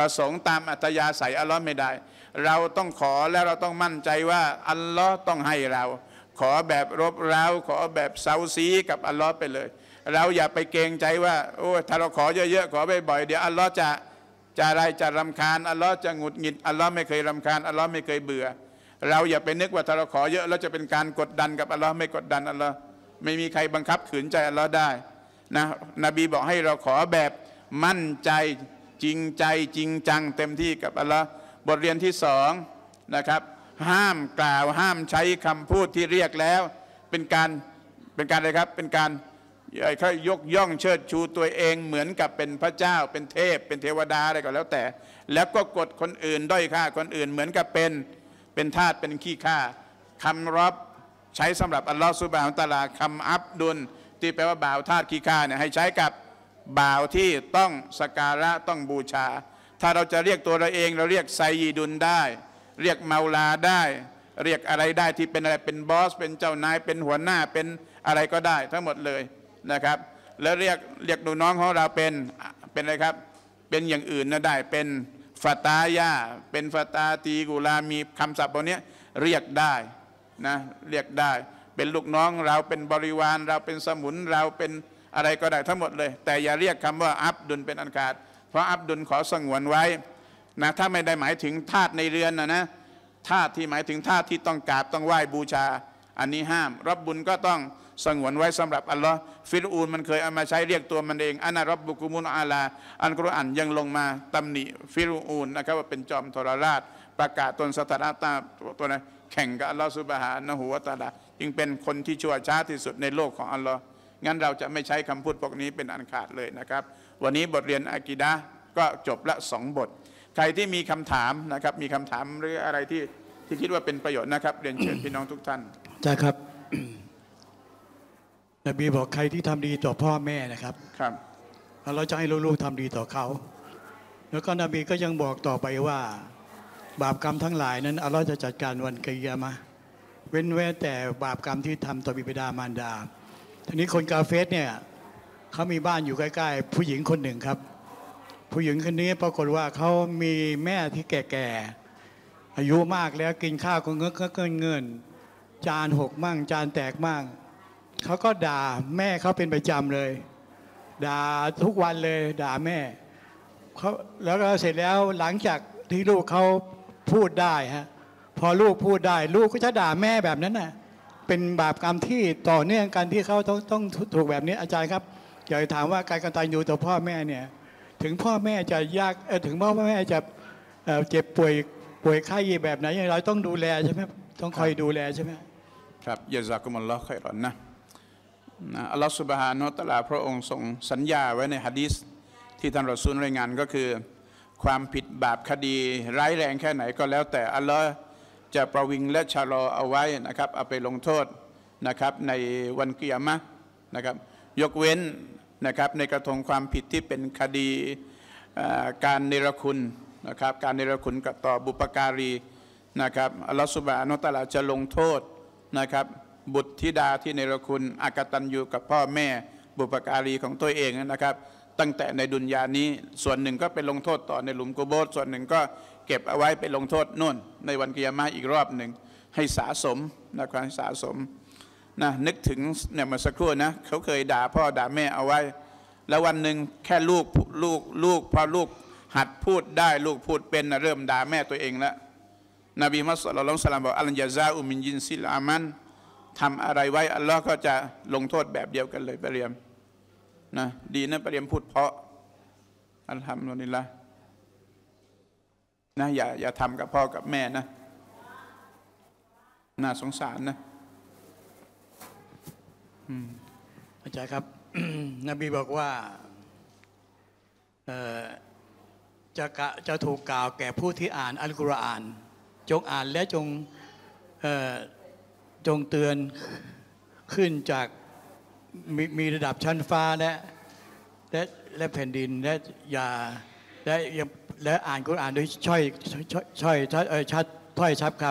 ประสงค์ตามอัตยาศัยอัลลอฮ์ไม่ได้ เราต้องขอและเราต้องมั่นใจว่า อัลลอฮ์ต้องให้เรา ขอแบบรบเร้าขอแบบเซาซีกับอัลลอฮ์ไปเลย เราอย่าไปเกรงใจว่าโอ้ถ้าเราขอเยอะๆขอบ่อยๆเดี๋ยวอัลลอฮ์จะจะอะไรจะรำคาญอัลลอฮ์จะหงุดหงิดอัลลอฮ์ไม่เคยรำคาญอัลลอฮ์ไม่เคยเบื่อ เราอย่าไปนึกว่าถ้าเราขอเยอะแล้วจะเป็นการกดดัน กับอัลลอฮ์ไม่กดดันอัลลอฮ์ไม่มีใครบังคับขืนใจอัลลอฮ์ได้นะนบีบอกให้เราขอแบบมั่นใจจริงใจจริงจังเต็มที่กับอัลลอฮ์บทเรียนที่สองนะครับ ห้ามกล่าวห้ามใช้คำพูดที่เรียกแล้ว เป็นการเป็นการอะไรครับ เป็นการเขอยกย่องเชิดชูตัวเองเหมือนกับเป็นพระเจ้าเป็นเทพเป็นเทวดาอะไรก็แล้วแต่ แล้วก็กดคนอื่นด้อยค่า คนอื่นเหมือนกับเป็นเป็นทาสเป็นขี้ข้าคำรับใช้สำหรับอัลลอฮ์สุบฮานตะลาคำอับดุล ที่แปลว่าบ่าวทาสขี้ข้าเนี่ยให้ใช้กับบ่าวที่ต้องสการะต้องบูชา ถ้าเราจะเรียกตัวเราเองเราเรียกไซยีดุนได้ เรียกเมาลาได้ เรียกอะไรได้ที่เป็นอะไรเป็นบอสเป็นเจ้านาย เป็นหัวหน้าเป็นอะไรก็ได้ทั้งหมดเลยนะครับ แล้วเรียกเรียกหนูน้องของเราเป็นเป็นอะไรครับ เป็นอย่างอื่นนะได้เป็นฟาตายาเป็นฟาตาตีกุลามีคำศัพท์พวกนี้เรียกได้นะเรียกได้เป็นลูกน้องเราเป็นบริวารเราเป็นสมุนเราเป็นอะไรก็ได้ทั้งหมดเลย แต่อย่าเรียกคำว่าอับดุลเป็นอันขาดเพราะอับดุลขอสงวนไว้นะถ้าไม่ได้หมายถึงธาตุในเรือนนะนะธาตุที่หมายถึงธาตุที่ต้องกราบต้องไหว้บูชา อันนี้ห้ามรับบุญก็ต้องสงวนไว้สำหรับอัลลอฮ์ฟิลูนมันเคยเอามาใช้เรียกตัวมันเองอันารับบุกุมุนอาลาอันกรุอันยังลงมาตำหนิฟิลูนนะครับว่าเป็นจอมทรราช ประกาศตนสถานะตาตัวนั้นแข่งกับอัลลอฮ์สุบฮานะหัวตาลาจึงเป็นคนที่ชั่วช้าที่สุดในโลกของอัลลอฮ์งั้นเราจะไม่ใช้คำพูดพวกนี้เป็นอันขาดเลยนะครับ วันนี้บทเรียนอากิดะก็จบละสองบท ใครที่มีคำถามนะครับมีคำถามหรืออะไรที่ที่คิดว่าเป็นประโยชน์นะครับเรียนเชิญพี่น้องทุกท่านจ้าครับนบีบอกใครที่ทำดีต่อพ่อแม่นะครับครับเราจะให้ลูกๆทำดีต่อเขา แล้วก็นบีก็ยังบอกต่อไปว่า บาปกรรมทั้งหลายนั้นอัลลอฮ์จะจัดการวันกิยามะเว้นแว้แต่บาปกรรมที่ทำต่อบิดามารดาทีนี้คนกาเฟสเนี่ยเขามีบ้านอยู่ใกล้ๆผู้หญิงคนหนึ่งครับ ผู้หญิงคนนี้ปรากฏว่าเขามีแม่ที่แก่ๆอายุมากแล้วกินข้าวก็เงื้อเงินจานหกมั่ง จานแตกมั่งเขาก็ด่าแม่เขาเป็นประจำเลย ด่าทุกวันเลยด่าแม่เขาแล้วก็เสร็จแล้วหลังจากที่ลูกเขาพูดได้ฮะพอลูกพูดได้ ลูกก็จะด่าแม่แบบนั้นนะ่ะเป็นบาปกรรมที่ต่อเนื่องกันที่เขาต้องต้องถูกแบบนี้อาจารย์ครับอยากถามว่าการกตัญญูต่อพ่อแม่เนี่ยถึงพ่อแม่จะยากถึงพ่อแม่จะเจ็บป่วยป่วยไข้แบบไหนเราต้องดูแลใช่ไหมต้องคอยดูแลใช่ไหมครับยาซากุมลลอฮ์ไครอนนะอัลลอฮฺสุบฮานุตะลาพระองค์ทรงสัญญาไว้ในฮะดีษที่ท่านรอซูลรายงานก็คือ ความผิดบาปคดีร้ายแรงแค่ไหนก็แล้วแต่อัลลอฮ์จะประวิงและชะลอเอาไว้นะครับเอาไปลงโทษนะครับในวันเกียรมะนะครับยกเว้นนะครับในกระทงความผิดที่เป็นคดีการเนรคุณ นะครับการเนรคุณกับต่อบุปการีนะครับอัลลอฮฺสุบานุตลาจะลงโทษนะครับบุตรธิดาที่เนรคุณอากตันอยู่กับพ่อแม่บุปการีของตัวเองนะครับตั้งแต่ในดุนยานี้ส่วนหนึ่งก็เป็นลงโทษต่อในหลุมกุโบสส่วนหนึ่งก็เก็บเอาไว้ไปลงโทษนู่นในวันกิยามะอีกรอบหนึ่งให้สะสมนะครับสะสมนะนึกถึงเนี่ยมาสักครู่นะเขาเคยด่าพ่อด่าแม่เอาไว้ แล้ววันหนึ่งแค่ลูกลูกลูกพอลูกหัดพูดได้ลูกพูดเป็นนะเริ่มด่าแม่ตัวเองแล้วนบีมัสลิมสลามบอกอัลญาซาอุมินยินซิลอามันทำอะไรไว้ อัลลอฮ์ก็จะลงโทษแบบเดียวกันเลยปเรียมนะดีนะปเรียมพูดเพราะอัลฮัมดุลิลล์นะอย่าอย่าทำกับพ่อกับแม่นะน่าสงสารนะอาจารย์ครับ นบีบอกว่าจะจะถูกกล่าวแก่ผู้ที่อ่านอัลกุรอาน จงอ่านและจงจงเตือนขึ้นจากมมีระดับชั้นฟ้าและและและแผ่นดินและอย่าและและอ่านกุรอ่านด้วยช่อยช่อยชัดถ้อยชับค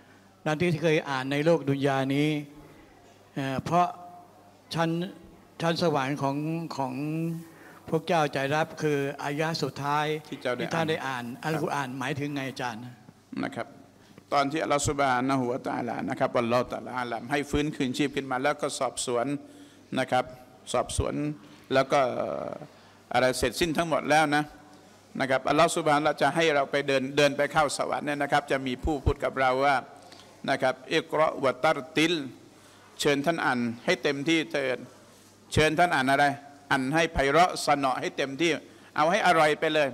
ำนั้นที่เคยอ่านในโลกดุนยานี้เพราะชั้นชั้นสวรรค์ของของพวกเจ้าใจรับคืออายะสุดท้ายที่ท่านได้อ่านอัลกุรอานหมายถึงไงอาจารย์นะครับ ตอนที่อัลลอฮฺสุบานะหัวตาลานะครับอนลลอตาลาลำมให้ฟื้นคืนชีพขึ้นมาแล้วก็สอบสวนนะครับ สอบสวนแล้วก็อะไรเสร็จสิ้นทั้งหมดแล้วนะนะครับอัลลอฮฺสุบานละจะให้เราไปเดินเดินไปเข้าสวรรค์เนี่ยนะครับ จะมีผู้พูดกับเราว่านะครับเอกรวัตรติล เชิญท่านอ่านให้เต็มที่เถิด เชิญท่านอ่านอะไรอ่านให้ไพเราะสนอให้เต็มที่เอาให้อร่อยไปเลย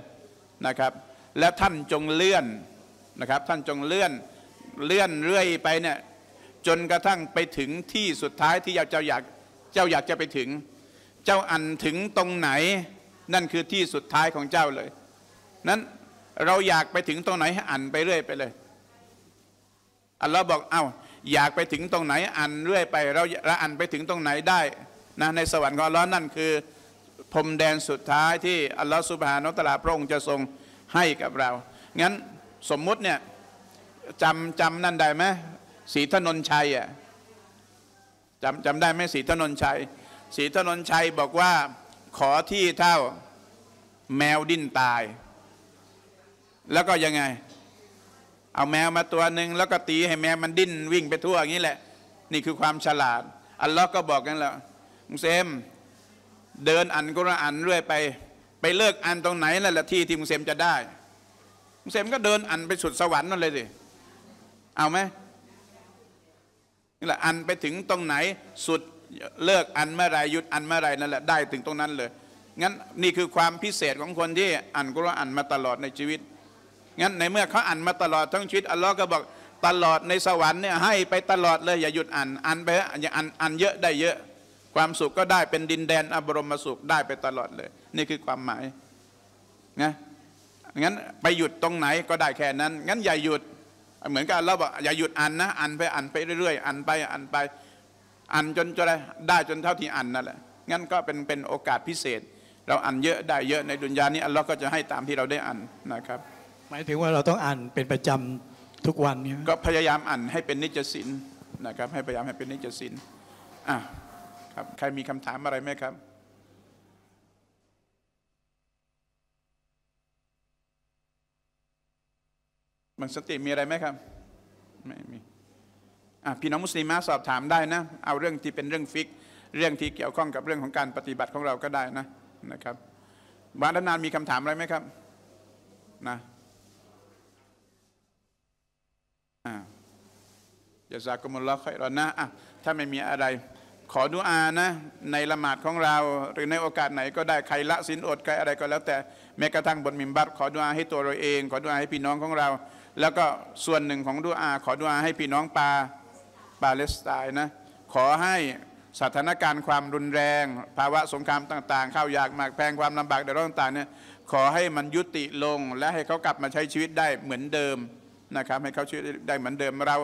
นะครับ และท่านจงเลื่อนนะครับ ท่านจงเลื่อนเลื่อนเรื่อยไปเนี่ยจนกระทั่งไปถึงที่สุดท้ายที่เจ้าอยากเจ้าอยากจะไปถึง เจ้าอันถึงตรงไหนนั่นคือที่สุดท้ายของเจ้าเลยนั้นเราอยากไปถึงตรงไหนอ่านไปเรื่อยไปเลย อัลลอฮ์บอกเอา้า อยากไปถึงตรงไหนอ่านเรื่อยไป เราเราอ่านไปถึงตรงไหนได้นะในสวรรค์ของอัลลอฮ์นั่นคือพรมแดนสุดท้ายที่ อัลลอฮ์สุบฮานุตลาพระองค์จะทรงให้กับเรางั้นสมมุติเนี่ยจำจำนั่นได้ไหมสีถนนชัยอ่ะจำจำได้ไหมสีถนนชัยสีถนนชัยบอกว่าขอที่เท่าแมวดิ้นตายแล้วก็ยังไง เอาแมวมาตัวหนึ่งแล้วก็ตีให้แมวมันดิ้น วิ่งไปทั่วอย่างนี้แหละ นี่คือความฉลาด อัลลอฮ์ก็บอกกันแล้วมุเซม เดินอันกุรอานเรื่อยไป ไปเลิกอันตรงไหนนั่นแหละที่ที่มุเซมจะได้ มุเซมก็เดินอันไปสุดสวรรค์นั่นเลยสิ เอาไหมนี่แหละอันไปถึงตรงไหน สุดเลิกอันเมื่อไรหยุดอันเมื่อไรนั่นแหละได้ถึงตรงนั้นเลย งั้นนี่คือความพิเศษของคนที่อ่านกุรอานมาตลอดในชีวิตงั้นในเมื่อเขาอ่านมาตลอดทั้งชีวิตอัลลอฮ์ก็บอกตลอดในสวรรค์เนี่ยให้ไปตลอดเลยอย่าหยุดอ่านอ่านไปอย่าอ่านอ่านเยอะได้เยอะความสุขก็ได้เป็นดินแดนอบรมสุขได้ไปตลอดเลย นี่คือความหมายนะงั้นไปหยุดตรงไหนก็ได้แค่นั้นงั้นอย่าหยุด เหมือนกันเราบอกอย่าหยุดอ่านนะอ่านไปอ่านไปเรื่อยๆอ่านไปอ่านไปอ่านจนจะได้จนเท่าที่อ่านนั่นแหละงั้นก็เป็นเป็นโอกาสพิเศษ เราอ่านเยอะได้เยอะในดุนยานี้อัลลอฮ์ก็จะให้ตามที่เราได้อ่านนะครับหมายถึงว่าเราต้องอ่านเป็นประจำทุกวันเนี่ยก็พยายามอ่านให้เป็นนิจศินนะครับ ให้พยายามให้เป็นนิจศินอ่ะครับ ใครมีคำถามอะไรไหมครับ มันสติมีอะไรไหมครับ ไม่มี อ่ะพี่น้องมุสลิมสอบถามได้นะ เอาเรื่องที่เป็นเรื่องฟิก เรื่องที่เกี่ยวข้องกับเรื่องของการปฏิบัติของเรา ก็ได้นะ นะครับบานนานมีคำถามอะไรไหมครับ นะอ่าจะสากุมุลลอคอยรอนะะถ้าไม่มีอะไร ขอดุอานะ ในละหมาดของเราหรือในโอกาสไหนก็ได้ใครละสินอดใครอะไรก็แล้วแต่แม้กระทั่งบนมิมบัตขอดุอาให้ตัวเราเองขอดุอาให้พี่น้องของเรา แล้วก็ส่วนหนึ่งของดุอา ขอดุอาให้พี่น้องปา ปาเลสไตน์นะ ขอให้สถานการณ์ความรุนแรง ภาวะสงครามต่างๆข้าวยากหมากแพงความลำบากเดือดร้อนต่างๆเนี่ยขอให้มันยุติลงและให้เขากลับมาใช้ชีวิตได้เหมือนเดิมนะครับให้เขาช่วยได้เหมือนเดิมเรา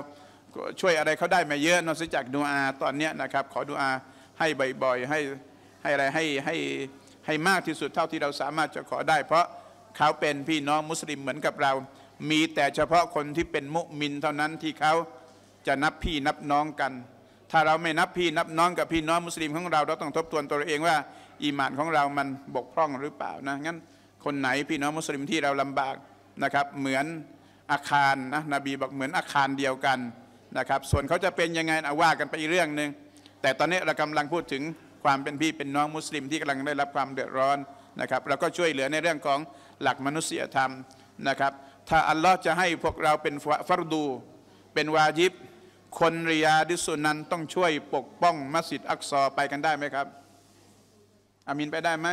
ช่วยอะไรเขาได้มาเยอะนอกจากดูอาตอนนี้นะครับ ขอดูอาให้บ่อยๆให้ให้อะไรให้ให้ให้มากที่สุดเท่าที่เราสามารถจะขอได้ เพราะเขาเป็นพี่น้องมุสลิมเหมือนกับเรา มีแต่เฉพาะคนที่เป็นมุมินเท่านั้นที่เขาจะนับพี่นับน้องกัน ถ้าเราไม่นับพี่นับน้องกับพี่น้องมุสลิมของเราเราต้องทบทวนตัวเองว่า อีหมานของเรามันบกพร่องหรือเปล่านะงั้นคนไหนพี่น้องมุสลิมที่เราลำบากนะครับเหมือนอาคารนะนบีบอกเหมือนอาคารเดียวกันนะครับส่วนเขาจะเป็นยังไงเอาว่ากันไปอีกเรื่องหนึ่งแต่ตอนนี้เรากำลังพูดถึงความเป็นพี่เป็นน้องมุสลิมที่กำลังได้รับความเดือดร้อนนะครับเราก็ช่วยเหลือในเรื่องของหลักมนุษยธรรมนะครับ ถ้าอัลลอฮ์จะให้พวกเราเป็นฟารดู เป็นวาญิบ คนริยาดิสุนันต้องช่วยปกป้องมัสยิดอักซอไปกันได้ไหมครับอามินไปได้ไหม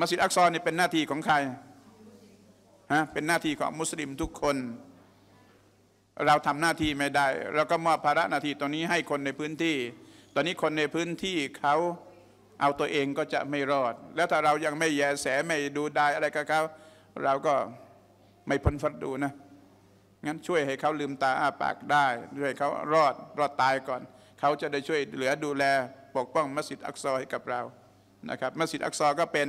มัสยิดอักซอนี่เป็นหน้าที่ของใคระเป็นหน้าที่ของมุสลิมทุกคน เราทำหน้าที่ไม่ได้ เราก็มอบภาระหน้าที่ตอนนี้ให้คนในพื้นที่ ตอนนี้คนในพื้นที่เขาเอาตัวเองก็จะไม่รอด แล้วถ้าเรายังไม่แยแสไม่ดูได้อะไรกับเขาเราก็ไม่พ้นฟัดดูนะงั้นช่วยให้เขาลืมตาอ้าปากได้ช่วยเขารอดรอดตายก่อน เขาจะได้ช่วยเหลือดูแลปกป้อง มัสยิดอักซอให้กับเรานะครับ มัสยิดอักซอก็เป็น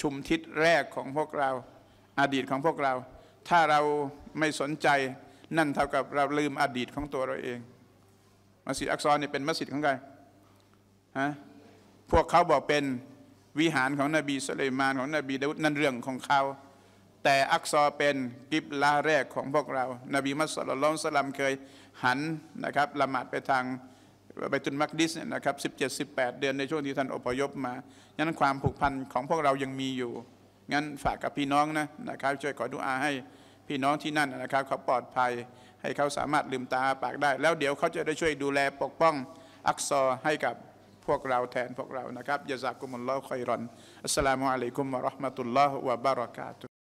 ชุมทิศแรกของพวกเราอดีตของพวกเรา ถ้าเราไม่สนใจนั่นเท่ากับเราลืมอดีตของตัวเราเองมัสยิดอักซอนี่เป็นมัสยิดของใครฮะพวกเขาบอกเป็นวิหารของนบีสุลัยมานของนบีดาวุฒนั่นเรื่องของเขา แต่อักซอเป็นกิบลาแรกของพวกเรา นบีมัสลลอสลัมเคยหันนะครับละหมาดไปทางไปจุนมักดิสเนี่ยนะครับ17-18 เดือนในช่วงที่ท่านอพยพมาฉะนั้นความผูกพันของพวกเรายังมีอยู่งั้นฝากกับพี่น้องนะนะครับช่วยขอดุอาให้พี่น้องที่นั่นนะครับ เขาปลอดภัยให้เขาสามารถลืมตาปากได้ แล้วเดี๋ยวเขาจะได้ช่วยดูแลปกป้องอักซอให้กับพวกเราแทนพวกเรานะครับยะซากุมุลลอฮ์คอยรอนอัสสลามุอะลัยกุมวะราะห์มะตุลลอฮ์วะบารากาตุ